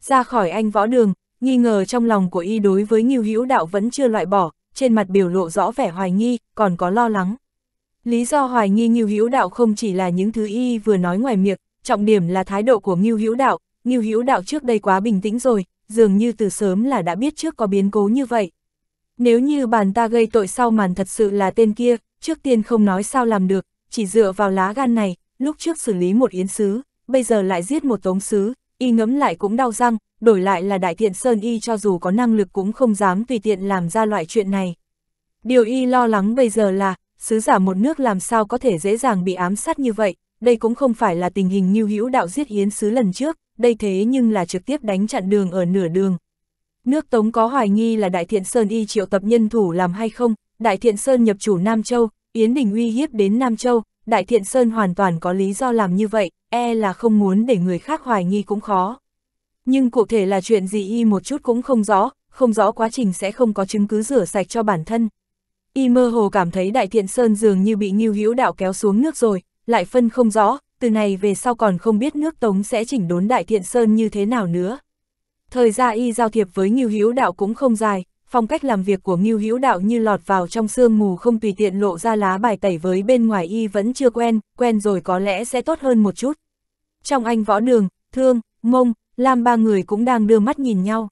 Ra khỏi anh võ đường, nghi ngờ trong lòng của y đối với Ngưu Hữu Đạo vẫn chưa loại bỏ, trên mặt biểu lộ rõ vẻ hoài nghi, còn có lo lắng. Lý do hoài nghi Ngưu Hữu Đạo không chỉ là những thứ y vừa nói ngoài miệng, trọng điểm là thái độ của Ngưu Hữu Đạo, Ngưu Hữu Đạo trước đây quá bình tĩnh rồi, dường như từ sớm là đã biết trước có biến cố như vậy. Nếu như bàn ta gây tội sau màn thật sự là tên kia, trước tiên không nói sao làm được, chỉ dựa vào lá gan này, lúc trước xử lý một yến sứ, bây giờ lại giết một tống sứ, y ngấm lại cũng đau răng, đổi lại là đại thiện Sơn y cho dù có năng lực cũng không dám tùy tiện làm ra loại chuyện này. Điều y lo lắng bây giờ là, sứ giả một nước làm sao có thể dễ dàng bị ám sát như vậy, đây cũng không phải là tình hình như hữu đạo giết hiến sứ lần trước, đây thế nhưng là trực tiếp đánh chặn đường ở nửa đường. Nước Tống có hoài nghi là Đại Thiện Sơn y triệu tập nhân thủ làm hay không, Đại Thiện Sơn nhập chủ Nam Châu, Yến Đình uy hiếp đến Nam Châu, Đại Thiện Sơn hoàn toàn có lý do làm như vậy, e là không muốn để người khác hoài nghi cũng khó. Nhưng cụ thể là chuyện gì y một chút cũng không rõ, không rõ quá trình sẽ không có chứng cứ rửa sạch cho bản thân y mơ hồ cảm thấy đại thiện sơn dường như bị nghiêu hữu đạo kéo xuống nước rồi, lại phân không rõ, từ này về sau còn không biết nước tống sẽ chỉnh đốn đại thiện sơn như thế nào nữa. Thời gian y giao thiệp với nghiêu hữu đạo cũng không dài, phong cách làm việc của nghiêu hữu đạo như lọt vào trong sương mù không tùy tiện lộ ra lá bài tẩy với bên ngoài y vẫn chưa quen, quen rồi có lẽ sẽ tốt hơn một chút. Trong anh võ đường, thương, mông, lam ba người cũng đang đưa mắt nhìn nhau.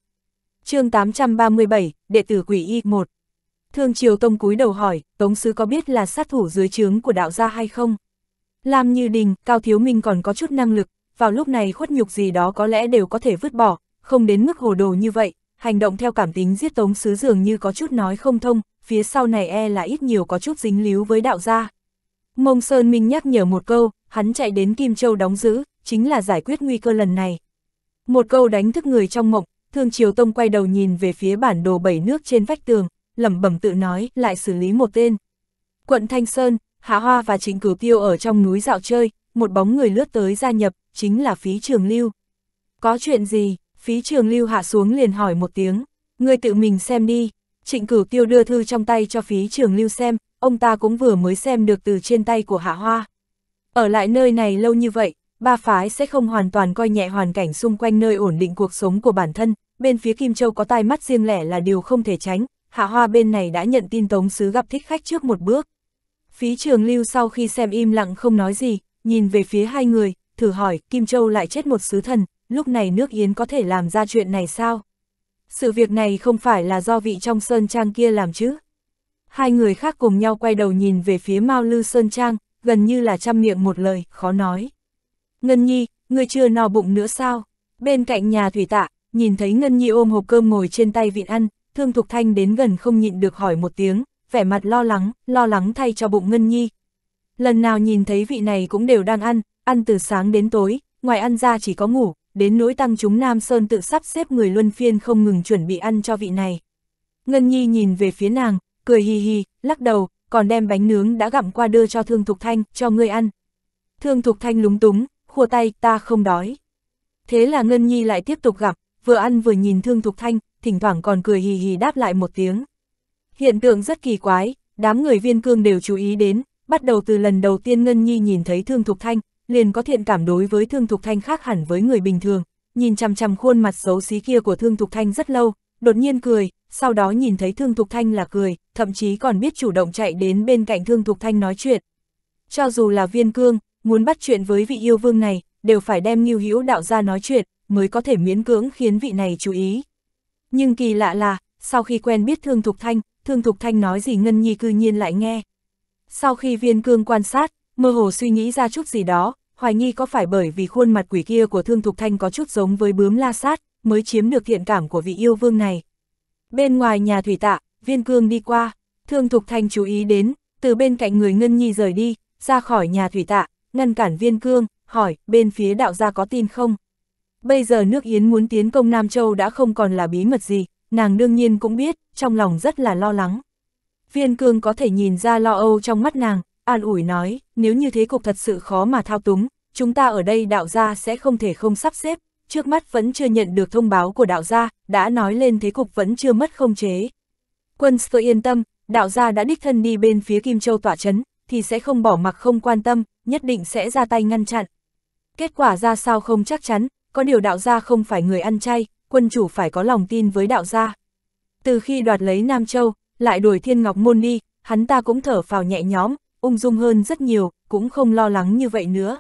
chương 837, đệ tử quỷ y 1 Thương Triều Tông cúi đầu hỏi, Tống Sứ có biết là sát thủ dưới trướng của đạo gia hay không? Lam như đình, Cao Thiếu Minh còn có chút năng lực, vào lúc này khuất nhục gì đó có lẽ đều có thể vứt bỏ, không đến mức hồ đồ như vậy, hành động theo cảm tính giết Tống Sứ dường như có chút nói không thông, phía sau này e là ít nhiều có chút dính líu với đạo gia. Mông Sơn Minh nhắc nhở một câu, hắn chạy đến Kim Châu đóng giữ, chính là giải quyết nguy cơ lần này. Một câu đánh thức người trong mộng, Thương Triều Tông quay đầu nhìn về phía bản đồ bảy nước trên vách tường, lẩm bẩm tự nói, lại xử lý một tên. Quận Thanh Sơn, Hạ Hoa và Trịnh Cửu Tiêu ở trong núi dạo chơi, một bóng người lướt tới gia nhập, chính là Phí Trường Lưu. Có chuyện gì? Phí Trường Lưu hạ xuống liền hỏi một tiếng, người tự mình xem đi. Trịnh Cửu Tiêu đưa thư trong tay cho Phí Trường Lưu xem, ông ta cũng vừa mới xem được từ trên tay của Hạ Hoa. Ở lại nơi này lâu như vậy, ba phái sẽ không hoàn toàn coi nhẹ hoàn cảnh xung quanh nơi ổn định cuộc sống của bản thân, bên phía Kim Châu có tai mắt riêng lẻ là điều không thể tránh, Hạ Hoa bên này đã nhận tin Tống Sứ gặp thích khách trước một bước. Phí Trường Lưu sau khi xem im lặng không nói gì, nhìn về phía hai người, thử hỏi, Kim Châu lại chết một sứ thần, lúc này nước Yến có thể làm ra chuyện này sao? Sự việc này không phải là do vị trong Sơn Trang kia làm chứ? Hai người khác cùng nhau quay đầu nhìn về phía Mao Lư Sơn Trang, gần như là trăm miệng một lời, khó nói. Ngân Nhi, ngươi chưa no bụng nữa sao? Bên cạnh nhà Thủy Tạ, nhìn thấy Ngân Nhi ôm hộp cơm ngồi trên tay vịn ăn, Thương Thục Thanh đến gần không nhịn được hỏi một tiếng, vẻ mặt lo lắng, lo lắng thay cho bụng Ngân Nhi. Lần nào nhìn thấy vị này cũng đều đang ăn, ăn từ sáng đến tối, ngoài ăn ra chỉ có ngủ, đến nỗi tăng chúng Nam Sơn tự sắp xếp người luân phiên không ngừng chuẩn bị ăn cho vị này. Ngân Nhi nhìn về phía nàng, cười hì hì, lắc đầu, còn đem bánh nướng đã gặm qua đưa cho Thương Thục Thanh, cho ngươi ăn. Thương Thục Thanh lúng túng, khua tay, ta không đói. Thế là Ngân Nhi lại tiếp tục gặp, vừa ăn vừa nhìn Thương Thục Thanh, thỉnh thoảng còn cười hì hì đáp lại một tiếng. Hiện tượng rất kỳ quái, đám người viên cương đều chú ý đến, bắt đầu từ lần đầu tiên Ngân Nhi nhìn thấy Thương Thục Thanh, liền có thiện cảm đối với Thương Thục Thanh khác hẳn với người bình thường, nhìn chằm chằm khuôn mặt xấu xí kia của Thương Thục Thanh rất lâu, đột nhiên cười, sau đó nhìn thấy Thương Thục Thanh là cười, thậm chí còn biết chủ động chạy đến bên cạnh Thương Thục Thanh nói chuyện. Cho dù là viên cương, muốn bắt chuyện với vị yêu vương này, đều phải đem nghiêu hữu đạo ra nói chuyện, mới có thể miễn cưỡng khiến vị này chú ý. Nhưng kỳ lạ là, sau khi quen biết Thương Thục Thanh, Thương Thục Thanh nói gì Ngân Nhi cư nhiên lại nghe. Sau khi viên cương quan sát, mơ hồ suy nghĩ ra chút gì đó, hoài nghi có phải bởi vì khuôn mặt quỷ kia của Thương Thục Thanh có chút giống với bướm la sát, mới chiếm được thiện cảm của vị yêu vương này. Bên ngoài nhà thủy tạ, viên cương đi qua, Thương Thục Thanh chú ý đến, từ bên cạnh người Ngân Nhi rời đi, ra khỏi nhà thủy tạ, ngăn cản viên cương, hỏi, bên phía đạo gia có tin không? Bây giờ nước Yến muốn tiến công Nam Châu đã không còn là bí mật gì, nàng đương nhiên cũng biết, trong lòng rất là lo lắng. Viên cương có thể nhìn ra lo âu trong mắt nàng, an ủi nói, nếu như thế cục thật sự khó mà thao túng, chúng ta ở đây đạo gia sẽ không thể không sắp xếp, trước mắt vẫn chưa nhận được thông báo của đạo gia, đã nói lên thế cục vẫn chưa mất không chế. Quân tôi yên tâm, đạo gia đã đích thân đi bên phía Kim Châu tỏa chấn, thì sẽ không bỏ mặc không quan tâm, nhất định sẽ ra tay ngăn chặn. Kết quả ra sao không chắc chắn, có điều đạo gia không phải người ăn chay, quân chủ phải có lòng tin với đạo gia. Từ khi đoạt lấy Nam Châu, lại đuổi Thiên Ngọc Môn đi, hắn ta cũng thở phào nhẹ nhõm, ung dung hơn rất nhiều, cũng không lo lắng như vậy nữa.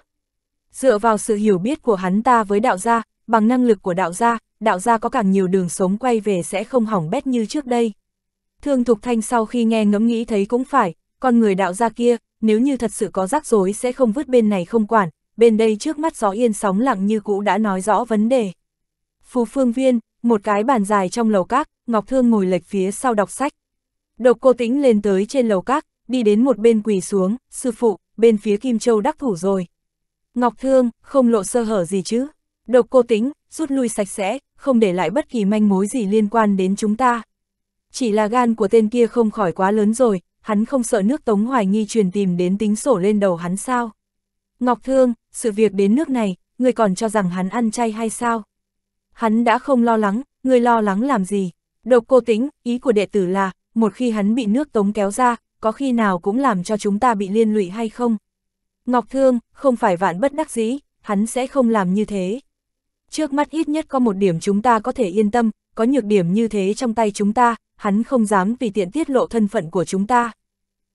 Dựa vào sự hiểu biết của hắn ta với đạo gia, bằng năng lực của đạo gia, đạo gia có càng nhiều đường sống quay về sẽ không hỏng bét như trước đây. Thương Thục Thanh sau khi nghe ngẫm nghĩ thấy cũng phải, con người đạo gia kia, nếu như thật sự có rắc rối sẽ không vứt bên này không quản, bên đây trước mắt gió yên sóng lặng như cũ đã nói rõ vấn đề. Phù phương viên, một cái bàn dài trong lầu các, Ngọc Thương ngồi lệch phía sau đọc sách. Độc cô tĩnh lên tới trên lầu các, đi đến một bên quỳ xuống, sư phụ, bên phía Kim Châu đắc thủ rồi. Ngọc Thương, không lộ sơ hở gì chứ. Độc cô tĩnh, rút lui sạch sẽ, không để lại bất kỳ manh mối gì liên quan đến chúng ta. Chỉ là gan của tên kia không khỏi quá lớn rồi, hắn không sợ nước Tống hoài nghi truyền tìm đến tính sổ lên đầu hắn sao. Ngọc Thương, sự việc đến nước này, người còn cho rằng hắn ăn chay hay sao? Hắn đã không lo lắng, người lo lắng làm gì? Độc cô tính, ý của đệ tử là, một khi hắn bị nước tống kéo ra, có khi nào cũng làm cho chúng ta bị liên lụy hay không? Ngọc Thương, không phải vạn bất đắc dĩ, hắn sẽ không làm như thế. Trước mắt ít nhất có một điểm chúng ta có thể yên tâm, có nhược điểm như thế trong tay chúng ta, hắn không dám vì tiện tiết lộ thân phận của chúng ta.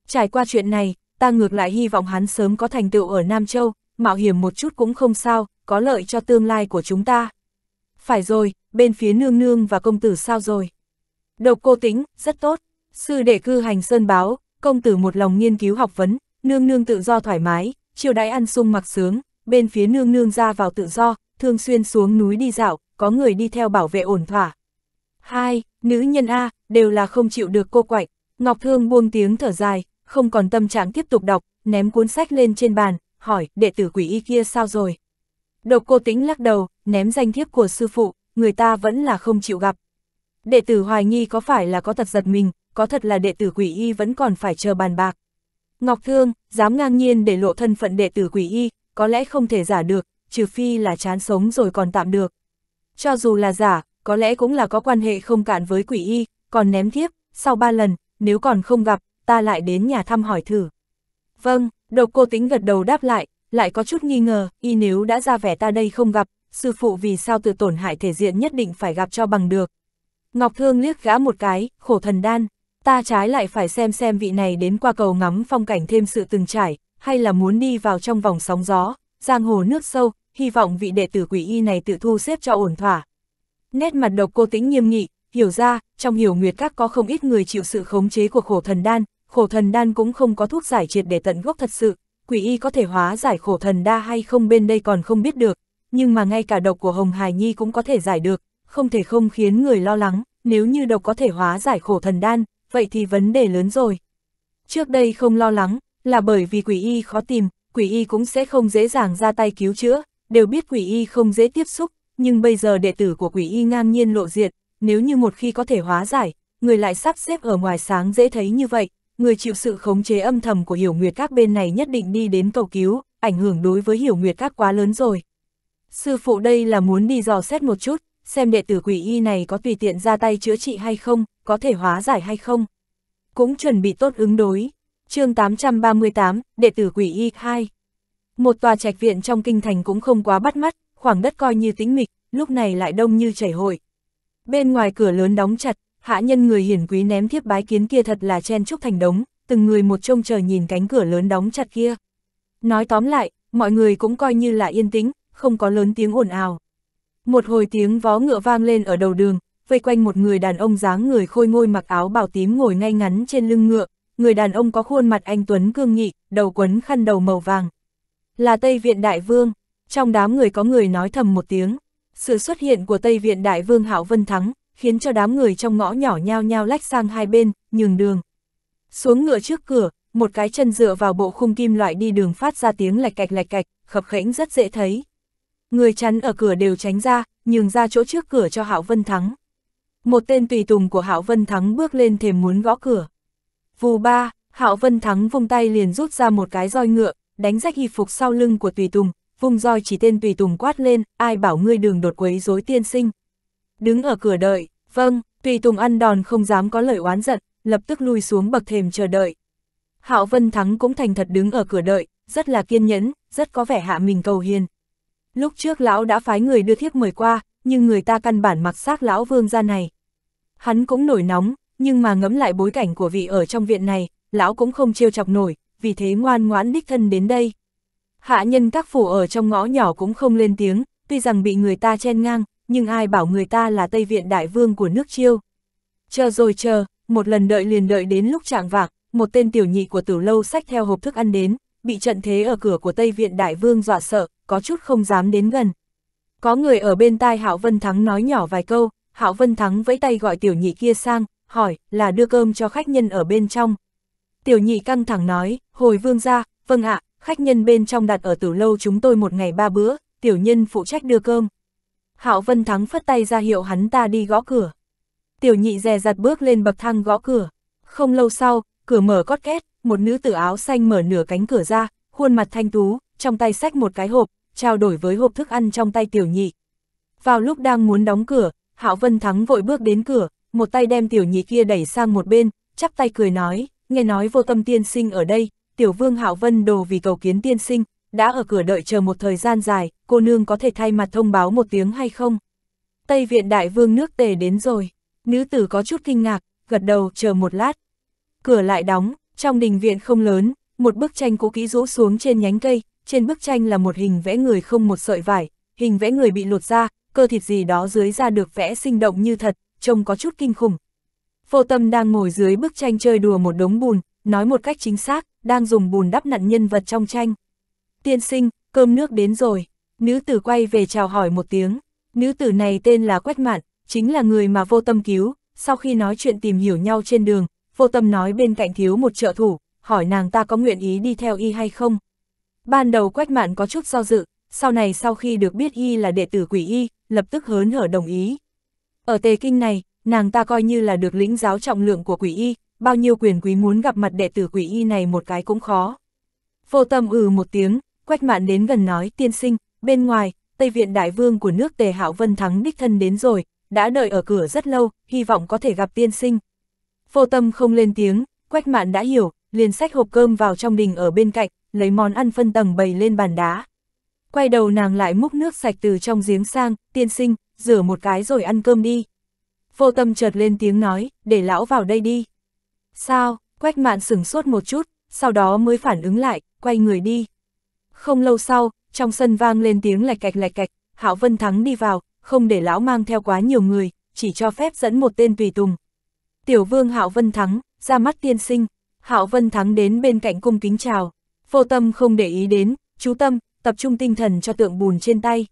Trải qua chuyện này, ta ngược lại hy vọng hắn sớm có thành tựu ở Nam Châu, mạo hiểm một chút cũng không sao, có lợi cho tương lai của chúng ta. Phải rồi, bên phía nương nương và công tử sao rồi? Độc cô tính, rất tốt. Sư đệ cư hành sơn báo, công tử một lòng nghiên cứu học vấn, nương nương tự do thoải mái, chiều đãi ăn sung mặc sướng, bên phía nương nương ra vào tự do, thường xuyên xuống núi đi dạo, có người đi theo bảo vệ ổn thỏa. Hai, nữ nhân A, đều là không chịu được cô quạnh, Ngọc Thương buông tiếng thở dài, không còn tâm trạng tiếp tục đọc, ném cuốn sách lên trên bàn, hỏi, đệ tử quỷ y kia sao rồi? Độc cô Tĩnh lắc đầu, ném danh thiếp của sư phụ, người ta vẫn là không chịu gặp. Đệ tử hoài nghi có phải là có thật giật mình, có thật là đệ tử quỷ y vẫn còn phải chờ bàn bạc. Ngọc Thương, dám ngang nhiên để lộ thân phận đệ tử quỷ y, có lẽ không thể giả được, trừ phi là chán sống rồi còn tạm được. Cho dù là giả, có lẽ cũng là có quan hệ không cạn với quỷ y, còn ném thiếp, sau ba lần, nếu còn không gặp, ta lại đến nhà thăm hỏi thử. Vâng, độc cô tính gật đầu đáp lại, lại có chút nghi ngờ, y nếu đã ra vẻ ta đây không gặp, sư phụ vì sao tự tổn hại thể diện nhất định phải gặp cho bằng được. Ngọc Thương liếc gã một cái, khổ thần đan, ta trái lại phải xem xem vị này đến qua cầu ngắm phong cảnh thêm sự từng trải, hay là muốn đi vào trong vòng sóng gió, giang hồ nước sâu, hy vọng vị đệ tử quỷ y này tự thu xếp cho ổn thỏa. Nét mặt độc cô tĩnh nghiêm nghị, hiểu ra, trong hiểu nguyệt các có không ít người chịu sự khống chế của khổ thần đan, khổ thần đan cũng không có thuốc giải triệt để tận gốc thật sự, quỷ y có thể hóa giải khổ thần đa hay không bên đây còn không biết được, nhưng mà ngay cả độc của Hồng Hải Nhi cũng có thể giải được, không thể không khiến người lo lắng, nếu như độc có thể hóa giải khổ thần đan, vậy thì vấn đề lớn rồi. Trước đây không lo lắng, là bởi vì quỷ y khó tìm, quỷ y cũng sẽ không dễ dàng ra tay cứu chữa, đều biết quỷ y không dễ tiếp xúc, nhưng bây giờ đệ tử của quỷ y ngang nhiên lộ diện, nếu như một khi có thể hóa giải, người lại sắp xếp ở ngoài sáng dễ thấy như vậy, người chịu sự khống chế âm thầm của hiểu nguyệt các bên này nhất định đi đến cầu cứu, ảnh hưởng đối với hiểu nguyệt các quá lớn rồi. Sư phụ đây là muốn đi dò xét một chút, xem đệ tử quỷ y này có tùy tiện ra tay chữa trị hay không, có thể hóa giải hay không. Cũng chuẩn bị tốt ứng đối. chương 838, đệ tử quỷ y 2. Một tòa trạch viện trong kinh thành cũng không quá bắt mắt, khoảng đất coi như tĩnh mịch, lúc này lại đông như chảy hội. Bên ngoài cửa lớn đóng chặt, hạ nhân người hiển quý ném thiếp bái kiến kia thật là chen chúc thành đống, từng người một trông chờ nhìn cánh cửa lớn đóng chặt kia. Nói tóm lại, mọi người cũng coi như là yên tĩnh, không có lớn tiếng ồn ào. Một hồi tiếng vó ngựa vang lên ở đầu đường, vây quanh một người đàn ông dáng người khôi ngôi mặc áo bào tím ngồi ngay ngắn trên lưng ngựa, người đàn ông có khuôn mặt anh Tuấn cương nghị, đầu quấn khăn đầu màu vàng. Là Tây Viện Đại Vương, trong đám người có người nói thầm một tiếng. Sự xuất hiện của Tây Viện Đại Vương hảo Vân Thắng, khiến cho đám người trong ngõ nhỏ nhao nhao lách sang hai bên, nhường đường. Xuống ngựa trước cửa, một cái chân dựa vào bộ khung kim loại đi đường phát ra tiếng lạch cạch lạch cạch, khập khẽnh rất dễ thấy. Người chắn ở cửa đều tránh ra, nhường ra chỗ trước cửa cho Hạo Vân Thắng. Một tên tùy tùng của Hạo Vân Thắng bước lên thềm muốn gõ cửa. Vù ba, Hạo Vân Thắng vung tay liền rút ra một cái roi ngựa, đánh rách y phục sau lưng của tùy tùng, vung roi chỉ tên tùy tùng quát lên, ai bảo ngươi đường đột quấy rối tiên sinh, đứng ở cửa đợi, vâng, tùy tùng ăn đòn không dám có lời oán giận, lập tức lui xuống bậc thềm chờ đợi. Hạo Vân Thắng cũng thành thật đứng ở cửa đợi, rất là kiên nhẫn, rất có vẻ hạ mình cầu hiền. Lúc trước lão đã phái người đưa thiếp mời qua, nhưng người ta căn bản mặc xác lão vương ra này. Hắn cũng nổi nóng, nhưng mà ngẫm lại bối cảnh của vị ở trong viện này, lão cũng không trêu chọc nổi, vì thế ngoan ngoãn đích thân đến đây. Hạ nhân các phủ ở trong ngõ nhỏ cũng không lên tiếng, tuy rằng bị người ta chen ngang, nhưng ai bảo người ta là Tây Viện Đại Vương của nước chiêu. Chờ rồi chờ, một lần đợi liền đợi đến lúc trạng vạc, một tên tiểu nhị của tử lâu sách theo hộp thức ăn đến, bị trận thế ở cửa của Tây Viện Đại Vương dọa sợ, có chút không dám đến gần. Có người ở bên tai Hạo Vân Thắng nói nhỏ vài câu, Hạo Vân Thắng vẫy tay gọi tiểu nhị kia sang, hỏi là đưa cơm cho khách nhân ở bên trong. Tiểu nhị căng thẳng nói, hồi vương ra, vâng ạ, khách nhân bên trong đặt ở tử lâu chúng tôi một ngày ba bữa, tiểu nhân phụ trách đưa cơm. Hạo Vân Thắng phất tay ra hiệu hắn ta đi gõ cửa. Tiểu nhị dè dặt bước lên bậc thang gõ cửa. Không lâu sau, cửa mở cót két, một nữ tử áo xanh mở nửa cánh cửa ra, khuôn mặt thanh tú, trong tay xách một cái hộp, trao đổi với hộp thức ăn trong tay tiểu nhị. Vào lúc đang muốn đóng cửa, Hạo Vân Thắng vội bước đến cửa, một tay đem tiểu nhị kia đẩy sang một bên, chắp tay cười nói, nghe nói vô tâm tiên sinh ở đây, tiểu vương Hạo Vân đồ vì cầu kiến tiên sinh, đã ở cửa đợi chờ một thời gian dài, cô nương có thể thay mặt thông báo một tiếng hay không? Tây viện đại vương nước tề đến rồi, nữ tử có chút kinh ngạc, gật đầu chờ một lát. Cửa lại đóng, trong đình viện không lớn, một bức tranh cũ kỹ rũ xuống trên nhánh cây, trên bức tranh là một hình vẽ người không một sợi vải, hình vẽ người bị lột ra, cơ thịt gì đó dưới da được vẽ sinh động như thật, trông có chút kinh khủng. Vô tâm đang ngồi dưới bức tranh chơi đùa một đống bùn, nói một cách chính xác, đang dùng bùn đắp nặn nhân vật trong tranh tiên sinh, cơm nước đến rồi. Nữ tử quay về chào hỏi một tiếng. Nữ tử này tên là Quách Mạn, chính là người mà vô tâm cứu. Sau khi nói chuyện tìm hiểu nhau trên đường, vô tâm nói bên cạnh thiếu một trợ thủ, hỏi nàng ta có nguyện ý đi theo y hay không. Ban đầu Quách Mạn có chút do dự, sau này sau khi được biết y là đệ tử quỷ y, lập tức hớn hở đồng ý. Ở tề kinh này, nàng ta coi như là được lĩnh giáo trọng lượng của quỷ y, bao nhiêu quyền quý muốn gặp mặt đệ tử quỷ y này một cái cũng khó. Vô tâm ừ một tiếng, Quách mạn đến gần nói tiên sinh, bên ngoài, Tây Viện Đại Vương của nước Tề Hạo Vân Thắng đích thân đến rồi, đã đợi ở cửa rất lâu, hy vọng có thể gặp tiên sinh. Vô tâm không lên tiếng, Quách mạn đã hiểu, liền xách hộp cơm vào trong đình ở bên cạnh, lấy món ăn phân tầng bày lên bàn đá. Quay đầu nàng lại múc nước sạch từ trong giếng sang, tiên sinh, rửa một cái rồi ăn cơm đi. Vô tâm chợt lên tiếng nói, để lão vào đây đi. Sao, quách mạn sửng sốt một chút, sau đó mới phản ứng lại, quay người đi. Không lâu sau, trong sân vang lên tiếng lạch cạch lạch cạch, Hạo Vân Thắng đi vào, không để lão mang theo quá nhiều người, chỉ cho phép dẫn một tên tùy tùng. Tiểu vương Hạo Vân Thắng, ra mắt tiên sinh, Hạo Vân Thắng đến bên cạnh cung kính chào, vô tâm không để ý đến, chú tâm, tập trung tinh thần cho tượng bùn trên tay.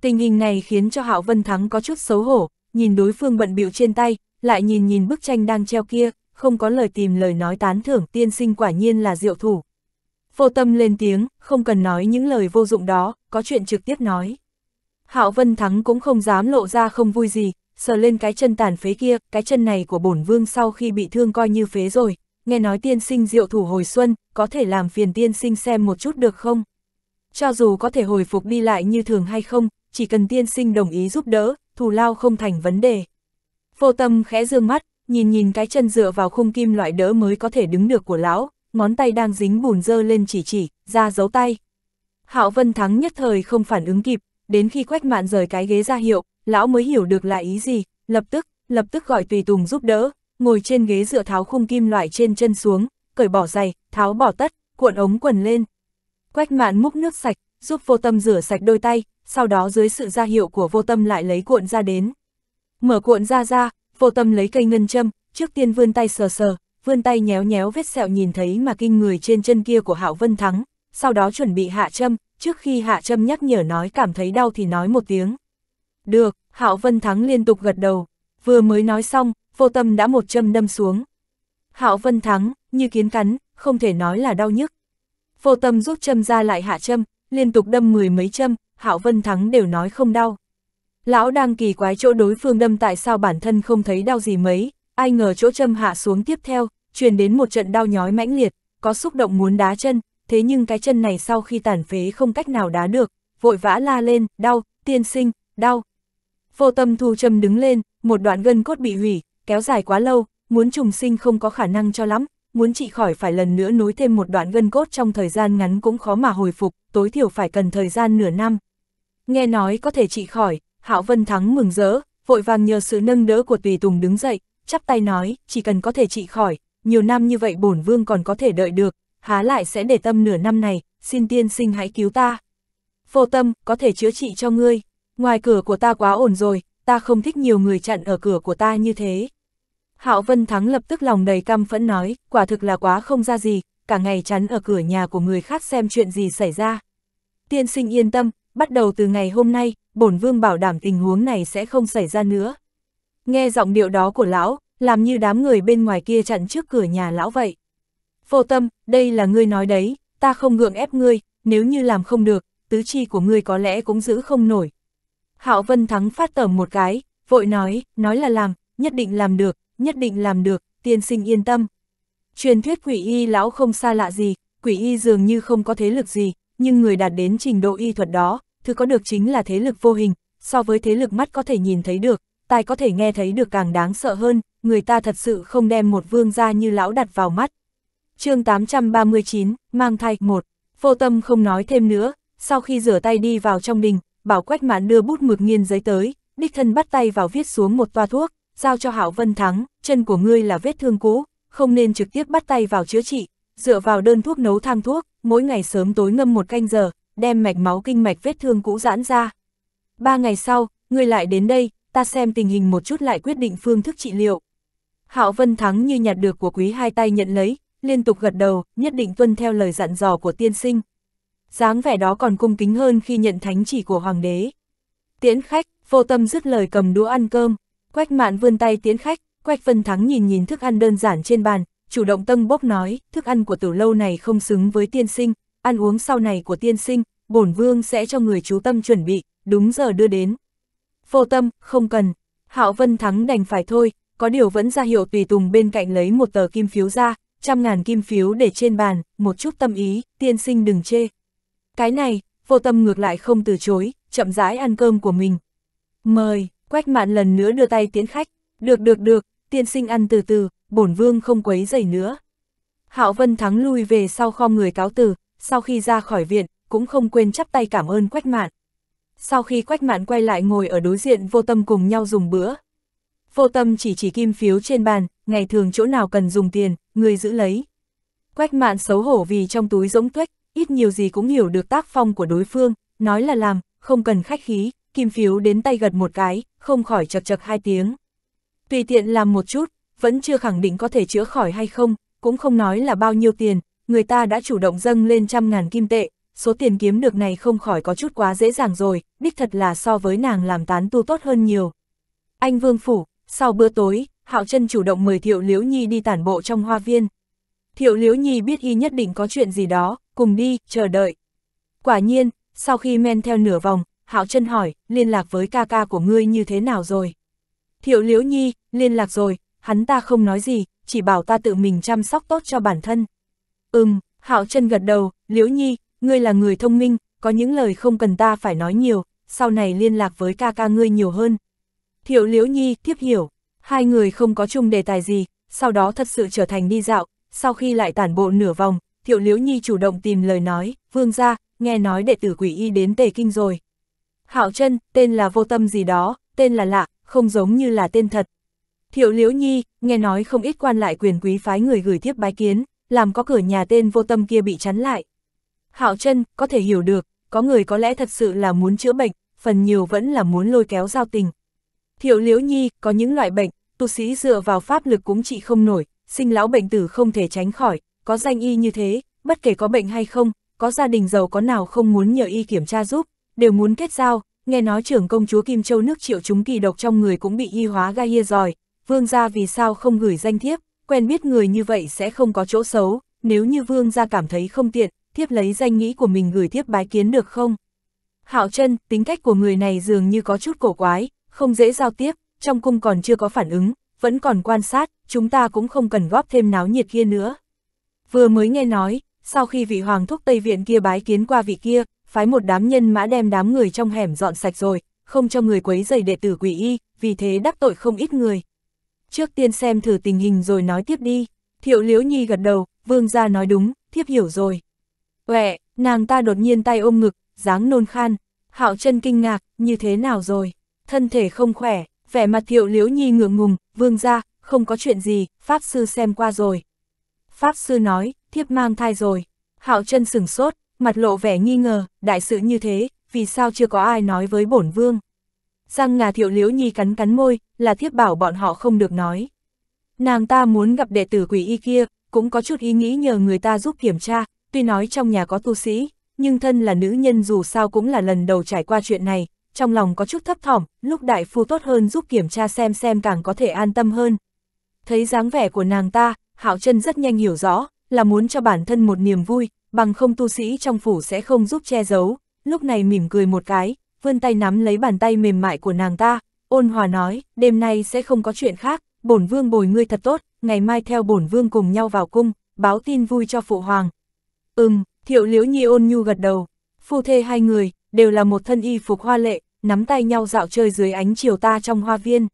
Tình hình này khiến cho Hạo Vân Thắng có chút xấu hổ, nhìn đối phương bận bịu trên tay, lại nhìn nhìn bức tranh đang treo kia, không có lời tìm lời nói tán thưởng tiên sinh quả nhiên là diệu thủ, Vô tâm lên tiếng, không cần nói những lời vô dụng đó, có chuyện trực tiếp nói. Hạo Vân Thắng cũng không dám lộ ra không vui gì, sờ lên cái chân tàn phế kia, cái chân này của bổn vương sau khi bị thương coi như phế rồi, nghe nói tiên sinh diệu thủ hồi xuân, có thể làm phiền tiên sinh xem một chút được không? Cho dù có thể hồi phục đi lại như thường hay không, chỉ cần tiên sinh đồng ý giúp đỡ, thù lao không thành vấn đề. Vô tâm khẽ dương mắt, nhìn nhìn cái chân dựa vào khung kim loại đỡ mới có thể đứng được của lão, ngón tay đang dính bùn dơ lên chỉ chỉ, ra dấu tay. Hạo Vân Thắng nhất thời không phản ứng kịp, đến khi Quách Mạn rời cái ghế ra hiệu, lão mới hiểu được là ý gì, lập tức, lập tức gọi tùy tùng giúp đỡ, ngồi trên ghế dựa tháo khung kim loại trên chân xuống, cởi bỏ giày, tháo bỏ tất, cuộn ống quần lên. Quách Mạn múc nước sạch, giúp Vô Tâm rửa sạch đôi tay, sau đó dưới sự ra hiệu của Vô Tâm lại lấy cuộn ra đến. Mở cuộn ra ra, Vô Tâm lấy cây ngân châm, trước tiên vươn tay sờ sờ, vươn tay nhéo nhéo vết sẹo nhìn thấy mà kinh người trên chân kia của Hạo Vân Thắng, sau đó chuẩn bị hạ châm, trước khi hạ châm nhắc nhở nói cảm thấy đau thì nói một tiếng. Được, Hạo Vân Thắng liên tục gật đầu, vừa mới nói xong, vô tâm đã một châm đâm xuống. Hạo Vân Thắng, như kiến cắn, không thể nói là đau nhức. Vô tâm rút châm ra lại hạ châm, liên tục đâm mười mấy châm, Hạo Vân Thắng đều nói không đau. Lão đang kỳ quái chỗ đối phương đâm tại sao bản thân không thấy đau gì mấy, ai ngờ chỗ châm hạ xuống tiếp theo, truyền đến một trận đau nhói mãnh liệt, có xúc động muốn đá chân, thế nhưng cái chân này sau khi tàn phế không cách nào đá được, vội vã la lên, đau, tiên sinh, đau. Vô tâm thu châm đứng lên, một đoạn gân cốt bị hủy, kéo dài quá lâu, muốn trùng sinh không có khả năng cho lắm, muốn trị khỏi phải lần nữa nối thêm một đoạn gân cốt trong thời gian ngắn cũng khó mà hồi phục, tối thiểu phải cần thời gian nửa năm. Nghe nói có thể trị khỏi, Hạo Vân Thắng mừng rỡ, vội vàng nhờ sự nâng đỡ của tùy tùng đứng dậy, chắp tay nói, chỉ cần có thể trị khỏi, nhiều năm như vậy bổn vương còn có thể đợi được, há lại sẽ để tâm nửa năm này, xin tiên sinh hãy cứu ta. phô tâm, có thể chữa trị cho ngươi, ngoài cửa của ta quá ổn rồi, ta không thích nhiều người chặn ở cửa của ta như thế. Hạo Vân Thắng lập tức lòng đầy căm phẫn nói, quả thực là quá không ra gì, cả ngày chắn ở cửa nhà của người khác xem chuyện gì xảy ra. Tiên sinh yên tâm, bắt đầu từ ngày hôm nay, bổn vương bảo đảm tình huống này sẽ không xảy ra nữa. Nghe giọng điệu đó của lão, làm như đám người bên ngoài kia chặn trước cửa nhà lão vậy. Vô tâm, đây là ngươi nói đấy, ta không gượng ép ngươi, nếu như làm không được, tứ chi của ngươi có lẽ cũng giữ không nổi. Hạo Vân Thắng phát tởm một cái, vội nói, nói là làm, nhất định làm được, nhất định làm được, tiên sinh yên tâm. Truyền thuyết quỷ y lão không xa lạ gì, quỷ y dường như không có thế lực gì, nhưng người đạt đến trình độ y thuật đó, thứ có được chính là thế lực vô hình, so với thế lực mắt có thể nhìn thấy được, tai có thể nghe thấy được càng đáng sợ hơn, người ta thật sự không đem một vương gia như lão đặt vào mắt. chương 839, mang thai, 1. Vô tâm không nói thêm nữa, sau khi rửa tay đi vào trong đình, bảo quách mạn đưa bút mực nghiên giấy tới, đích thân bắt tay vào viết xuống một toa thuốc, giao cho Hạo Vân Thắng, chân của ngươi là vết thương cũ, không nên trực tiếp bắt tay vào chữa trị, dựa vào đơn thuốc nấu thang thuốc, mỗi ngày sớm tối ngâm một canh giờ, đem mạch máu kinh mạch vết thương cũ giãn ra. Ba ngày sau, ngươi lại đến đây, ta xem tình hình một chút lại quyết định phương thức trị liệu. Hạo Vân Thắng như nhặt được của quý hai tay nhận lấy, liên tục gật đầu, nhất định tuân theo lời dặn dò của tiên sinh. dáng vẻ đó còn cung kính hơn khi nhận thánh chỉ của hoàng đế. Tiễn khách, vô tâm dứt lời cầm đũa ăn cơm, quách mạn vươn tay tiễn khách, quách Vân Thắng nhìn nhìn thức ăn đơn giản trên bàn, chủ động tâm bốc nói, thức ăn của tử lâu này không xứng với tiên sinh, ăn uống sau này của tiên sinh, bổn vương sẽ cho người chú tâm chuẩn bị, đúng giờ đưa đến. Vô tâm, không cần. Hạo Vân Thắng đành phải thôi, có điều vẫn ra hiệu tùy tùng bên cạnh lấy một tờ kim phiếu ra, trăm ngàn kim phiếu để trên bàn, một chút tâm ý, tiên sinh đừng chê. Cái này, vô tâm ngược lại không từ chối, chậm rãi ăn cơm của mình. Mời, quách mạn lần nữa đưa tay tiến khách, được được được, tiên sinh ăn từ từ, bổn vương không quấy dày nữa. Hạo Vân Thắng lui về sau kho người cáo từ, sau khi ra khỏi viện, cũng không quên chắp tay cảm ơn quách mạn. Sau khi quách mạn quay lại ngồi ở đối diện vô tâm cùng nhau dùng bữa. Vô tâm chỉ chỉ kim phiếu trên bàn, ngày thường chỗ nào cần dùng tiền, người giữ lấy. Quách mạn xấu hổ vì trong túi rỗng tuếch, ít nhiều gì cũng hiểu được tác phong của đối phương, nói là làm, không cần khách khí, kim phiếu đến tay gật một cái, không khỏi chật chật hai tiếng. Tùy tiện làm một chút, vẫn chưa khẳng định có thể chữa khỏi hay không, cũng không nói là bao nhiêu tiền, người ta đã chủ động dâng lên trăm ngàn kim tệ, số tiền kiếm được này không khỏi có chút quá dễ dàng rồi, đích thật là so với nàng làm tán tu tốt hơn nhiều. Anh Vương Phủ, sau bữa tối, Hạo Trân chủ động mời Thiệu Liễu Nhi đi tản bộ trong hoa viên. Thiệu Liễu Nhi biết y nhất định có chuyện gì đó, cùng đi, chờ đợi. Quả nhiên, sau khi men theo nửa vòng, Hạo Trân hỏi, liên lạc với ca ca của ngươi như thế nào rồi? Thiệu Liễu Nhi, liên lạc rồi, hắn ta không nói gì, chỉ bảo ta tự mình chăm sóc tốt cho bản thân. Ừm, Hạo Trân gật đầu, Liễu Nhi, ngươi là người thông minh, có những lời không cần ta phải nói nhiều, sau này liên lạc với ca ca ngươi nhiều hơn. Thiệu Liễu Nhi tiếp hiểu, hai người không có chung đề tài gì, sau đó thật sự trở thành đi dạo, sau khi lại tản bộ nửa vòng, Thiệu Liễu Nhi chủ động tìm lời nói, vương ra, nghe nói đệ tử quỷ y đến Tề Kinh rồi. Hạo chân, tên là vô tâm gì đó, tên là lạ, không giống như là tên thật. Thiệu Liễu Nhi, nghe nói không ít quan lại quyền quý phái người gửi tiếp bái kiến, làm có cửa nhà tên vô tâm kia bị chắn lại, Hạo chân có thể hiểu được, có người có lẽ thật sự là muốn chữa bệnh, phần nhiều vẫn là muốn lôi kéo giao tình. Thiệu liễu nhi, có những loại bệnh, tu sĩ dựa vào pháp lực cũng trị không nổi, sinh lão bệnh tử không thể tránh khỏi, có danh y như thế, bất kể có bệnh hay không, có gia đình giàu có nào không muốn nhờ y kiểm tra giúp, đều muốn kết giao, nghe nói trưởng công chúa Kim Châu nước triệu chúng kỳ độc trong người cũng bị y hóa gai hia rồi, vương gia vì sao không gửi danh thiếp, quen biết người như vậy sẽ không có chỗ xấu, nếu như vương gia cảm thấy không tiện, thiếp lấy danh nghĩ của mình gửi thiếp bái kiến được không? Hạo chân, tính cách của người này dường như có chút cổ quái, không dễ giao tiếp, trong cung còn chưa có phản ứng, vẫn còn quan sát, chúng ta cũng không cần góp thêm náo nhiệt kia nữa. Vừa mới nghe nói, sau khi vị hoàng thúc Tây Viện kia bái kiến qua vị kia, phái một đám nhân mã đem đám người trong hẻm dọn sạch rồi, không cho người quấy giày đệ tử quỷ y, vì thế đắc tội không ít người. Trước tiên xem thử tình hình rồi nói tiếp đi, thiệu liễu nhi gật đầu, vương gia nói đúng, thiếp hiểu rồi. Uệ, nàng ta đột nhiên tay ôm ngực, dáng nôn khan, hạo chân kinh ngạc, như thế nào rồi, thân thể không khỏe, vẻ mặt thiệu liễu nhi ngượng ngùng, vương ra, không có chuyện gì, Pháp Sư xem qua rồi. Pháp Sư nói, thiếp mang thai rồi, hạo chân sửng sốt, mặt lộ vẻ nghi ngờ, đại sự như thế, vì sao chưa có ai nói với bổn vương. Răng ngà thiệu liễu nhi cắn cắn môi, là thiếp bảo bọn họ không được nói. Nàng ta muốn gặp đệ tử quỷ y kia, cũng có chút ý nghĩ nhờ người ta giúp kiểm tra, Tuy nói trong nhà có tu sĩ, nhưng thân là nữ nhân dù sao cũng là lần đầu trải qua chuyện này, trong lòng có chút thấp thỏm, lúc đại phu tốt hơn giúp kiểm tra xem xem càng có thể an tâm hơn. Thấy dáng vẻ của nàng ta, Hạo chân rất nhanh hiểu rõ, là muốn cho bản thân một niềm vui, bằng không tu sĩ trong phủ sẽ không giúp che giấu, lúc này mỉm cười một cái, vươn tay nắm lấy bàn tay mềm mại của nàng ta, ôn hòa nói, đêm nay sẽ không có chuyện khác, bổn vương bồi ngươi thật tốt, ngày mai theo bổn vương cùng nhau vào cung, báo tin vui cho phụ hoàng, Ừm, thiệu liễu nhi ôn nhu gật đầu. Phu thê hai người, đều là một thân y phục hoa lệ, nắm tay nhau dạo chơi dưới ánh chiều ta trong hoa viên.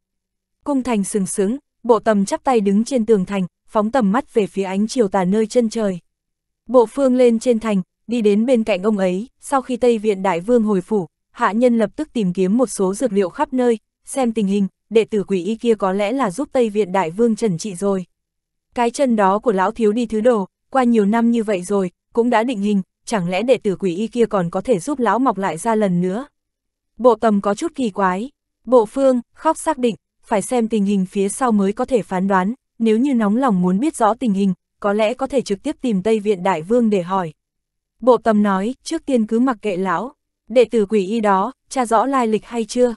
Cung thành sừng sướng, bộ tầm chắp tay đứng trên tường thành, phóng tầm mắt về phía ánh chiều tà nơi chân trời. Bộ phương lên trên thành, đi đến bên cạnh ông ấy, sau khi Tây Viện Đại Vương hồi phủ, hạ nhân lập tức tìm kiếm một số dược liệu khắp nơi, xem tình hình, đệ tử quỷ y kia có lẽ là giúp Tây Viện Đại Vương trần trị rồi. Cái chân đó của lão thiếu đi thứ đồ, qua nhiều năm như vậy rồi, cũng đã định hình, chẳng lẽ đệ tử quỷ y kia còn có thể giúp lão mọc lại ra lần nữa. Bộ tầm có chút kỳ quái, bộ phương, khóc xác định, phải xem tình hình phía sau mới có thể phán đoán, nếu như nóng lòng muốn biết rõ tình hình, có lẽ có thể trực tiếp tìm Tây Viện Đại Vương để hỏi. Bộ tầm nói, trước tiên cứ mặc kệ lão, đệ tử quỷ y đó, tra rõ lai lịch hay chưa?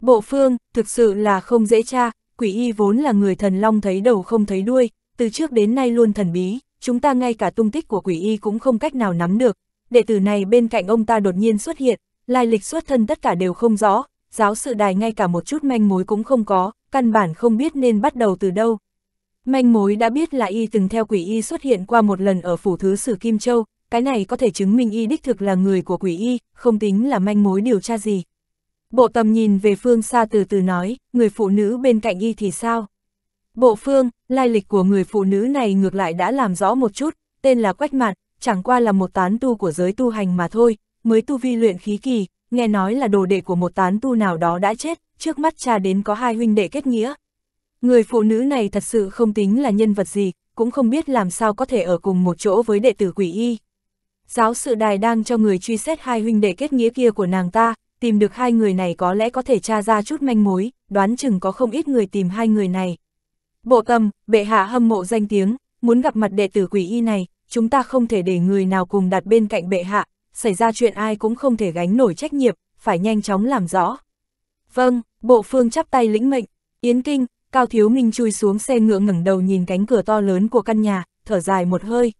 Bộ phương, thực sự là không dễ tra, quỷ y vốn là người thần long thấy đầu không thấy đuôi, từ trước đến nay luôn thần bí, chúng ta ngay cả tung tích của quỷ y cũng không cách nào nắm được. Đệ tử này bên cạnh ông ta đột nhiên xuất hiện, lai lịch xuất thân tất cả đều không rõ, giáo sự đài ngay cả một chút manh mối cũng không có, căn bản không biết nên bắt đầu từ đâu. Manh mối đã biết là y từng theo quỷ y xuất hiện qua một lần ở phủ thứ sử Kim Châu, cái này có thể chứng minh y đích thực là người của quỷ y, không tính là manh mối điều tra gì. Bộ tầm nhìn về phương xa từ từ nói, người phụ nữ bên cạnh y thì sao? Bộ phương, lai lịch của người phụ nữ này ngược lại đã làm rõ một chút, tên là Quách Mạn, chẳng qua là một tán tu của giới tu hành mà thôi, mới tu vi luyện khí kỳ, nghe nói là đồ đệ của một tán tu nào đó đã chết, trước mắt cha đến có hai huynh đệ kết nghĩa. Người phụ nữ này thật sự không tính là nhân vật gì, cũng không biết làm sao có thể ở cùng một chỗ với đệ tử quỷ y. Giáo sự đài đang cho người truy xét hai huynh đệ kết nghĩa kia của nàng ta, tìm được hai người này có lẽ có thể tra ra chút manh mối, đoán chừng có không ít người tìm hai người này, Bộ tâm, bệ hạ hâm mộ danh tiếng, muốn gặp mặt đệ tử quỷ y này, chúng ta không thể để người nào cùng đặt bên cạnh bệ hạ, xảy ra chuyện ai cũng không thể gánh nổi trách nhiệm, phải nhanh chóng làm rõ. Vâng, bộ phương chắp tay lĩnh mệnh, Yến Kinh, Cao Thiếu Minh chui xuống xe ngựa ngẩng đầu nhìn cánh cửa to lớn của căn nhà, thở dài một hơi.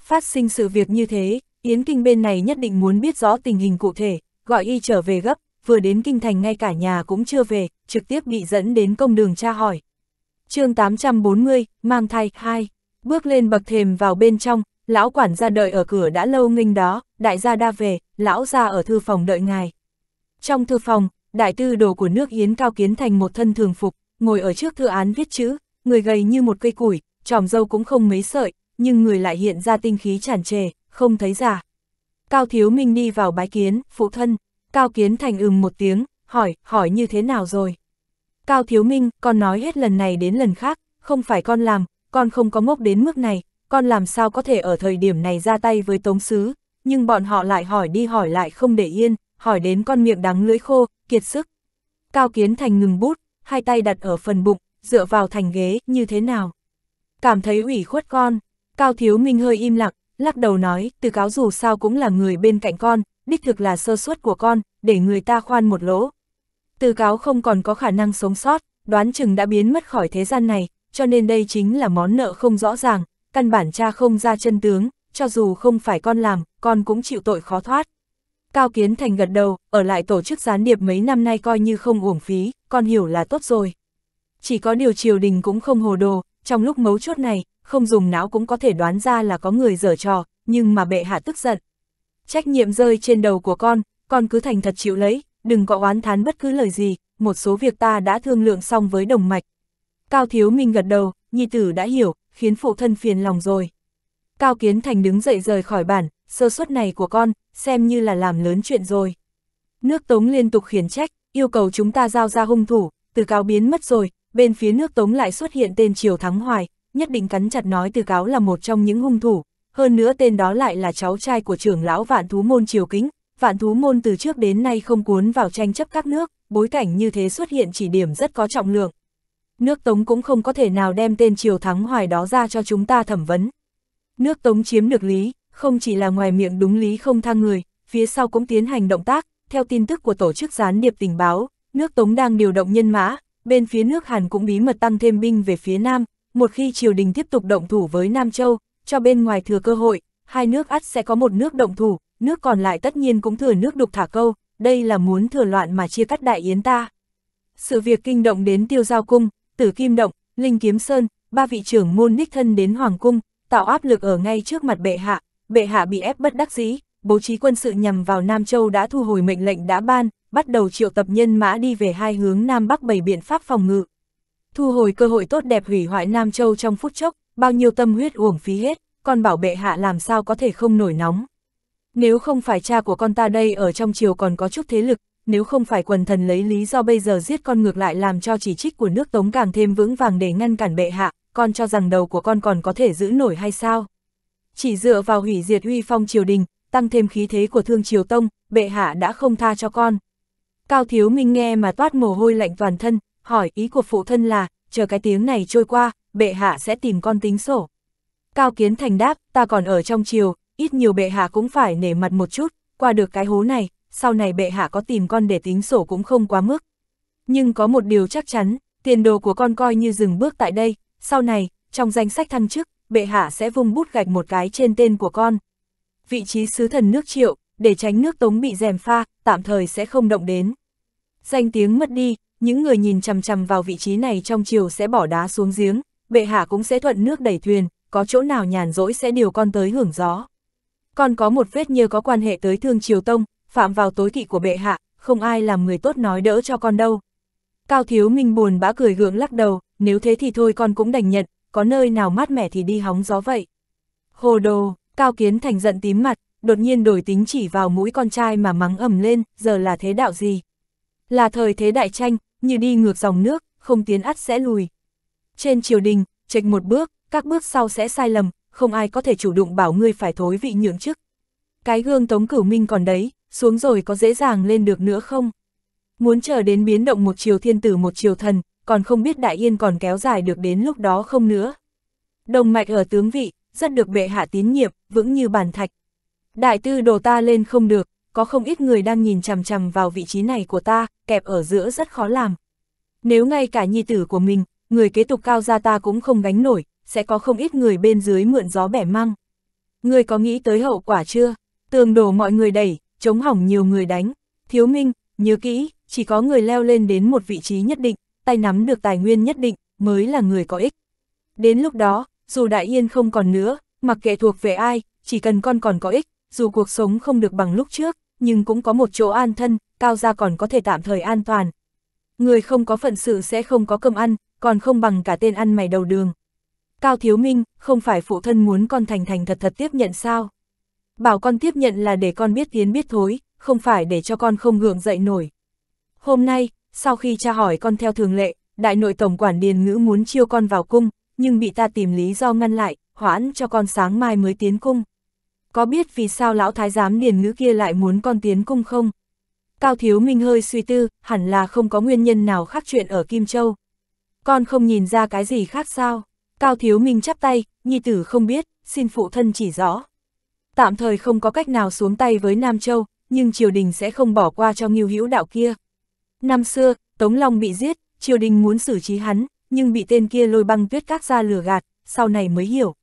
Phát sinh sự việc như thế, Yến Kinh bên này nhất định muốn biết rõ tình hình cụ thể, gọi y trở về gấp, vừa đến Kinh Thành ngay cả nhà cũng chưa về, trực tiếp bị dẫn đến công đường tra hỏi chương 840, mang thai, 2. Bước lên bậc thềm vào bên trong, lão quản gia đợi ở cửa đã lâu nghênh đó, đại gia đa về, lão ra ở thư phòng đợi ngài. Trong thư phòng, đại tư đồ của nước Yến cao kiến thành một thân thường phục, ngồi ở trước thư án viết chữ, người gầy như một cây củi, tròm dâu cũng không mấy sợi, nhưng người lại hiện ra tinh khí tràn trề, không thấy giả. Cao Thiếu Minh đi vào bái kiến, phụ thân, Cao Kiến Thành ừm một tiếng, hỏi, hỏi như thế nào rồi? Cao Thiếu Minh, con nói hết lần này đến lần khác, không phải con làm, con không có ngốc đến mức này, con làm sao có thể ở thời điểm này ra tay với Tống Sứ, nhưng bọn họ lại hỏi đi hỏi lại không để yên, hỏi đến con miệng đắng lưỡi khô, kiệt sức. Cao Kiến Thành ngừng bút, hai tay đặt ở phần bụng, dựa vào thành ghế, như thế nào? Cảm thấy ủy khuất con, Cao Thiếu Minh hơi im lặng, lắc đầu nói, từ cáo dù sao cũng là người bên cạnh con, đích thực là sơ suất của con, để người ta khoan một lỗ, từ cáo không còn có khả năng sống sót, đoán chừng đã biến mất khỏi thế gian này, cho nên đây chính là món nợ không rõ ràng, căn bản cha không ra chân tướng, cho dù không phải con làm, con cũng chịu tội khó thoát. Cao Kiến Thành gật đầu, ở lại tổ chức gián điệp mấy năm nay coi như không uổng phí, con hiểu là tốt rồi. Chỉ có điều triều đình cũng không hồ đồ, trong lúc mấu chốt này, không dùng não cũng có thể đoán ra là có người dở trò, nhưng mà bệ hạ tức giận. Trách nhiệm rơi trên đầu của con, con cứ thành thật chịu lấy, đừng có oán thán bất cứ lời gì, một số việc ta đã thương lượng xong với đồng mạch. Cao Thiếu Minh gật đầu, nhi tử đã hiểu, khiến phụ thân phiền lòng rồi. Cao Kiến Thành đứng dậy rời khỏi bản, sơ suất này của con, xem như là làm lớn chuyện rồi. Nước Tống liên tục khiển trách, yêu cầu chúng ta giao ra hung thủ, từ cáo biến mất rồi, bên phía nước Tống lại xuất hiện tên Triều Thắng Hoài, nhất định cắn chặt nói từ cáo là một trong những hung thủ, hơn nữa tên đó lại là cháu trai của trưởng lão vạn thú môn Triều Kính, vạn thú môn từ trước đến nay không cuốn vào tranh chấp các nước, bối cảnh như thế xuất hiện chỉ điểm rất có trọng lượng. Nước Tống cũng không có thể nào đem tên Triều Thắng Hoài đó ra cho chúng ta thẩm vấn. Nước Tống chiếm được lý, không chỉ là ngoài miệng đúng lý không thang người, phía sau cũng tiến hành động tác, theo tin tức của tổ chức gián điệp tình báo, nước Tống đang điều động nhân mã, bên phía nước Hàn cũng bí mật tăng thêm binh về phía Nam, một khi triều đình tiếp tục động thủ với Nam Châu, cho bên ngoài thừa cơ hội, hai nước ắt sẽ có một nước động thủ, nước còn lại tất nhiên cũng thừa nước đục thả câu, đây là muốn thừa loạn mà chia cắt đại yến ta. Sự việc kinh động đến tiêu giao cung, tử kim động, linh kiếm sơn, ba vị trưởng môn đích thân đến hoàng cung, tạo áp lực ở ngay trước mặt bệ hạ, bệ hạ bị ép bất đắc dĩ, bố trí quân sự nhằm vào Nam Châu đã thu hồi mệnh lệnh đã ban, bắt đầu triệu tập nhân mã đi về hai hướng Nam Bắc bày biện pháp phòng ngự. Thu hồi cơ hội tốt đẹp hủy hoại Nam Châu trong phút chốc, bao nhiêu tâm huyết uổng phí hết, còn bảo bệ hạ làm sao có thể không nổi nóng. Nếu không phải cha của con ta đây ở trong triều còn có chút thế lực, nếu không phải quần thần lấy lý do bây giờ giết con ngược lại làm cho chỉ trích của nước Tống càng thêm vững vàng để ngăn cản bệ hạ, con cho rằng đầu của con còn có thể giữ nổi hay sao? Chỉ dựa vào hủy diệt uy phong triều đình, tăng thêm khí thế của thương triều tông, bệ hạ đã không tha cho con. Cao Thiếu Minh nghe mà toát mồ hôi lạnh toàn thân, hỏi ý của phụ thân là, chờ cái tiếng này trôi qua, bệ hạ sẽ tìm con tính sổ. Cao Kiến Thành đáp, ta còn ở trong triều, ít nhiều bệ hạ cũng phải nể mặt một chút, qua được cái hố này, sau này bệ hạ có tìm con để tính sổ cũng không quá mức. Nhưng có một điều chắc chắn, tiền đồ của con coi như dừng bước tại đây, sau này, trong danh sách thăng chức, bệ hạ sẽ vung bút gạch một cái trên tên của con. Vị trí sứ thần nước triệu, để tránh nước tống bị rèm pha, tạm thời sẽ không động đến. Danh tiếng mất đi, những người nhìn chằm chằm vào vị trí này trong chiều sẽ bỏ đá xuống giếng, bệ hạ cũng sẽ thuận nước đẩy thuyền, có chỗ nào nhàn rỗi sẽ điều con tới hưởng gió. Còn có một vết như có quan hệ tới thương triều tông, phạm vào tối kỵ của bệ hạ, không ai làm người tốt nói đỡ cho con đâu. Cao Thiếu Minh buồn bã cười gượng lắc đầu, nếu thế thì thôi con cũng đành nhận, có nơi nào mát mẻ thì đi hóng gió vậy. Hồ đồ, Cao Kiến Thành giận tím mặt, đột nhiên đổi tính chỉ vào mũi con trai mà mắng ầm lên, giờ là thế đạo gì? Là thời thế đại tranh, như đi ngược dòng nước, không tiến ắt sẽ lùi. Trên triều đình, trệch một bước, các bước sau sẽ sai lầm, không ai có thể chủ động bảo ngươi phải thối vị nhượng chức. Cái gương Tống Cửu Minh còn đấy, xuống rồi có dễ dàng lên được nữa không? Muốn chờ đến biến động một chiều thiên tử một chiều thần, còn không biết Đại Yên còn kéo dài được đến lúc đó không nữa. Đồng mạch ở tướng vị, rất được bệ hạ tín nhiệm, vững như bàn thạch. Đại tư đồ ta lên không được, có không ít người đang nhìn chằm chằm vào vị trí này của ta, kẹp ở giữa rất khó làm. Nếu ngay cả nhi tử của mình, người kế tục cao gia ta cũng không gánh nổi, sẽ có không ít người bên dưới mượn gió bẻ măng. Người có nghĩ tới hậu quả chưa? Tường đổ mọi người đẩy, chống hỏng nhiều người đánh. Thiếu minh, nhớ kỹ, chỉ có người leo lên đến một vị trí nhất định, tay nắm được tài nguyên nhất định, mới là người có ích. Đến lúc đó, dù đại yên không còn nữa, mặc kệ thuộc về ai, chỉ cần con còn có ích, dù cuộc sống không được bằng lúc trước, nhưng cũng có một chỗ an thân, cao gia còn có thể tạm thời an toàn. Người không có phận sự sẽ không có cơm ăn, còn không bằng cả tên ăn mày đầu đường. Cao Thiếu Minh, không phải phụ thân muốn con thành thành thật thật tiếp nhận sao? Bảo con tiếp nhận là để con biết tiến biết thối, không phải để cho con không gượng dậy nổi. Hôm nay, sau khi cha hỏi con theo thường lệ, đại nội tổng quản Điền Ngữ muốn chiêu con vào cung, nhưng bị ta tìm lý do ngăn lại, hoãn cho con sáng mai mới tiến cung. Có biết vì sao lão thái giám Điền Ngữ kia lại muốn con tiến cung không? Cao Thiếu Minh hơi suy tư, hẳn là không có nguyên nhân nào khác chuyện ở Kim Châu. Con không nhìn ra cái gì khác sao? Cao Thiếu Minh chắp tay, nhi tử không biết, xin phụ thân chỉ rõ. Tạm thời không có cách nào xuống tay với Nam Châu, nhưng triều đình sẽ không bỏ qua cho ngưu hữu đạo kia. Năm xưa, Tống Long bị giết, triều đình muốn xử trí hắn, nhưng bị tên kia lôi băng tuyết các ra lừa gạt, sau này mới hiểu.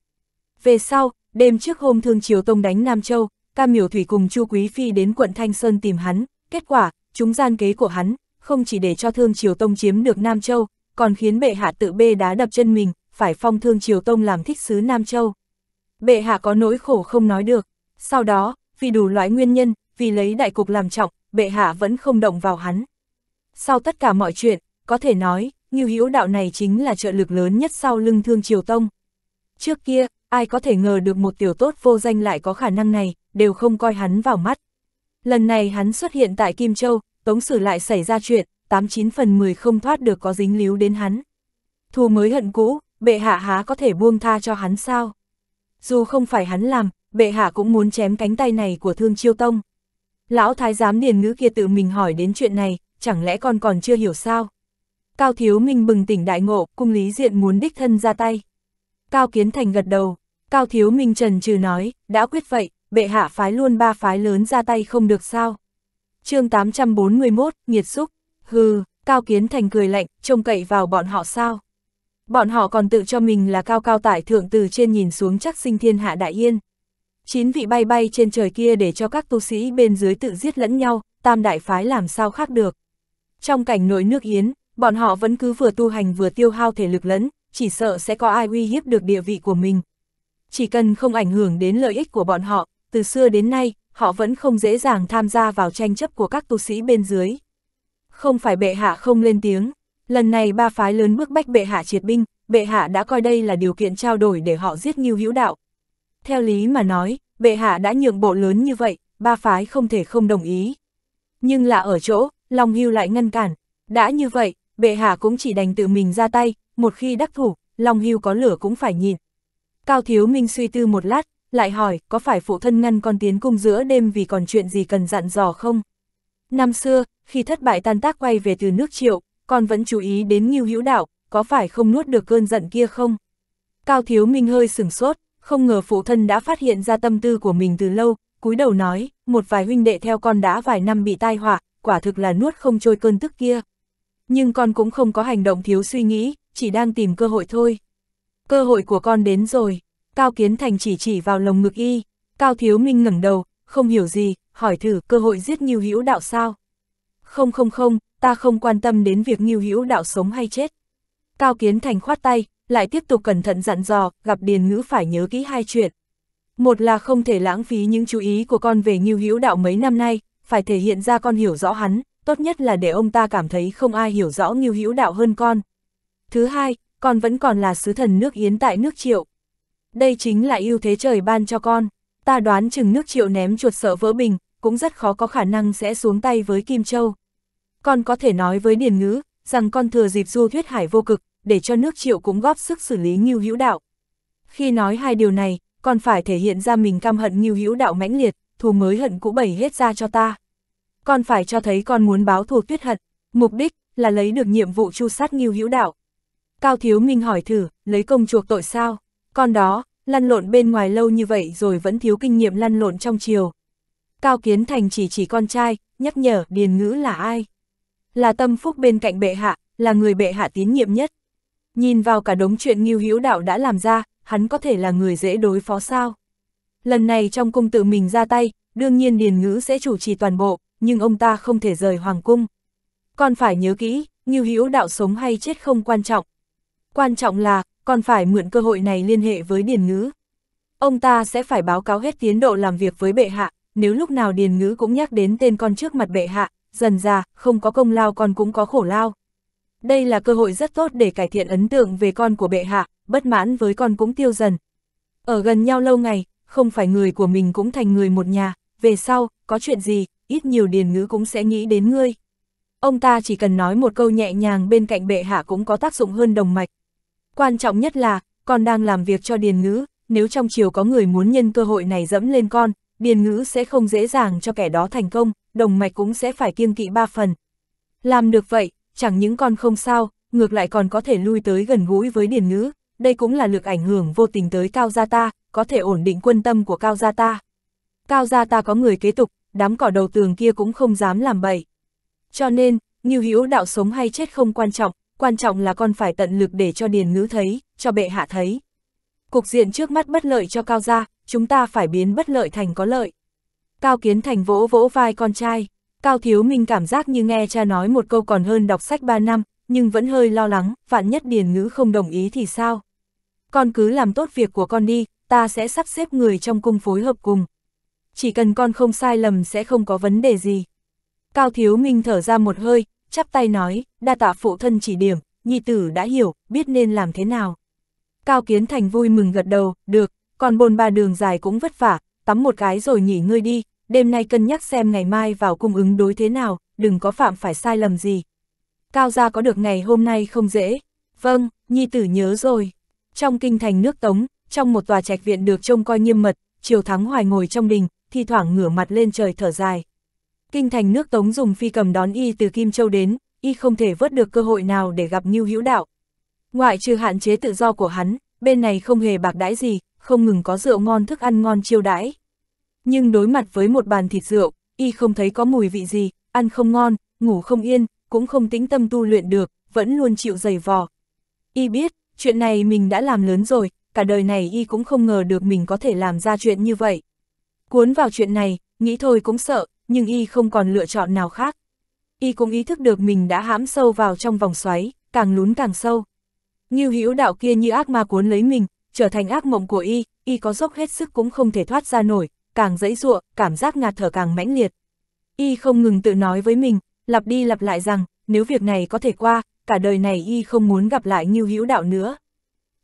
Về sau, đêm trước hôm thương triều tông đánh Nam Châu, ca Miểu Thủy cùng Chu Quý Phi đến quận Thanh Sơn tìm hắn, kết quả, chúng gian kế của hắn, không chỉ để cho thương triều tông chiếm được Nam Châu, còn khiến bệ hạ tự bê đá đập chân mình, phải phong thương Triều Tông làm thích sứ Nam Châu. Bệ hạ có nỗi khổ không nói được, sau đó, vì đủ loại nguyên nhân, vì lấy đại cục làm trọng, bệ hạ vẫn không động vào hắn. Sau tất cả mọi chuyện, có thể nói, như hữu đạo này chính là trợ lực lớn nhất sau lưng thương Triều Tông. Trước kia, ai có thể ngờ được một tiểu tốt vô danh lại có khả năng này, đều không coi hắn vào mắt. Lần này hắn xuất hiện tại Kim Châu, Tống Sử lại xảy ra chuyện, 89 phần 10 không thoát được có dính líu đến hắn. Thù mới hận cũ, bệ hạ há có thể buông tha cho hắn sao? Dù không phải hắn làm, bệ hạ cũng muốn chém cánh tay này của thương chiêu tông. Lão thái giám điền ngữ kia tự mình hỏi đến chuyện này, chẳng lẽ con còn chưa hiểu sao? Cao Thiếu Minh bừng tỉnh đại ngộ, cung lý diện muốn đích thân ra tay. Cao Kiến Thành gật đầu, Cao Thiếu Minh trần trừ nói, đã quyết vậy, bệ hạ phái luôn ba phái lớn ra tay không được sao. chương 841, nghiệt xúc, hừ, Cao Kiến Thành cười lạnh, trông cậy vào bọn họ sao. Bọn họ còn tự cho mình là cao cao tại thượng từ trên nhìn xuống chắc sinh thiên hạ đại yên. Chín vị bay bay trên trời kia để cho các tu sĩ bên dưới tự giết lẫn nhau, tam đại phái làm sao khác được. Trong cảnh nội nước Yến, bọn họ vẫn cứ vừa tu hành vừa tiêu hao thể lực lẫn, chỉ sợ sẽ có ai uy hiếp được địa vị của mình. Chỉ cần không ảnh hưởng đến lợi ích của bọn họ, từ xưa đến nay, họ vẫn không dễ dàng tham gia vào tranh chấp của các tu sĩ bên dưới. Không phải bệ hạ không lên tiếng, Lần này ba phái lớn bước bách bệ hạ triệt binh, bệ hạ đã coi đây là điều kiện trao đổi để họ giết Ngưu Hữu Đạo. Theo lý mà nói, bệ hạ đã nhượng bộ lớn như vậy, ba phái không thể không đồng ý. Nhưng là ở chỗ, Long Hưu lại ngăn cản. Đã như vậy, bệ hạ cũng chỉ đành tự mình ra tay, một khi đắc thủ, Long Hưu có lửa cũng phải nhìn. Cao Thiếu Minh suy tư một lát, lại hỏi có phải phụ thân ngăn con tiến cung giữa đêm vì còn chuyện gì cần dặn dò không? Năm xưa, khi thất bại tan tác quay về từ nước triệu, con vẫn chú ý đến Ngưu Hữu Đạo, có phải không nuốt được cơn giận kia không? Cao Thiếu Minh hơi sửng sốt, không ngờ phụ thân đã phát hiện ra tâm tư của mình từ lâu, cúi đầu nói, một vài huynh đệ theo con đã vài năm bị tai họa, quả thực là nuốt không trôi cơn tức kia. Nhưng con cũng không có hành động thiếu suy nghĩ, chỉ đang tìm cơ hội thôi. Cơ hội của con đến rồi, Cao Kiến Thành chỉ chỉ vào lồng ngực y, Cao Thiếu Minh ngẩng đầu, không hiểu gì, hỏi thử cơ hội giết ngưu hữu đạo sao. Không không không, ta không quan tâm đến việc nghiêu hữu đạo sống hay chết. Cao Kiến Thành khoát tay, lại tiếp tục cẩn thận dặn dò, gặp Điền Ngữ phải nhớ kỹ hai chuyện. Một là không thể lãng phí những chú ý của con về nghiêu hữu đạo mấy năm nay, phải thể hiện ra con hiểu rõ hắn, tốt nhất là để ông ta cảm thấy không ai hiểu rõ nghiêu hữu đạo hơn con. Thứ hai, con vẫn còn là sứ thần nước Yến tại nước Triệu. Đây chính là ưu thế trời ban cho con. Ta đoán chừng nước Triệu ném chuột sợ vỡ bình, cũng rất khó có khả năng sẽ xuống tay với Kim Châu. Con có thể nói với Điền Ngữ, rằng con thừa dịp du thuyết hải vô cực, để cho nước triệu cũng góp sức xử lý Ngưu Hữu Đạo. Khi nói hai điều này, con phải thể hiện ra mình căm hận Ngưu Hữu Đạo mãnh liệt, thù mới hận cũ bày hết ra cho ta. Con phải cho thấy con muốn báo thù tuyết hận, mục đích là lấy được nhiệm vụ chu sát Ngưu Hữu Đạo. Cao Thiếu Minh hỏi thử, lấy công chuộc tội sao? Con đó, lăn lộn bên ngoài lâu như vậy rồi vẫn thiếu kinh nghiệm lăn lộn trong chiều. Cao Kiến Thành chỉ chỉ con trai, nhắc nhở Điền Ngữ là ai là tâm phúc bên cạnh bệ hạ, là người bệ hạ tín nhiệm nhất. Nhìn vào cả đống chuyện nghiêu hữu đạo đã làm ra, hắn có thể là người dễ đối phó sao. Lần này trong cung tự mình ra tay, đương nhiên Điền Ngữ sẽ chủ trì toàn bộ, nhưng ông ta không thể rời Hoàng Cung. Còn phải nhớ kỹ, nghiêu hữu đạo sống hay chết không quan trọng. Quan trọng là, còn phải mượn cơ hội này liên hệ với Điền Ngữ. Ông ta sẽ phải báo cáo hết tiến độ làm việc với bệ hạ, nếu lúc nào Điền Ngữ cũng nhắc đến tên con trước mặt bệ hạ, dần già, không có công lao con cũng có khổ lao. Đây là cơ hội rất tốt để cải thiện ấn tượng về con của bệ hạ, bất mãn với con cũng tiêu dần. Ở gần nhau lâu ngày, không phải người của mình cũng thành người một nhà, về sau, có chuyện gì, ít nhiều điền ngữ cũng sẽ nghĩ đến ngươi. Ông ta chỉ cần nói một câu nhẹ nhàng bên cạnh bệ hạ cũng có tác dụng hơn đồng mạch. Quan trọng nhất là, con đang làm việc cho điền ngữ, nếu trong chiều có người muốn nhân cơ hội này dẫm lên con, biên ngữ sẽ không dễ dàng cho kẻ đó thành công, đồng mạch cũng sẽ phải kiêng kỵ ba phần. Làm được vậy, chẳng những con không sao, ngược lại còn có thể lui tới gần gũi với điền ngữ, đây cũng là lực ảnh hưởng vô tình tới Cao Gia Ta, có thể ổn định quân tâm của Cao Gia Ta. Cao Gia Ta có người kế tục, đám cỏ đầu tường kia cũng không dám làm bậy. Cho nên, như hữu đạo sống hay chết không quan trọng, quan trọng là con phải tận lực để cho điền ngữ thấy, cho bệ hạ thấy. Cục diện trước mắt bất lợi cho Cao Gia, chúng ta phải biến bất lợi thành có lợi. Cao Kiến Thành vỗ vỗ vai con trai, Cao Thiếu Minh cảm giác như nghe cha nói một câu còn hơn đọc sách 3 năm, nhưng vẫn hơi lo lắng, vạn nhất Điền Ngữ không đồng ý thì sao? Con cứ làm tốt việc của con đi, ta sẽ sắp xếp người trong cung phối hợp cùng. Chỉ cần con không sai lầm sẽ không có vấn đề gì. Cao Thiếu Minh thở ra một hơi, chắp tay nói, đa tạ phụ thân chỉ điểm, nhi tử đã hiểu, biết nên làm thế nào. Cao Kiến Thành vui mừng gật đầu, được, còn bồn ba đường dài cũng vất vả, tắm một cái rồi nghỉ ngơi đi, đêm nay cân nhắc xem ngày mai vào cung ứng đối thế nào, đừng có phạm phải sai lầm gì. Cao gia có được ngày hôm nay không dễ. Vâng, Nhi tử nhớ rồi. Trong kinh thành nước Tống, trong một tòa trạch viện được trông coi nghiêm mật, chiều Thắng Hoài ngồi trong đình, thi thoảng ngửa mặt lên trời thở dài. Kinh thành nước Tống dùng phi cầm đón y từ Kim Châu đến, y không thể vớt được cơ hội nào để gặp Ngưu Hữu Đạo. Ngoại trừ hạn chế tự do của hắn, bên này không hề bạc đãi gì, không ngừng có rượu ngon thức ăn ngon chiêu đãi. Nhưng đối mặt với một bàn thịt rượu, y không thấy có mùi vị gì, ăn không ngon, ngủ không yên, cũng không tĩnh tâm tu luyện được, vẫn luôn chịu dày vò. Y biết, chuyện này mình đã làm lớn rồi, cả đời này y cũng không ngờ được mình có thể làm ra chuyện như vậy. Cuốn vào chuyện này, nghĩ thôi cũng sợ, nhưng y không còn lựa chọn nào khác. Y cũng ý thức được mình đã hãm sâu vào trong vòng xoáy, càng lún càng sâu. Như hữu đạo kia như ác ma cuốn lấy mình, trở thành ác mộng của y, y có dốc hết sức cũng không thể thoát ra nổi, càng dẫy dụa, cảm giác ngạt thở càng mãnh liệt. Y không ngừng tự nói với mình, lặp đi lặp lại rằng, nếu việc này có thể qua, cả đời này y không muốn gặp lại như Hữu Đạo nữa.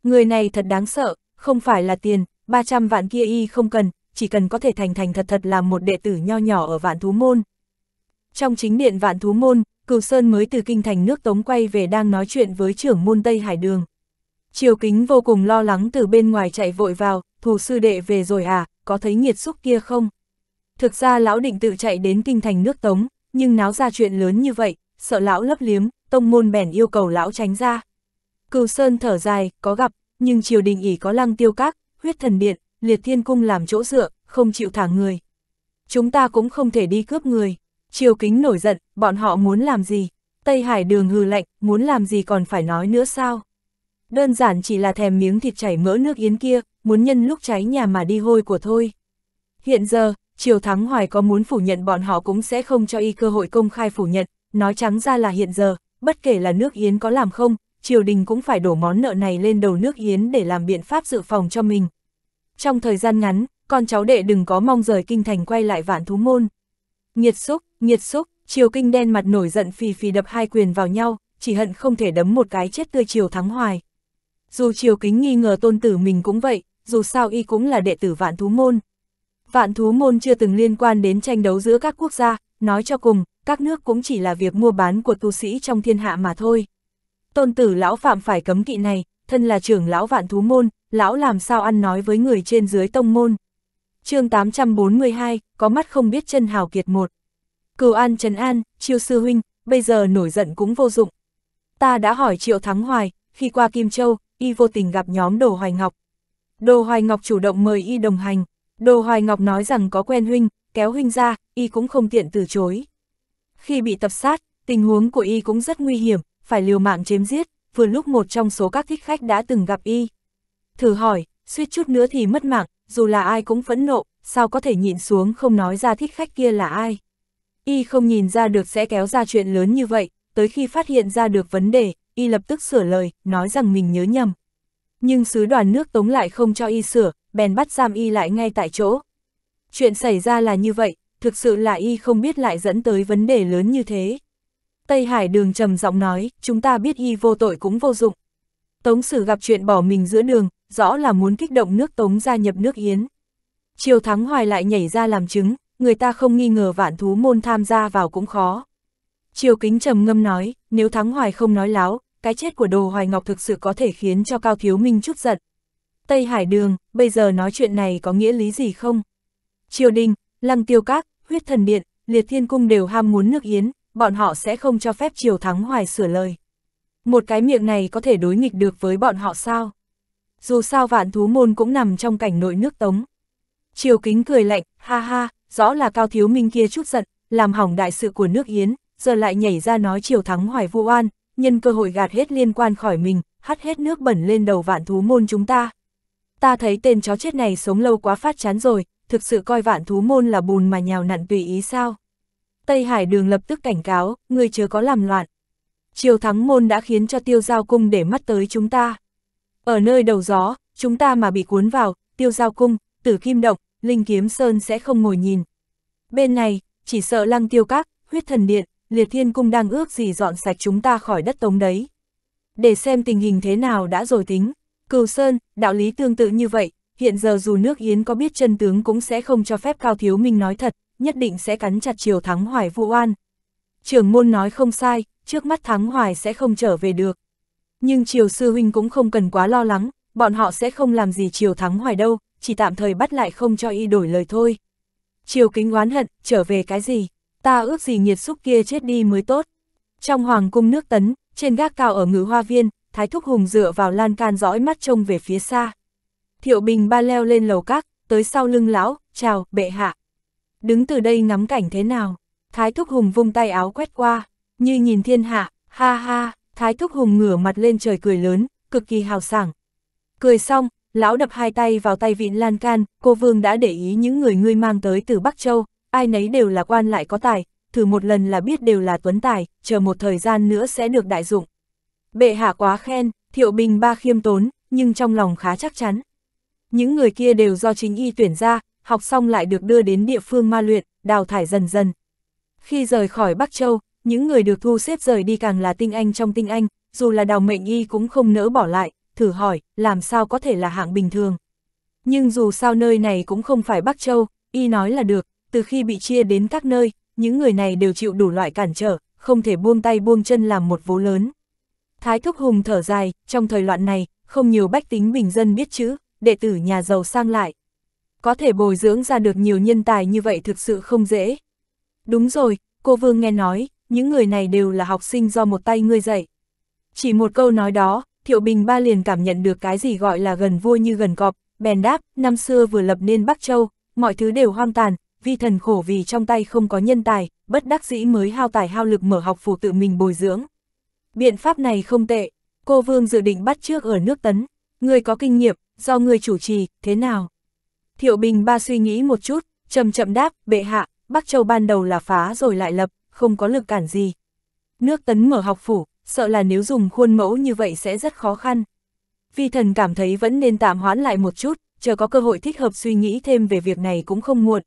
Người này thật đáng sợ, không phải là tiền, 300 vạn kia y không cần, chỉ cần có thể thành thành thật thật là một đệ tử nho nhỏ ở Vạn Thú Môn. Trong chính điện Vạn Thú Môn, Cửu Sơn mới từ kinh thành nước Tống quay về đang nói chuyện với trưởng môn Tây Hải Đường. Triều kính vô cùng lo lắng từ bên ngoài chạy vội vào, thù sư đệ về rồi à, có thấy nghiệt xúc kia không? Thực ra lão định tự chạy đến kinh thành nước Tống, nhưng náo ra chuyện lớn như vậy, sợ lão lấp liếm, tông môn bèn yêu cầu lão tránh ra. Cừu Sơn thở dài, có gặp, nhưng triều đình ỉ có lăng tiêu các, huyết thần điện, liệt thiên cung làm chỗ dựa, không chịu thả người. Chúng ta cũng không thể đi cướp người. Triều kính nổi giận, bọn họ muốn làm gì? Tây Hải đường hư lạnh, muốn làm gì còn phải nói nữa sao? đơn giản chỉ là thèm miếng thịt chảy mỡ nước yến kia, muốn nhân lúc cháy nhà mà đi hôi của thôi. Hiện giờ, Triều Thắng Hoài có muốn phủ nhận bọn họ cũng sẽ không cho y cơ hội công khai phủ nhận, nói trắng ra là hiện giờ, bất kể là nước yến có làm không, triều đình cũng phải đổ món nợ này lên đầu nước yến để làm biện pháp dự phòng cho mình. Trong thời gian ngắn, con cháu đệ đừng có mong rời kinh thành quay lại vạn thú môn. Nhiệt xúc, nhiệt xúc, triều kinh đen mặt nổi giận phì phì đập hai quyền vào nhau, chỉ hận không thể đấm một cái chết tươi triều thắng hoài dù triều kính nghi ngờ tôn tử mình cũng vậy, dù sao y cũng là đệ tử vạn thú môn. Vạn thú môn chưa từng liên quan đến tranh đấu giữa các quốc gia, nói cho cùng, các nước cũng chỉ là việc mua bán của tu sĩ trong thiên hạ mà thôi. Tôn tử lão phạm phải cấm kỵ này, thân là trưởng lão vạn thú môn, lão làm sao ăn nói với người trên dưới tông môn. chương 842, có mắt không biết chân hào kiệt một. Cửu an trần an, chiêu sư huynh, bây giờ nổi giận cũng vô dụng. Ta đã hỏi triệu thắng hoài, khi qua Kim Châu, y vô tình gặp nhóm Đồ Hoài Ngọc. Đồ Hoài Ngọc chủ động mời y đồng hành, Đồ Hoài Ngọc nói rằng có quen huynh, kéo huynh ra, y cũng không tiện từ chối. Khi bị tập sát, tình huống của y cũng rất nguy hiểm, phải liều mạng chém giết, vừa lúc một trong số các thích khách đã từng gặp y. Thử hỏi, suýt chút nữa thì mất mạng, dù là ai cũng phẫn nộ, sao có thể nhịn xuống không nói ra thích khách kia là ai. Y không nhìn ra được sẽ kéo ra chuyện lớn như vậy, tới khi phát hiện ra được vấn đề, y lập tức sửa lời, nói rằng mình nhớ nhầm. Nhưng sứ đoàn nước Tống lại không cho y sửa, bèn bắt giam y lại ngay tại chỗ. Chuyện xảy ra là như vậy, thực sự là y không biết lại dẫn tới vấn đề lớn như thế. Tây Hải đường trầm giọng nói, chúng ta biết y vô tội cũng vô dụng. Tống sử gặp chuyện bỏ mình giữa đường, rõ là muốn kích động nước Tống gia nhập nước Yến. Triều Thắng Hoài lại nhảy ra làm chứng, người ta không nghi ngờ vạn thú môn tham gia vào cũng khó. Triều Kính trầm ngâm nói, nếu Thắng Hoài không nói láo, cái chết của Đồ Hoài Ngọc thực sự có thể khiến cho Cao Thiếu Minh chút giận. Tây Hải Đường, bây giờ nói chuyện này có nghĩa lý gì không? Triều Đình, Lăng Tiêu Các, Huyết Thần Điện, Liệt Thiên Cung đều ham muốn nước Yến, bọn họ sẽ không cho phép Triều Thắng Hoài sửa lời. Một cái miệng này có thể đối nghịch được với bọn họ sao? Dù sao vạn thú môn cũng nằm trong cảnh nội nước tống. Triều Kính cười lạnh, ha ha, rõ là Cao Thiếu Minh kia chút giận, làm hỏng đại sự của nước Yến, giờ lại nhảy ra nói chiều thắng hoài vu oan, nhân cơ hội gạt hết liên quan khỏi mình, hắt hết nước bẩn lên đầu vạn thú môn chúng ta. Ta thấy tên chó chết này sống lâu quá phát chán rồi, thực sự coi vạn thú môn là bùn mà nhào nặn tùy ý sao. Tây Hải đường lập tức cảnh cáo, người chưa có làm loạn. Chiều thắng môn đã khiến cho tiêu giao cung để mắt tới chúng ta. Ở nơi đầu gió, chúng ta mà bị cuốn vào, tiêu giao cung, tử kim động, linh kiếm sơn sẽ không ngồi nhìn. Bên này, chỉ sợ lăng tiêu các, huyết thần điện, liệt thiên cung đang ước gì dọn sạch chúng ta khỏi đất tống đấy. Để xem tình hình thế nào đã rồi tính, cửu sơn, đạo lý tương tự như vậy, hiện giờ dù nước Yến có biết chân tướng cũng sẽ không cho phép Cao Thiếu Minh nói thật, nhất định sẽ cắn chặt chiều Thắng Hoài vụ oan. Trưởng môn nói không sai, trước mắt Thắng Hoài sẽ không trở về được. Nhưng triều sư huynh cũng không cần quá lo lắng, bọn họ sẽ không làm gì triều Thắng Hoài đâu, chỉ tạm thời bắt lại không cho y đổi lời thôi. Triều kính oán hận, trở về cái gì? ta ước gì nhiệt xúc kia chết đi mới tốt. Trong hoàng cung nước tấn, trên gác cao ở ngự hoa viên, Thái Thúc Hùng dựa vào lan can dõi mắt trông về phía xa. Thiệu Bình ba leo lên lầu các, tới sau lưng lão, chào, bệ hạ. Đứng từ đây ngắm cảnh thế nào? Thái Thúc Hùng vung tay áo quét qua, như nhìn thiên hạ, ha ha, Thái Thúc Hùng ngửa mặt lên trời cười lớn, cực kỳ hào sảng. Cười xong, lão đập hai tay vào tay vịn lan can, cô Vương đã để ý những người ngươi mang tới từ Bắc Châu, ai nấy đều là quan lại có tài, thử một lần là biết đều là tuấn tài, chờ một thời gian nữa sẽ được đại dụng. Bệ hạ quá khen, thiệu bình ba khiêm tốn, nhưng trong lòng khá chắc chắn. Những người kia đều do chính y tuyển ra, học xong lại được đưa đến địa phương ma luyện, đào thải dần dần. Khi rời khỏi Bắc Châu, những người được thu xếp rời đi càng là tinh anh trong tinh anh, dù là đào mệnh y cũng không nỡ bỏ lại, thử hỏi, làm sao có thể là hạng bình thường. Nhưng dù sao nơi này cũng không phải Bắc Châu, y nói là được, từ khi bị chia đến các nơi, những người này đều chịu đủ loại cản trở, không thể buông tay buông chân làm một vố lớn. Thái Thúc Hùng thở dài, trong thời loạn này, không nhiều bách tính bình dân biết chữ, đệ tử nhà giàu sang lại. Có thể bồi dưỡng ra được nhiều nhân tài như vậy thực sự không dễ. Đúng rồi, cô Vương nghe nói, những người này đều là học sinh do một tay ngươi dạy. Chỉ một câu nói đó, Thiệu Bình Ba liền cảm nhận được cái gì gọi là gần vua như gần cọp, bèn đáp, năm xưa vừa lập nên Bắc Châu, mọi thứ đều hoang tàn, vi thần khổ vì trong tay không có nhân tài, bất đắc dĩ mới hao tài hao lực mở học phủ tự mình bồi dưỡng. Biện pháp này không tệ, cô Vương dự định bắt trước ở nước tấn, người có kinh nghiệm, do người chủ trì, thế nào? Thiệu Bình ba suy nghĩ một chút, chậm chậm đáp, bệ hạ, Bắc Châu ban đầu là phá rồi lại lập, không có lực cản gì. Nước tấn mở học phủ, sợ là nếu dùng khuôn mẫu như vậy sẽ rất khó khăn. Vi thần cảm thấy vẫn nên tạm hoãn lại một chút, chờ có cơ hội thích hợp suy nghĩ thêm về việc này cũng không muộn.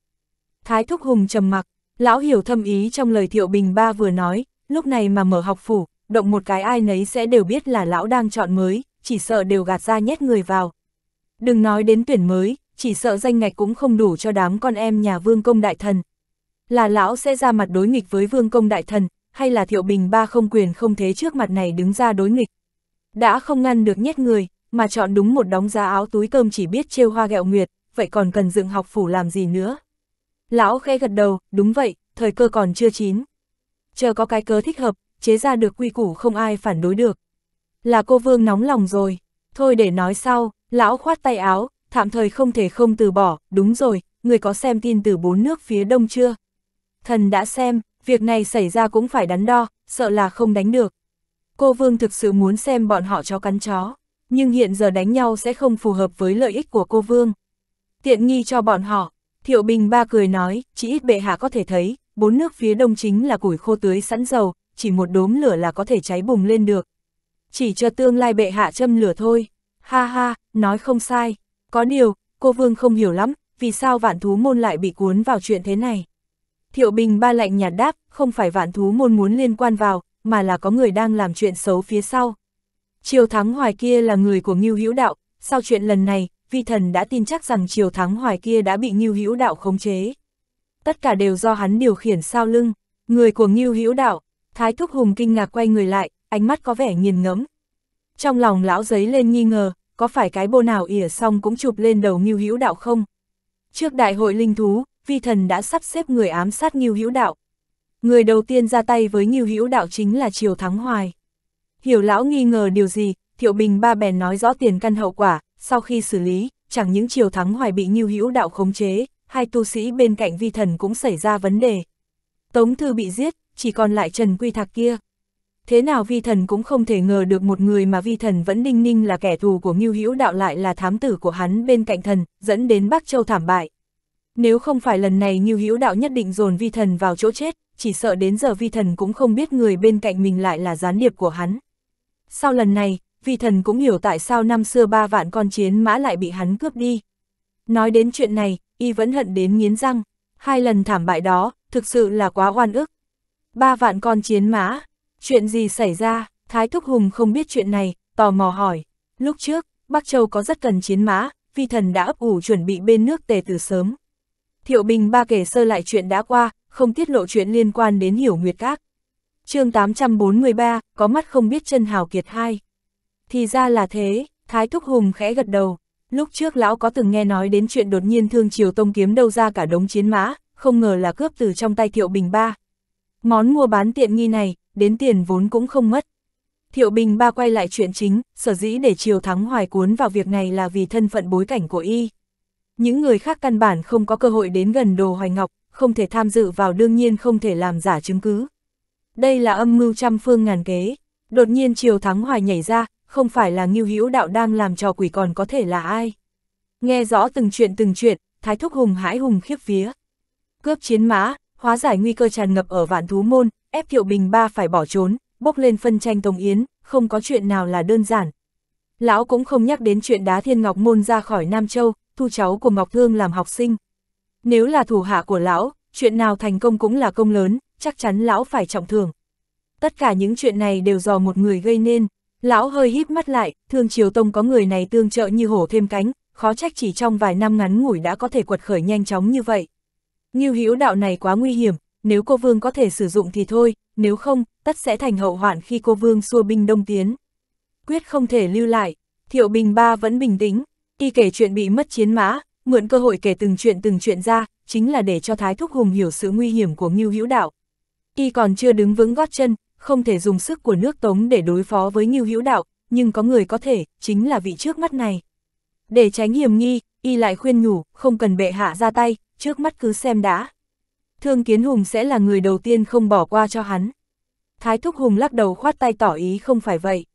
Thái Thúc Hùng trầm mặc, lão hiểu thâm ý trong lời Thiệu Bình Ba vừa nói, lúc này mà mở học phủ, động một cái ai nấy sẽ đều biết là lão đang chọn mới, chỉ sợ đều gạt ra nhét người vào. Đừng nói đến tuyển mới, chỉ sợ danh ngạch cũng không đủ cho đám con em nhà vương công đại thần. Là lão sẽ ra mặt đối nghịch với vương công đại thần, hay là Thiệu Bình Ba không quyền không thế trước mặt này đứng ra đối nghịch. Đã không ngăn được nhét người, mà chọn đúng một đóng giá áo túi cơm chỉ biết trêu hoa gẹo nguyệt, vậy còn cần dựng học phủ làm gì nữa. Lão khẽ gật đầu, đúng vậy, thời cơ còn chưa chín. Chờ có cái cớ thích hợp, chế ra được quy củ không ai phản đối được. Là cô vương nóng lòng rồi, thôi để nói sau, lão khoát tay áo, tạm thời không thể không từ bỏ, đúng rồi, người có xem tin từ bốn nước phía đông chưa? Thần đã xem, việc này xảy ra cũng phải đắn đo, sợ là không đánh được. Cô vương thực sự muốn xem bọn họ chó cắn chó, nhưng hiện giờ đánh nhau sẽ không phù hợp với lợi ích của cô vương. Tiện nghi cho bọn họ, Thiệu Bình Ba cười nói, chỉ ít bệ hạ có thể thấy, bốn nước phía đông chính là củi khô tưới sẵn dầu, chỉ một đốm lửa là có thể cháy bùng lên được. Chỉ cho tương lai bệ hạ châm lửa thôi. Ha ha, nói không sai. Có điều, cô Vương không hiểu lắm, vì sao vạn thú môn lại bị cuốn vào chuyện thế này. Thiệu Bình Ba lạnh nhạt đáp, không phải vạn thú môn muốn liên quan vào, mà là có người đang làm chuyện xấu phía sau. Triều Thắng Hoài kia là người của Ngưu Hữu Đạo, sau chuyện lần này, vi thần đã tin chắc rằng chiều thắng hoài kia đã bị Ngưu Hữu Đạo khống chế. Tất cả đều do hắn điều khiển sao lưng, người của Ngưu Hữu Đạo, Thái Thúc Hùng kinh ngạc quay người lại, ánh mắt có vẻ nghiền ngẫm. Trong lòng lão giấy lên nghi ngờ, có phải cái bô nào ỉa xong cũng chụp lên đầu Ngưu Hữu Đạo không? Trước đại hội linh thú, vi thần đã sắp xếp người ám sát Ngưu Hữu Đạo. Người đầu tiên ra tay với Ngưu Hữu Đạo chính là Triều Thắng Hoài. Hiểu lão nghi ngờ điều gì, Thiệu Bình ba bèn nói rõ tiền căn hậu quả, sau khi xử lý, chẳng những chiều thắng hoài bị Ngưu Hữu đạo khống chế, hai tu sĩ bên cạnh vi thần cũng xảy ra vấn đề. Tống Thư bị giết, chỉ còn lại Trần Quy Thạc kia. Thế nào vi thần cũng không thể ngờ được một người mà vi thần vẫn đinh ninh là kẻ thù của Ngưu Hữu đạo lại là thám tử của hắn bên cạnh thần, dẫn đến Bắc Châu thảm bại. Nếu không phải lần này Ngưu Hữu đạo nhất định dồn vi thần vào chỗ chết, chỉ sợ đến giờ vi thần cũng không biết người bên cạnh mình lại là gián điệp của hắn. Sau lần này, vì thần cũng hiểu tại sao năm xưa ba vạn con chiến mã lại bị hắn cướp đi. Nói đến chuyện này, y vẫn hận đến nghiến răng, hai lần thảm bại đó, thực sự là quá oan ức. Ba vạn con chiến mã, chuyện gì xảy ra, Thái Thúc Hùng không biết chuyện này, tò mò hỏi. Lúc trước, Bắc Châu có rất cần chiến mã, vi thần đã ấp ủ chuẩn bị bên nước tề từ sớm. Thiệu Bình ba kể sơ lại chuyện đã qua, không tiết lộ chuyện liên quan đến hiểu nguyệt các. chương 843, có mắt không biết chân hào kiệt hai. Thì ra là thế, Thái Thúc Hùng khẽ gật đầu. Lúc trước lão có từng nghe nói đến chuyện đột nhiên thương triều tông kiếm đâu ra cả đống chiến mã, không ngờ là cướp từ trong tay Thiệu Bình Ba. Món mua bán tiện nghi này, đến tiền vốn cũng không mất. Thiệu Bình Ba quay lại chuyện chính, sở dĩ để Triều Thắng Hoài cuốn vào việc này là vì thân phận bối cảnh của y. Những người khác căn bản không có cơ hội đến gần đồ hoài ngọc, không thể tham dự vào đương nhiên không thể làm giả chứng cứ. Đây là âm mưu trăm phương ngàn kế. Đột nhiên Triều Thắng Hoài nhảy ra, không phải là Ngưu Hữu Đạo đang làm trò quỷ còn có thể là ai. Nghe rõ từng chuyện từng chuyện, Thái Thúc Hùng hãi hùng khiếp vía. Cướp chiến mã, hóa giải nguy cơ tràn ngập ở vạn thú môn, ép Thiệu Bình Ba phải bỏ trốn, bốc lên phân tranh Tông Yến, không có chuyện nào là đơn giản. Lão cũng không nhắc đến chuyện đá thiên ngọc môn ra khỏi Nam Châu, thu cháu của Ngọc Thương làm học sinh. Nếu là thủ hạ của lão, chuyện nào thành công cũng là công lớn, chắc chắn lão phải trọng thưởng. Tất cả những chuyện này đều do một người gây nên. Lão hơi híp mắt lại, Thương Triều Tông có người này tương trợ như hổ thêm cánh, khó trách chỉ trong vài năm ngắn ngủi đã có thể quật khởi nhanh chóng như vậy. Ngưu Hữu đạo này quá nguy hiểm, nếu cô vương có thể sử dụng thì thôi, nếu không, tất sẽ thành hậu hoạn khi cô vương xua binh đông tiến. Quyết không thể lưu lại, Thiệu Bình Ba vẫn bình tĩnh, y kể chuyện bị mất chiến mã, mượn cơ hội kể từng chuyện từng chuyện ra, chính là để cho Thái Thúc Hùng hiểu sự nguy hiểm của Ngưu Hữu đạo. Y còn chưa đứng vững gót chân, không thể dùng sức của nước Tống để đối phó với Ngưu Hữu Đạo, nhưng có người có thể, chính là vị trước mắt này. Để tránh hiểm nghi, y lại khuyên nhủ, không cần bệ hạ ra tay, trước mắt cứ xem đã. Thương Kiến Hùng sẽ là người đầu tiên không bỏ qua cho hắn. Thái Thúc Hùng lắc đầu khoát tay tỏ ý không phải vậy.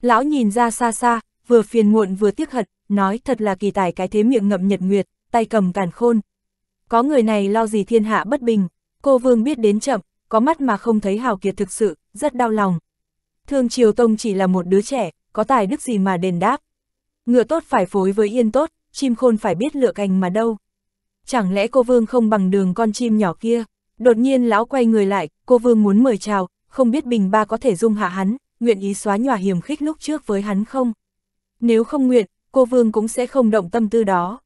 Lão nhìn ra xa xa, vừa phiền muộn vừa tiếc hận, nói thật là kỳ tài cái thế miệng ngậm nhật nguyệt, tay cầm càn khôn. Có người này lo gì thiên hạ bất bình, cô vương biết đến chậm, có mắt mà không thấy hào kiệt thực sự, rất đau lòng. Thương Triều Tông chỉ là một đứa trẻ, có tài đức gì mà đền đáp. Ngựa tốt phải phối với yên tốt, chim khôn phải biết lựa cành mà đâu. Chẳng lẽ cô Vương không bằng đường con chim nhỏ kia? Đột nhiên lão quay người lại, cô Vương muốn mời chào, không biết Bình Ba có thể dung hạ hắn, nguyện ý xóa nhòa hiểm khích lúc trước với hắn không? Nếu không nguyện, cô Vương cũng sẽ không động tâm tư đó.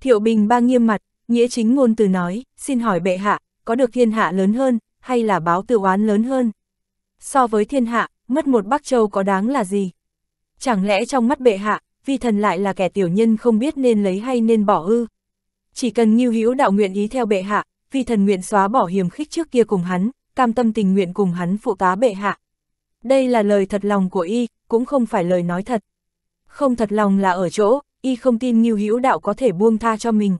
Thiệu Bình Ba nghiêm mặt, nghĩa chính ngôn từ nói, xin hỏi bệ hạ, có được thiên hạ lớn hơn, hay là báo tự oán lớn hơn? So với thiên hạ, mất một Bắc Châu có đáng là gì? Chẳng lẽ trong mắt bệ hạ, vi thần lại là kẻ tiểu nhân không biết nên lấy hay nên bỏ ư? Chỉ cần nghiêu hữu đạo nguyện ý theo bệ hạ, vi thần nguyện xóa bỏ hiểm khích trước kia cùng hắn, cam tâm tình nguyện cùng hắn phụ tá bệ hạ. Đây là lời thật lòng của y, cũng không phải lời nói thật. Không thật lòng là ở chỗ, y không tin nghiêu hữu đạo có thể buông tha cho mình.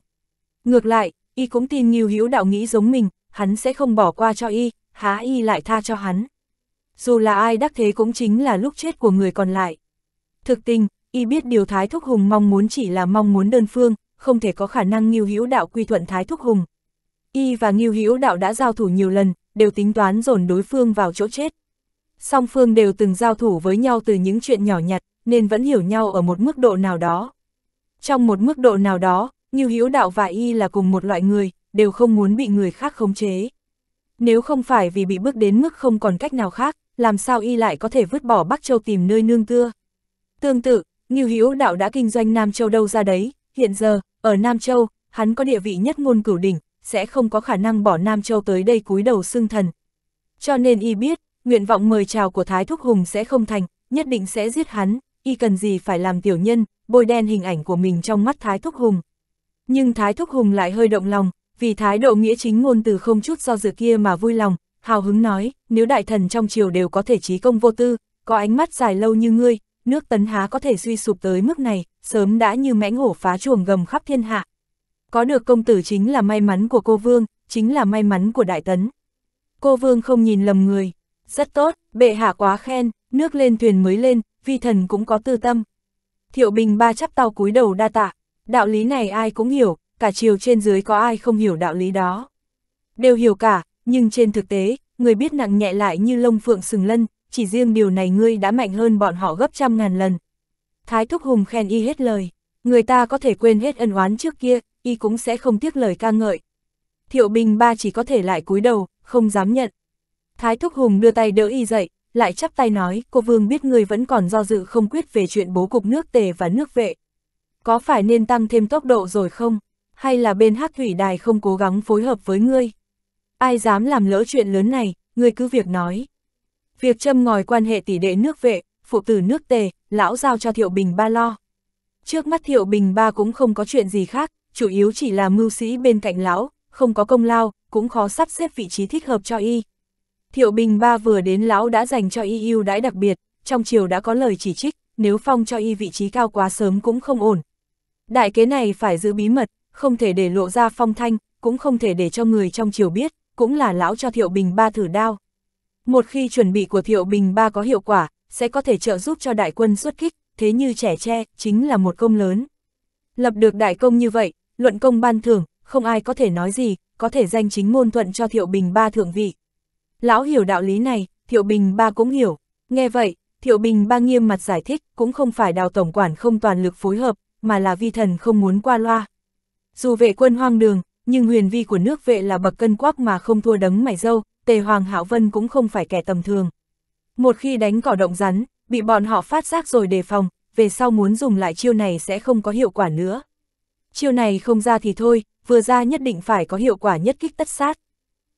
Ngược lại, y cũng tin nghiêu hữu đạo nghĩ giống mình, hắn sẽ không bỏ qua cho y, há y lại tha cho hắn. Dù là ai đắc thế cũng chính là lúc chết của người còn lại. Thực tình, y biết điều Thái Thúc Hùng mong muốn chỉ là mong muốn đơn phương, không thể có khả năng nghiêu hữu đạo quy thuận Thái Thúc Hùng. Y và nghiêu hữu đạo đã giao thủ nhiều lần, đều tính toán dồn đối phương vào chỗ chết. Song phương đều từng giao thủ với nhau từ những chuyện nhỏ nhặt, nên vẫn hiểu nhau ở một mức độ nào đó. Trong một mức độ nào đó, nghiêu hữu đạo và y là cùng một loại người, đều không muốn bị người khác khống chế. Nếu không phải vì bị bước đến mức không còn cách nào khác, làm sao y lại có thể vứt bỏ Bắc Châu tìm nơi nương tưa. Tương tự, Ngưu Hữu Đạo đã kinh doanh Nam Châu đâu ra đấy, hiện giờ, ở Nam Châu, hắn có địa vị nhất ngôn cửu đỉnh, sẽ không có khả năng bỏ Nam Châu tới đây cúi đầu xưng thần. Cho nên y biết, nguyện vọng mời chào của Thái Thúc Hùng sẽ không thành, nhất định sẽ giết hắn, y cần gì phải làm tiểu nhân, bôi đen hình ảnh của mình trong mắt Thái Thúc Hùng. Nhưng Thái Thúc Hùng lại hơi động lòng, vì thái độ nghĩa chính ngôn từ không chút do dự kia mà vui lòng, hào hứng nói, nếu đại thần trong triều đều có thể trí công vô tư, có ánh mắt dài lâu như ngươi, nước tấn há có thể suy sụp tới mức này, sớm đã như mãnh hổ phá chuồng gầm khắp thiên hạ. Có được công tử chính là may mắn của cô vương, chính là may mắn của đại tấn. Cô vương không nhìn lầm người, rất tốt, bệ hạ quá khen, nước lên thuyền mới lên, vi thần cũng có tư tâm. Thiệu Bình ba chắp tao cúi đầu đa tạ, đạo lý này ai cũng hiểu, cả chiều trên dưới có ai không hiểu đạo lý đó. Đều hiểu cả, nhưng trên thực tế, người biết nặng nhẹ lại như lông phượng sừng lân, chỉ riêng điều này ngươi đã mạnh hơn bọn họ gấp trăm ngàn lần. Thái Thúc Hùng khen y hết lời, người ta có thể quên hết ân oán trước kia, y cũng sẽ không tiếc lời ca ngợi. Thiệu Bình ba chỉ có thể lại cúi đầu, không dám nhận. Thái Thúc Hùng đưa tay đỡ y dậy, lại chắp tay nói, cô Vương biết người vẫn còn do dự không quyết về chuyện bố cục nước tề và nước vệ. Có phải nên tăng thêm tốc độ rồi không? hay là bên hắc thủy đài không cố gắng phối hợp với ngươi. Ai dám làm lỡ chuyện lớn này, ngươi cứ việc nói. Việc châm ngòi quan hệ tỷ đệ nước vệ, phụ tử nước tề, lão giao cho Thiệu Bình Ba lo. Trước mắt Thiệu Bình Ba cũng không có chuyện gì khác, chủ yếu chỉ là mưu sĩ bên cạnh lão, không có công lao, cũng khó sắp xếp vị trí thích hợp cho y. Thiệu Bình Ba vừa đến lão đã dành cho y ưu đãi đặc biệt, trong chiều đã có lời chỉ trích, nếu phong cho y vị trí cao quá sớm cũng không ổn. Đại kế này phải giữ bí mật, không thể để lộ ra phong thanh, cũng không thể để cho người trong triều biết, cũng là lão cho Thiệu Bình Ba thử đao. Một khi chuẩn bị của Thiệu Bình Ba có hiệu quả, sẽ có thể trợ giúp cho đại quân xuất kích, thế như trẻ tre, chính là một công lớn. Lập được đại công như vậy, luận công ban thưởng, không ai có thể nói gì, có thể danh chính ngôn thuận cho Thiệu Bình Ba thượng vị. Lão hiểu đạo lý này, Thiệu Bình Ba cũng hiểu. Nghe vậy, Thiệu Bình Ba nghiêm mặt giải thích, cũng không phải đào tổng quản không toàn lực phối hợp, mà là vi thần không muốn qua loa, dù vệ quân hoang đường, nhưng huyền vi của nước vệ là bậc cân quắc mà không thua đấng mày dâu, tề hoàng hảo vân cũng không phải kẻ tầm thường. Một khi đánh cỏ động rắn, bị bọn họ phát giác rồi đề phòng, về sau muốn dùng lại chiêu này sẽ không có hiệu quả nữa. Chiêu này không ra thì thôi, vừa ra nhất định phải có hiệu quả nhất kích tất sát.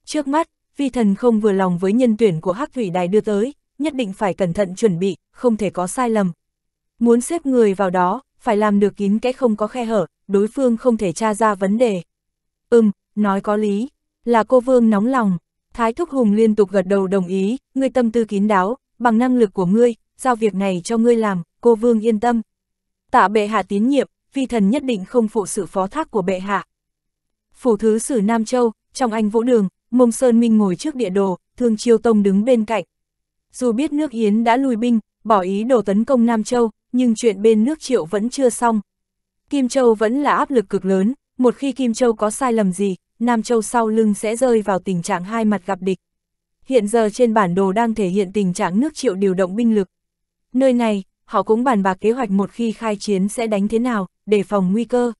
Trước mắt, vi thần không vừa lòng với nhân tuyển của hắc thủy đài đưa tới, nhất định phải cẩn thận chuẩn bị, không thể có sai lầm. Muốn xếp người vào đó, phải làm được kín kẽ không có khe hở, đối phương không thể tra ra vấn đề. Ừm, nói có lý, là cô Vương nóng lòng. Thái Thúc Hùng liên tục gật đầu đồng ý, ngươi tâm tư kín đáo, bằng năng lực của ngươi, giao việc này cho ngươi làm, cô Vương yên tâm. Tạ bệ hạ tín nhiệm, phi thần nhất định không phụ sự phó thác của bệ hạ. Phủ thứ sử Nam Châu, trong anh vũ đường, mông Sơn Minh ngồi trước địa đồ, Thương Chiêu Tông đứng bên cạnh. Dù biết nước Yến đã lùi binh, bỏ ý đồ tấn công Nam Châu, nhưng chuyện bên nước Triệu vẫn chưa xong. Kim Châu vẫn là áp lực cực lớn, một khi Kim Châu có sai lầm gì, Nam Châu sau lưng sẽ rơi vào tình trạng hai mặt gặp địch. Hiện giờ trên bản đồ đang thể hiện tình trạng nước triệu điều động binh lực. Nơi này, họ cũng bàn bạc kế hoạch một khi khai chiến sẽ đánh thế nào, để phòng nguy cơ.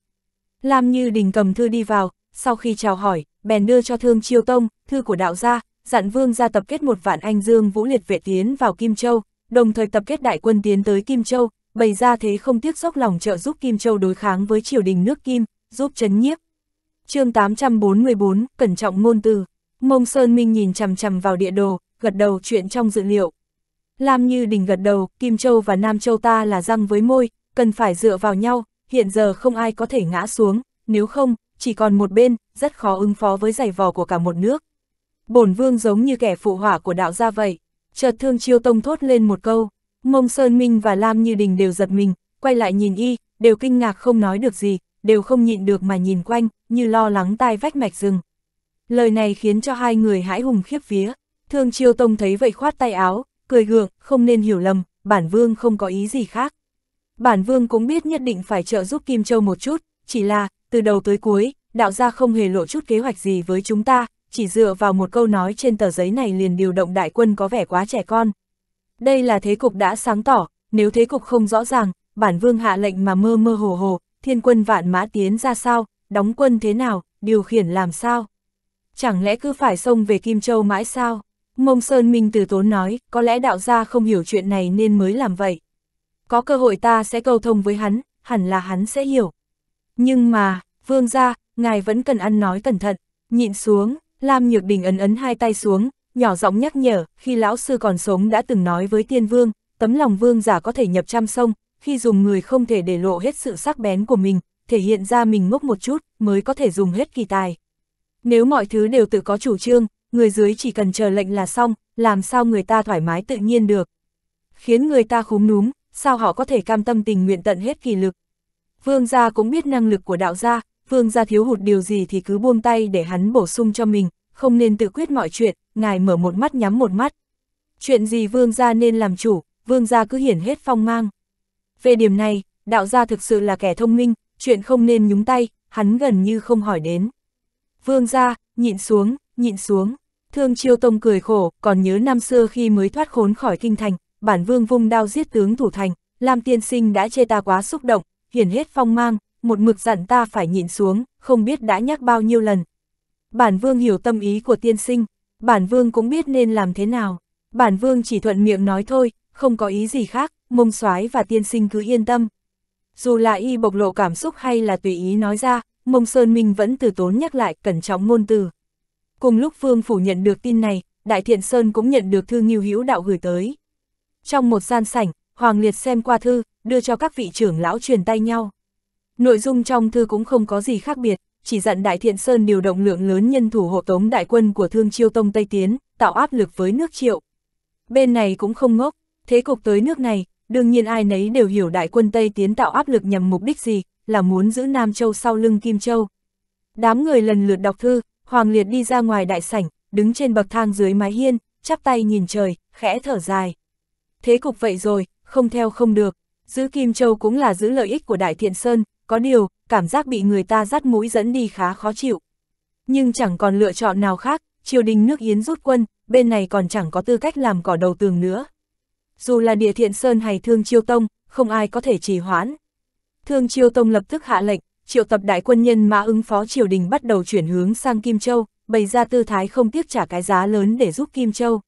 Lam Như Đình cầm thư đi vào, sau khi chào hỏi, bèn đưa cho Thương Chiêu Tông, thư của đạo gia, dặn vương gia tập kết một vạn anh dương vũ liệt vệ tiến vào Kim Châu, đồng thời tập kết đại quân tiến tới Kim Châu, bày ra thế không tiếc sóc lòng trợ giúp Kim Châu đối kháng với triều đình nước Kim, giúp chấn nhiếp. chương 844, cẩn trọng ngôn từ, Mông Sơn Minh nhìn chằm chằm vào địa đồ, gật đầu chuyện trong dự liệu. Lam Như Đình gật đầu, Kim Châu và Nam Châu ta là răng với môi, cần phải dựa vào nhau, hiện giờ không ai có thể ngã xuống, nếu không, chỉ còn một bên, rất khó ứng phó với giày vò của cả một nước. Bổn vương giống như kẻ phụ hỏa của đạo gia vậy, chợt thương chiêu tông thốt lên một câu. Mông Sơn Minh và Lam Như Đình đều giật mình, quay lại nhìn y, đều kinh ngạc không nói được gì, đều không nhịn được mà nhìn quanh, như lo lắng tai vách mạch rừng. Lời này khiến cho hai người hãi hùng khiếp vía. Thương Chiêu Tông thấy vậy khoát tay áo, cười gượng, không nên hiểu lầm, bản vương không có ý gì khác. Bản vương cũng biết nhất định phải trợ giúp Kim Châu một chút, chỉ là, từ đầu tới cuối, đạo gia không hề lộ chút kế hoạch gì với chúng ta, chỉ dựa vào một câu nói trên tờ giấy này liền điều động đại quân có vẻ quá trẻ con. Đây là thế cục đã sáng tỏ, nếu thế cục không rõ ràng, bản vương hạ lệnh mà mơ mơ hồ hồ, thiên quân vạn mã tiến ra sao, đóng quân thế nào, điều khiển làm sao. Chẳng lẽ cứ phải xông về Kim Châu mãi sao? Mông Sơn Minh từ tốn nói, có lẽ đạo gia không hiểu chuyện này nên mới làm vậy. Có cơ hội ta sẽ cầu thông với hắn, hẳn là hắn sẽ hiểu. Nhưng mà, vương gia, ngài vẫn cần ăn nói cẩn thận, nhịn xuống, Lam Nhược Đình ấn ấn hai tay xuống, nhỏ giọng nhắc nhở, khi lão sư còn sống đã từng nói với tiên vương, tấm lòng vương giả có thể nhập trăm sông, khi dùng người không thể để lộ hết sự sắc bén của mình, thể hiện ra mình ngốc một chút, mới có thể dùng hết kỳ tài. Nếu mọi thứ đều tự có chủ trương, người dưới chỉ cần chờ lệnh là xong, làm sao người ta thoải mái tự nhiên được. Khiến người ta khúm núm, sao họ có thể cam tâm tình nguyện tận hết kỳ lực. Vương gia cũng biết năng lực của đạo gia, vương gia thiếu hụt điều gì thì cứ buông tay để hắn bổ sung cho mình, không nên tự quyết mọi chuyện, ngài mở một mắt nhắm một mắt. Chuyện gì vương gia nên làm chủ, vương gia cứ hiển hết phong mang. Về điểm này, đạo gia thực sự là kẻ thông minh, chuyện không nên nhúng tay, hắn gần như không hỏi đến. Vương gia, nhịn xuống, nhịn xuống. Thương Chiêu Tông cười khổ, còn nhớ năm xưa khi mới thoát khốn khỏi kinh thành, bản vương vung đao giết tướng thủ thành, Lam Tiên Sinh đã chê ta quá xúc động, hiển hết phong mang, một mực dặn ta phải nhịn xuống, không biết đã nhắc bao nhiêu lần. Bản vương hiểu tâm ý của tiên sinh, bản vương cũng biết nên làm thế nào. Bản vương chỉ thuận miệng nói thôi, không có ý gì khác, mông soái và tiên sinh cứ yên tâm. Dù là y bộc lộ cảm xúc hay là tùy ý nói ra, mông Sơn Minh vẫn từ tốn nhắc lại cẩn trọng ngôn từ. Cùng lúc vương phủ nhận được tin này, Đại Thiện Sơn cũng nhận được thư nghiêu hữu đạo gửi tới. Trong một gian sảnh, Hoàng Liệt xem qua thư, đưa cho các vị trưởng lão truyền tay nhau. Nội dung trong thư cũng không có gì khác biệt chỉ dặn Đại Thiện Sơn điều động lượng lớn nhân thủ hộ tống đại quân của Thương Chiêu Tông Tây Tiến, tạo áp lực với nước Triệu. Bên này cũng không ngốc, thế cục tới nước này, đương nhiên ai nấy đều hiểu đại quân Tây Tiến tạo áp lực nhằm mục đích gì, là muốn giữ Nam Châu sau lưng Kim Châu. Đám người lần lượt đọc thư, Hoàng Liệt đi ra ngoài đại sảnh, đứng trên bậc thang dưới mái hiên, chắp tay nhìn trời, khẽ thở dài. Thế cục vậy rồi, không theo không được, giữ Kim Châu cũng là giữ lợi ích của Đại Thiện Sơn, có điều, cảm giác bị người ta dắt mũi dẫn đi khá khó chịu. Nhưng chẳng còn lựa chọn nào khác, triều đình nước Yến rút quân, bên này còn chẳng có tư cách làm cỏ đầu tường nữa. Dù là địa thiện sơn hay thương chiêu tông, không ai có thể trì hoãn. Thương chiêu tông lập tức hạ lệnh, triệu tập đại quân nhân mã ứng phó triều đình bắt đầu chuyển hướng sang Kim Châu, bày ra tư thái không tiếc trả cái giá lớn để giúp Kim Châu.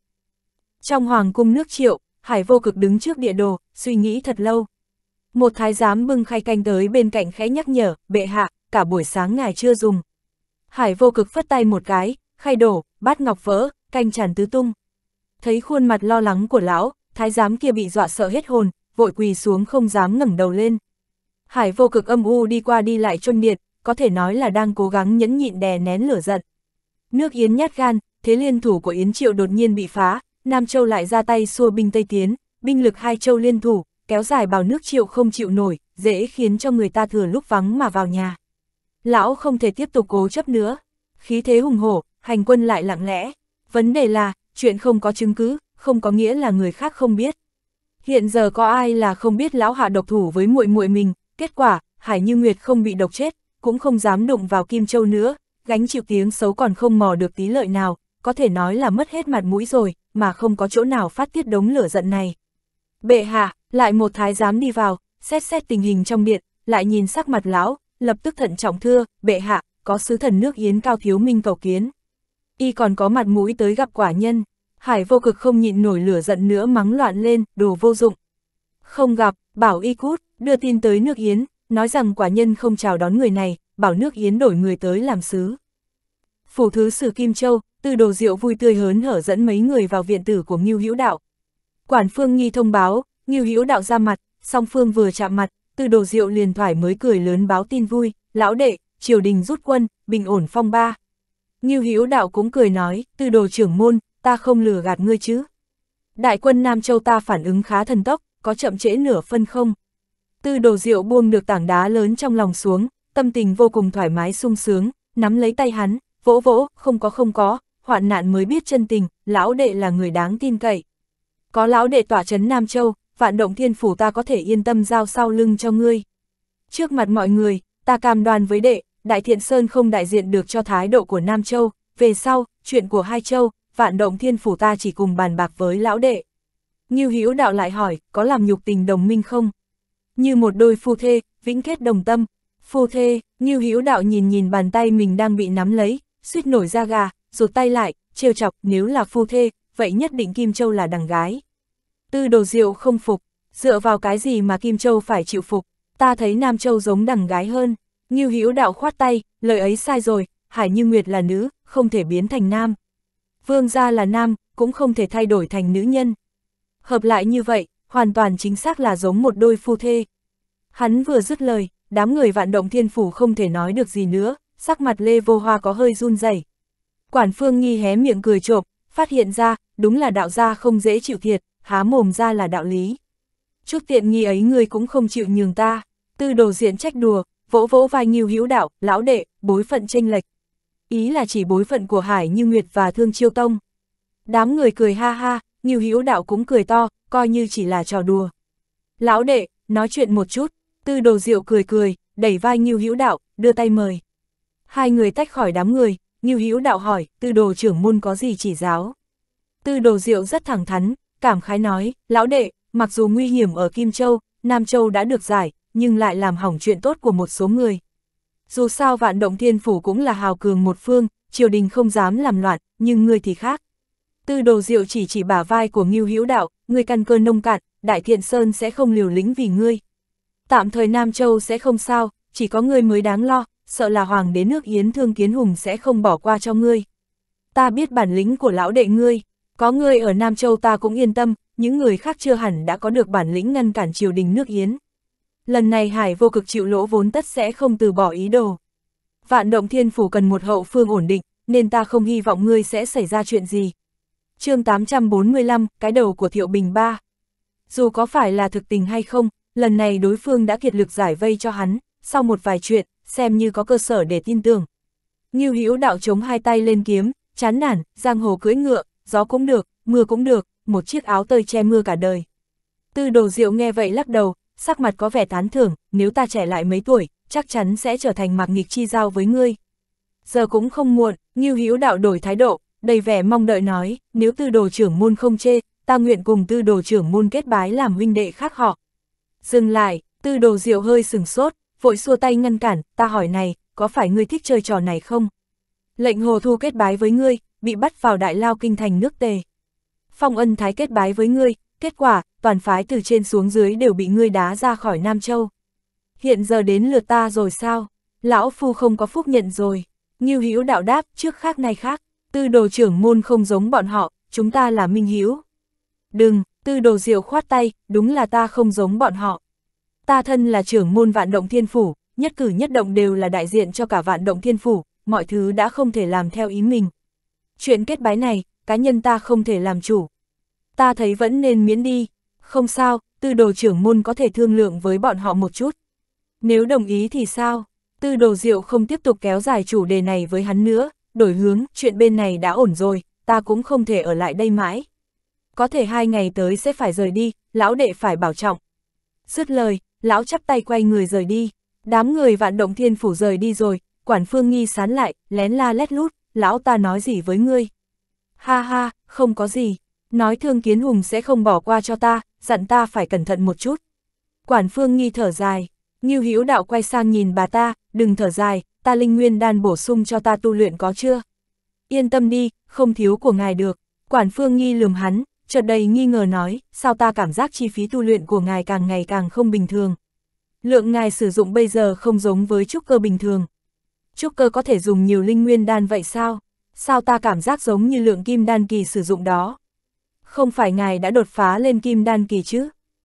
Trong hoàng cung nước triệu, Hải vô cực đứng trước địa đồ, suy nghĩ thật lâu. Một thái giám bưng khay canh tới bên cạnh khẽ nhắc nhở, bệ hạ, cả buổi sáng ngài chưa dùng. Hải vô cực phất tay một cái, khay đổ, bát ngọc vỡ, canh tràn tứ tung. Thấy khuôn mặt lo lắng của lão, thái giám kia bị dọa sợ hết hồn, vội quỳ xuống không dám ngẩng đầu lên. Hải vô cực âm u đi qua đi lại chôn điện, có thể nói là đang cố gắng nhẫn nhịn đè nén lửa giận. Nước Yến nhát gan, thế liên thủ của Yến Triệu đột nhiên bị phá, Nam Châu lại ra tay xua binh Tây Tiến, binh lực hai châu liên thủ, kéo dài bao nước chịu không chịu nổi, dễ khiến cho người ta thừa lúc vắng mà vào nhà. Lão không thể tiếp tục cố chấp nữa. Khí thế hùng hổ, hành quân lại lặng lẽ. Vấn đề là, chuyện không có chứng cứ, không có nghĩa là người khác không biết. Hiện giờ có ai là không biết lão hạ độc thủ với muội muội mình, kết quả, Hải Như Nguyệt không bị độc chết, cũng không dám đụng vào Kim Châu nữa, gánh chịu tiếng xấu còn không mò được tí lợi nào, có thể nói là mất hết mặt mũi rồi, mà không có chỗ nào phát tiết đống lửa giận này. Bệ hạ, lại một thái giám đi vào, xét xét tình hình trong điện, lại nhìn sắc mặt lão, lập tức thận trọng thưa, bệ hạ, có sứ thần nước Yến Cao Thiếu Minh cầu kiến. Y còn có mặt mũi tới gặp quả nhân, hải vô cực không nhịn nổi lửa giận nữa mắng loạn lên, đồ vô dụng. Không gặp, bảo y cút, đưa tin tới nước Yến, nói rằng quả nhân không chào đón người này, bảo nước Yến đổi người tới làm sứ. Phủ thứ sử Kim Châu, từ đồ rượu vui tươi hớn hở dẫn mấy người vào viện tử của Ngưu Hữu Đạo. Quản Phương Nghi thông báo, Ngưu Hữu Đạo ra mặt, song phương vừa chạm mặt, Tư Đồ Diệu liền thoải mới cười lớn báo tin vui, lão đệ, triều đình rút quân, bình ổn phong ba. Ngưu Hữu Đạo cũng cười nói, Tư Đồ trưởng môn, ta không lừa gạt ngươi chứ. Đại quân Nam Châu ta phản ứng khá thần tốc, có chậm trễ nửa phân không. Tư Đồ Diệu buông được tảng đá lớn trong lòng xuống, tâm tình vô cùng thoải mái sung sướng, nắm lấy tay hắn, vỗ vỗ, không có không có, hoạn nạn mới biết chân tình, lão đệ là người đáng tin cậy. Có lão đệ tỏa trấn Nam Châu, vạn động thiên phủ ta có thể yên tâm giao sau lưng cho ngươi. Trước mặt mọi người, ta cam đoan với đệ, Đại Thiện Sơn không đại diện được cho thái độ của Nam Châu, về sau, chuyện của hai châu, vạn động thiên phủ ta chỉ cùng bàn bạc với lão đệ. Như Hữu đạo lại hỏi, có làm nhục tình đồng minh không? Như một đôi phu thê, vĩnh kết đồng tâm. Phu thê, Như Hữu đạo nhìn nhìn bàn tay mình đang bị nắm lấy, suýt nổi ra gà, rụt tay lại, trêu chọc, nếu là phu thê, vậy nhất định Kim Châu là đằng gái. Tư đồ diệu không phục, dựa vào cái gì mà Kim Châu phải chịu phục, ta thấy Nam Châu giống đằng gái hơn. như Hữu đạo khoát tay, lời ấy sai rồi, Hải Như Nguyệt là nữ, không thể biến thành nam. Vương gia là nam, cũng không thể thay đổi thành nữ nhân. Hợp lại như vậy, hoàn toàn chính xác là giống một đôi phu thê. Hắn vừa dứt lời, đám người vạn động thiên phủ không thể nói được gì nữa, sắc mặt Lê Vô Hoa có hơi run rẩy. Quản phương nghi hé miệng cười trộm, phát hiện ra, đúng là đạo gia không dễ chịu thiệt há mồm ra là đạo lý. Chút tiện nghi ấy ngươi cũng không chịu nhường ta, tư đồ diện trách đùa, vỗ vỗ vai nghiêu hữu đạo, lão đệ, bối phận tranh lệch. Ý là chỉ bối phận của Hải Như Nguyệt và Thương Chiêu Tông. Đám người cười ha ha, nghiêu hữu đạo cũng cười to, coi như chỉ là trò đùa. Lão đệ, nói chuyện một chút, tư đồ diệu cười cười, đẩy vai nghiêu hữu đạo, đưa tay mời. Hai người tách khỏi đám người, nghiêu hữu đạo hỏi, tư đồ trưởng môn có gì chỉ giáo. Tư đồ diệu rất thẳng thắn, cảm khái nói, lão đệ, mặc dù nguy hiểm ở Kim Châu, Nam Châu đã được giải, nhưng lại làm hỏng chuyện tốt của một số người. Dù sao vạn động thiên phủ cũng là hào cường một phương, triều đình không dám làm loạn, nhưng ngươi thì khác. Tư đồ diệu chỉ chỉ bả vai của Ngưu Hữu Đạo, ngươi căn cơ nông cạn, Đại Thiện Sơn sẽ không liều lĩnh vì ngươi. Tạm thời Nam Châu sẽ không sao, chỉ có ngươi mới đáng lo, sợ là hoàng đế nước Yến Thương Kiến Hùng sẽ không bỏ qua cho ngươi. Ta biết bản lĩnh của lão đệ ngươi. Có người ở Nam Châu ta cũng yên tâm, những người khác chưa hẳn đã có được bản lĩnh ngăn cản triều đình nước Yến. Lần này Hải vô cực chịu lỗ vốn tất sẽ không từ bỏ ý đồ. Vạn động thiên phủ cần một hậu phương ổn định, nên ta không hy vọng ngươi sẽ xảy ra chuyện gì. chương 845, cái đầu của Thiệu Bình ba. Dù có phải là thực tình hay không, lần này đối phương đã kiệt lực giải vây cho hắn, sau một vài chuyện, xem như có cơ sở để tin tưởng. Ngưu Hữu đạo chống hai tay lên kiếm, chán nản, giang hồ cưỡi ngựa, gió cũng được, mưa cũng được, một chiếc áo tơi che mưa cả đời. Tư đồ diệu nghe vậy lắc đầu, sắc mặt có vẻ tán thưởng, nếu ta trẻ lại mấy tuổi, chắc chắn sẽ trở thành mạc nghịch chi giao với ngươi. Giờ cũng không muộn, Ngưu hiếu đạo đổi thái độ, đầy vẻ mong đợi nói, nếu tư đồ trưởng môn không chê, ta nguyện cùng tư đồ trưởng môn kết bái làm huynh đệ khác họ. Dừng lại, tư đồ diệu hơi sừng sốt, vội xua tay ngăn cản, ta hỏi này, có phải ngươi thích chơi trò này không? Lệnh hồ thu kết bái với ngươi, bị bắt vào đại lao kinh thành nước tề. Phong ân thái kết bái với ngươi, kết quả, toàn phái từ trên xuống dưới đều bị ngươi đá ra khỏi Nam Châu. Hiện giờ đến lượt ta rồi sao? Lão Phu không có phúc nhận rồi. Nghiêu Hữu đạo đáp, trước khác nay khác, tư đồ trưởng môn không giống bọn họ, chúng ta là Minh Hữu. Đừng, tư đồ diệu khoát tay, đúng là ta không giống bọn họ. Ta thân là trưởng môn vạn động thiên phủ, nhất cử nhất động đều là đại diện cho cả vạn động thiên phủ, mọi thứ đã không thể làm theo ý mình. Chuyện kết bái này, cá nhân ta không thể làm chủ. Ta thấy vẫn nên miễn đi, không sao, tư đồ trưởng môn có thể thương lượng với bọn họ một chút. Nếu đồng ý thì sao? Tư đồ diệu không tiếp tục kéo dài chủ đề này với hắn nữa, đổi hướng, chuyện bên này đã ổn rồi, ta cũng không thể ở lại đây mãi. Có thể hai ngày tới sẽ phải rời đi, lão đệ phải bảo trọng. Dứt lời, lão chắp tay quay người rời đi, đám người vạn động thiên phủ rời đi rồi, quản phương nghi sán lại, lén la lét lút, lão ta nói gì với ngươi? Ha ha, không có gì, nói thương kiến hùng sẽ không bỏ qua cho ta, dặn ta phải cẩn thận một chút. Quản phương nghi thở dài, Như Hữu đạo quay sang nhìn bà ta, đừng thở dài, ta linh nguyên đan bổ sung cho ta tu luyện có chưa? Yên tâm đi, không thiếu của ngài được. Quản phương nghi lườm hắn, chợt đầy nghi ngờ nói, sao ta cảm giác chi phí tu luyện của ngài càng ngày càng không bình thường. Lượng ngài sử dụng bây giờ không giống với trúc cơ bình thường cơ có thể dùng nhiều linh nguyên đan vậy sao? Sao ta cảm giác giống như lượng kim đan kỳ sử dụng đó? Không phải ngài đã đột phá lên kim đan kỳ chứ?